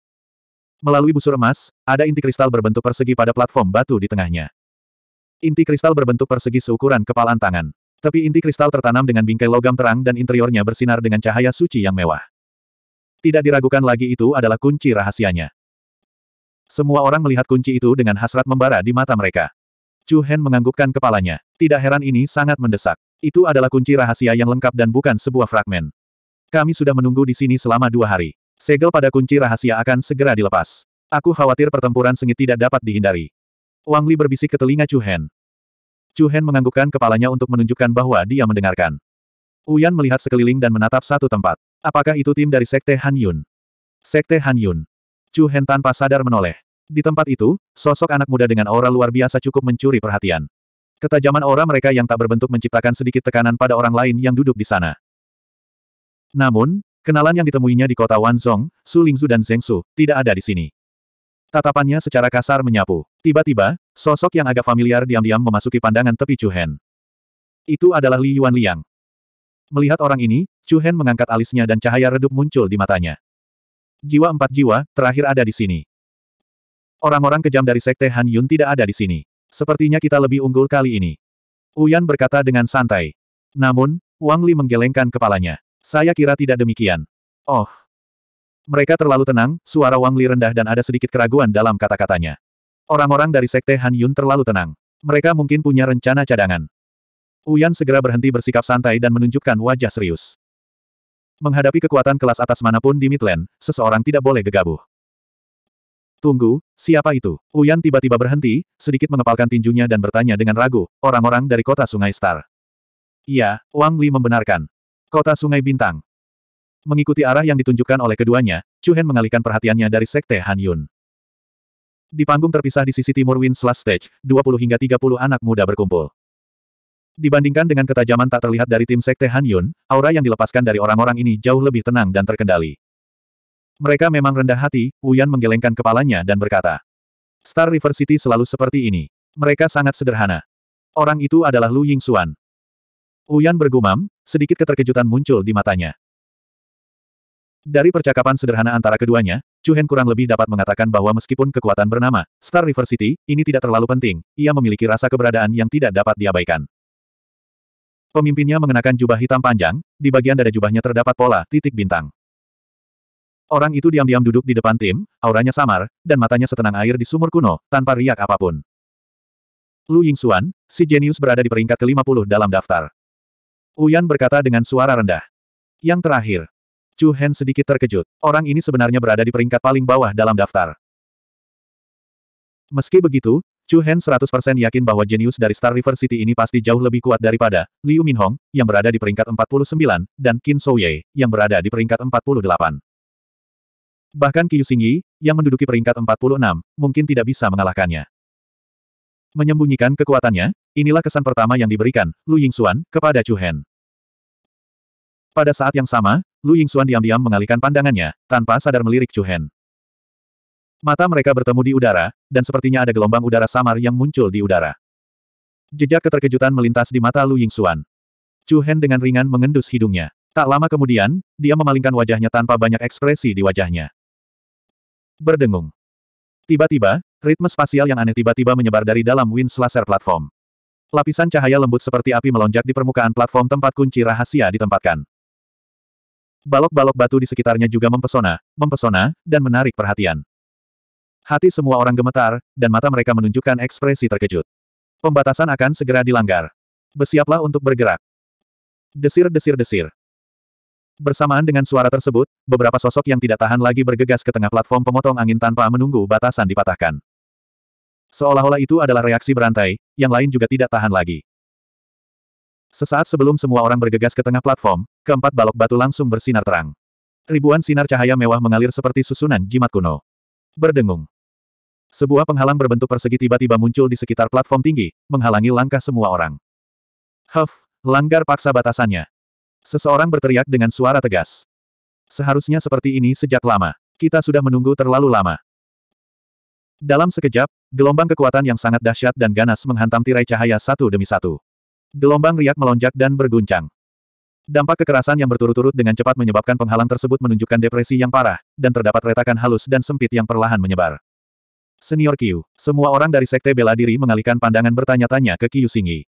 Melalui busur emas, ada inti kristal berbentuk persegi pada platform batu di tengahnya. Inti kristal berbentuk persegi seukuran kepalan tangan. tapi inti kristal tertanam dengan bingkai logam terang dan interiornya bersinar dengan cahaya suci yang mewah. Tidak diragukan lagi itu adalah kunci rahasianya. Semua orang melihat kunci itu dengan hasrat membara di mata mereka. Chu Hen menganggukkan kepalanya. Tidak heran ini sangat mendesak. Itu adalah kunci rahasia yang lengkap dan bukan sebuah fragmen. Kami sudah menunggu di sini selama dua hari. Segel pada kunci rahasia akan segera dilepas. Aku khawatir pertempuran sengit tidak dapat dihindari. Wang Li berbisik ke telinga Chu Hen. Chu Hen menganggukkan kepalanya untuk menunjukkan bahwa dia mendengarkan. Uyan melihat sekeliling dan menatap satu tempat. Apakah itu tim dari Sekte Han Yun? Sekte Han Yun. Chu Hen tanpa sadar menoleh. Di tempat itu, sosok anak muda dengan aura luar biasa cukup mencuri perhatian. Ketajaman aura mereka yang tak berbentuk menciptakan sedikit tekanan pada orang lain yang duduk di sana. Namun, kenalan yang ditemuinya di kota Wanzong, Su Lingzu dan Zheng Su, tidak ada di sini. Tatapannya secara kasar menyapu. Tiba-tiba, sosok yang agak familiar diam-diam memasuki pandangan tepi Chu Hen. Itu adalah Li Yuan Liang. Melihat orang ini, Chu Hen mengangkat alisnya dan cahaya redup muncul di matanya. Jiwa empat jiwa, terakhir ada di sini. Orang-orang kejam dari Sekte Han Yun tidak ada di sini. Sepertinya kita lebih unggul kali ini. Uyan berkata dengan santai. Namun, Wang Li menggelengkan kepalanya. Saya kira tidak demikian. Oh. Mereka terlalu tenang, suara Wang Li rendah dan ada sedikit keraguan dalam kata-katanya. Orang-orang dari Sekte Han Yun terlalu tenang. Mereka mungkin punya rencana cadangan. Uyan segera berhenti bersikap santai dan menunjukkan wajah serius. Menghadapi kekuatan kelas atas manapun di Midland, seseorang tidak boleh gegabah. Tunggu, siapa itu? Uyan tiba-tiba berhenti, sedikit mengepalkan tinjunya dan bertanya dengan ragu, orang-orang dari kota Sungai Star. Iya, Wang Li membenarkan. Kota Sungai Bintang. Mengikuti arah yang ditunjukkan oleh keduanya, Chu Hen mengalihkan perhatiannya dari Sekte Han Yun. Di panggung terpisah di sisi timur Wind Slash Stage, 20 hingga 30 anak muda berkumpul. Dibandingkan dengan ketajaman tak terlihat dari tim Sekte Han Yun, aura yang dilepaskan dari orang-orang ini jauh lebih tenang dan terkendali. Mereka memang rendah hati, Uyan menggelengkan kepalanya dan berkata. Star River City selalu seperti ini. Mereka sangat sederhana. Orang itu adalah Lu Ying Xuan. Uyan bergumam, sedikit keterkejutan muncul di matanya. Dari percakapan sederhana antara keduanya, Chu Hen kurang lebih dapat mengatakan bahwa meskipun kekuatan bernama Star River City, ini tidak terlalu penting, ia memiliki rasa keberadaan yang tidak dapat diabaikan. Pemimpinnya mengenakan jubah hitam panjang, di bagian dada jubahnya terdapat pola titik bintang. Orang itu diam-diam duduk di depan tim, auranya samar, dan matanya setenang air di sumur kuno, tanpa riak apapun. Lu Yingxuan, si jenius berada di peringkat ke-50 dalam daftar. Uyan berkata dengan suara rendah. Yang terakhir, Chu Hen sedikit terkejut. Orang ini sebenarnya berada di peringkat paling bawah dalam daftar. Meski begitu, Chu Hen 100% yakin bahwa jenius dari Star River City ini pasti jauh lebih kuat daripada Liu Minhong, yang berada di peringkat 49, dan Qin Ye, yang berada di peringkat 48. Bahkan Qiu Yi yang menduduki peringkat 46, mungkin tidak bisa mengalahkannya. Menyembunyikan kekuatannya, inilah kesan pertama yang diberikan Lu Yingxuan kepada Chu Hen. Pada saat yang sama, Lu Yingxuan diam-diam mengalihkan pandangannya, tanpa sadar melirik Chu Hen. Mata mereka bertemu di udara, dan sepertinya ada gelombang udara samar yang muncul di udara. Jejak keterkejutan melintas di mata Lu Yingxuan. Chu Hen dengan ringan mengendus hidungnya. Tak lama kemudian, dia memalingkan wajahnya tanpa banyak ekspresi di wajahnya. Berdengung. Tiba-tiba, ritme spasial yang aneh tiba-tiba menyebar dari dalam Wind Slasher platform. Lapisan cahaya lembut seperti api melonjak di permukaan platform tempat kunci rahasia ditempatkan. Balok-balok batu di sekitarnya juga mempesona, mempesona, dan menarik perhatian. Hati semua orang gemetar, dan mata mereka menunjukkan ekspresi terkejut. Pembatasan akan segera dilanggar. Bersiaplah untuk bergerak. Desir-desir-desir. Bersamaan dengan suara tersebut, beberapa sosok yang tidak tahan lagi bergegas ke tengah platform pemotong angin tanpa menunggu batasan dipatahkan. Seolah-olah itu adalah reaksi berantai, yang lain juga tidak tahan lagi. Sesaat sebelum semua orang bergegas ke tengah platform, keempat balok batu langsung bersinar terang. Ribuan sinar cahaya mewah mengalir seperti susunan jimat kuno. Berdengung. Sebuah penghalang berbentuk persegi tiba-tiba muncul di sekitar platform tinggi, menghalangi langkah semua orang. Huff, langgar paksa batasannya. Seseorang berteriak dengan suara tegas. Seharusnya seperti ini sejak lama. Kita sudah menunggu terlalu lama. Dalam sekejap, gelombang kekuatan yang sangat dahsyat dan ganas menghantam tirai cahaya satu demi satu. Gelombang riak melonjak dan berguncang. Dampak kekerasan yang berturut-turut dengan cepat menyebabkan penghalang tersebut menunjukkan depresi yang parah, dan terdapat retakan halus dan sempit yang perlahan menyebar. Senior Qiu, semua orang dari Sekte Bela Diri mengalihkan pandangan bertanya-tanya ke Qiu Xingyi.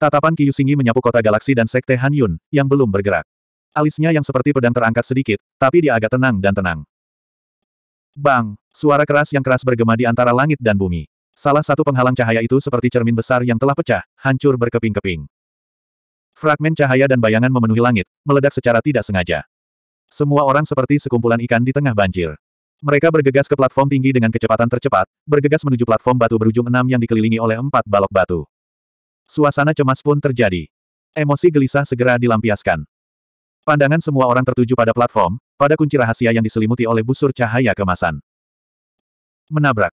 Tatapan Qiu Xingyi menyapu kota galaksi dan Sekte Han Yun, yang belum bergerak. Alisnya yang seperti pedang terangkat sedikit, tapi dia agak tenang dan tenang. Bang! Suara keras yang keras bergema di antara langit dan bumi. Salah satu penghalang cahaya itu seperti cermin besar yang telah pecah, hancur berkeping-keping. Fragmen cahaya dan bayangan memenuhi langit, meledak secara tidak sengaja. Semua orang seperti sekumpulan ikan di tengah banjir. Mereka bergegas ke platform tinggi dengan kecepatan tercepat, bergegas menuju platform batu berujung enam yang dikelilingi oleh empat balok batu. Suasana cemas pun terjadi. Emosi gelisah segera dilampiaskan. Pandangan semua orang tertuju pada platform, pada kunci rahasia yang diselimuti oleh busur cahaya kemasan. Menabrak.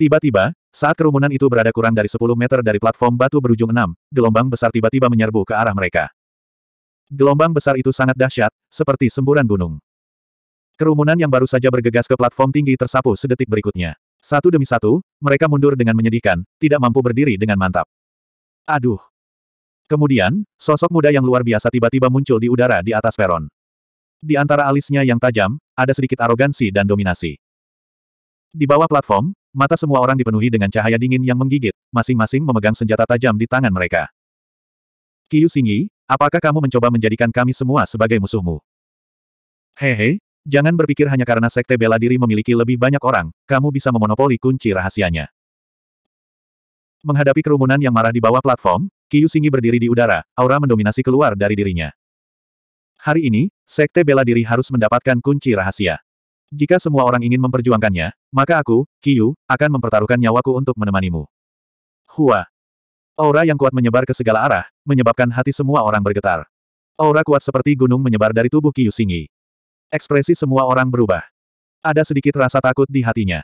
Tiba-tiba, saat kerumunan itu berada kurang dari 10 meter dari platform batu berujung enam, gelombang besar tiba-tiba menyerbu ke arah mereka. Gelombang besar itu sangat dahsyat, seperti semburan gunung. Kerumunan yang baru saja bergegas ke platform tinggi tersapu sedetik berikutnya. Satu demi satu, mereka mundur dengan menyedihkan, tidak mampu berdiri dengan mantap. Aduh. Kemudian, sosok muda yang luar biasa tiba-tiba muncul di udara di atas peron. Di antara alisnya yang tajam, ada sedikit arogansi dan dominasi. Di bawah platform, mata semua orang dipenuhi dengan cahaya dingin yang menggigit, masing-masing memegang senjata tajam di tangan mereka. Kiyu Singi, apakah kamu mencoba menjadikan kami semua sebagai musuhmu? Hehe, Jangan berpikir hanya karena sekte bela diri memiliki lebih banyak orang, kamu bisa memonopoli kunci rahasianya. Menghadapi kerumunan yang marah di bawah platform, Kiyu Singi berdiri di udara, aura mendominasi keluar dari dirinya. Hari ini, sekte bela diri harus mendapatkan kunci rahasia. Jika semua orang ingin memperjuangkannya, maka aku, Kiyu, akan mempertaruhkan nyawaku untuk menemanimu. Hua. Aura yang kuat menyebar ke segala arah, menyebabkan hati semua orang bergetar. Aura kuat seperti gunung menyebar dari tubuh Kiyu Singi. Ekspresi semua orang berubah. Ada sedikit rasa takut di hatinya.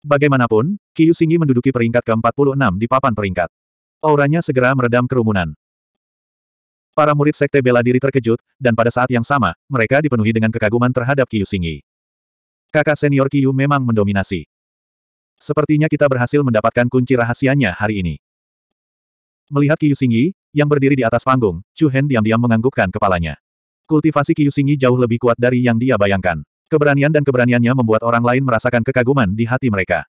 Bagaimanapun, Kiyu Singi menduduki peringkat ke-46 di papan peringkat. Auranya segera meredam kerumunan. Para murid sekte bela diri terkejut, dan pada saat yang sama, mereka dipenuhi dengan kekaguman terhadap Kiyu Singi. Kakak senior Kiyu memang mendominasi. Sepertinya kita berhasil mendapatkan kunci rahasianya hari ini. Melihat Kiyu Singi yang berdiri di atas panggung, Chu Hen diam-diam menganggukkan kepalanya. Kultivasi Kiyusingi jauh lebih kuat dari yang dia bayangkan. Keberanian dan keberaniannya membuat orang lain merasakan kekaguman di hati mereka.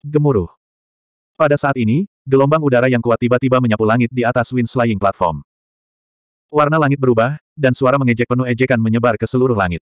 Gemuruh. Pada saat ini, gelombang udara yang kuat tiba-tiba menyapu langit di atas Wind slaying Platform. Warna langit berubah, dan suara mengejek penuh ejekan menyebar ke seluruh langit.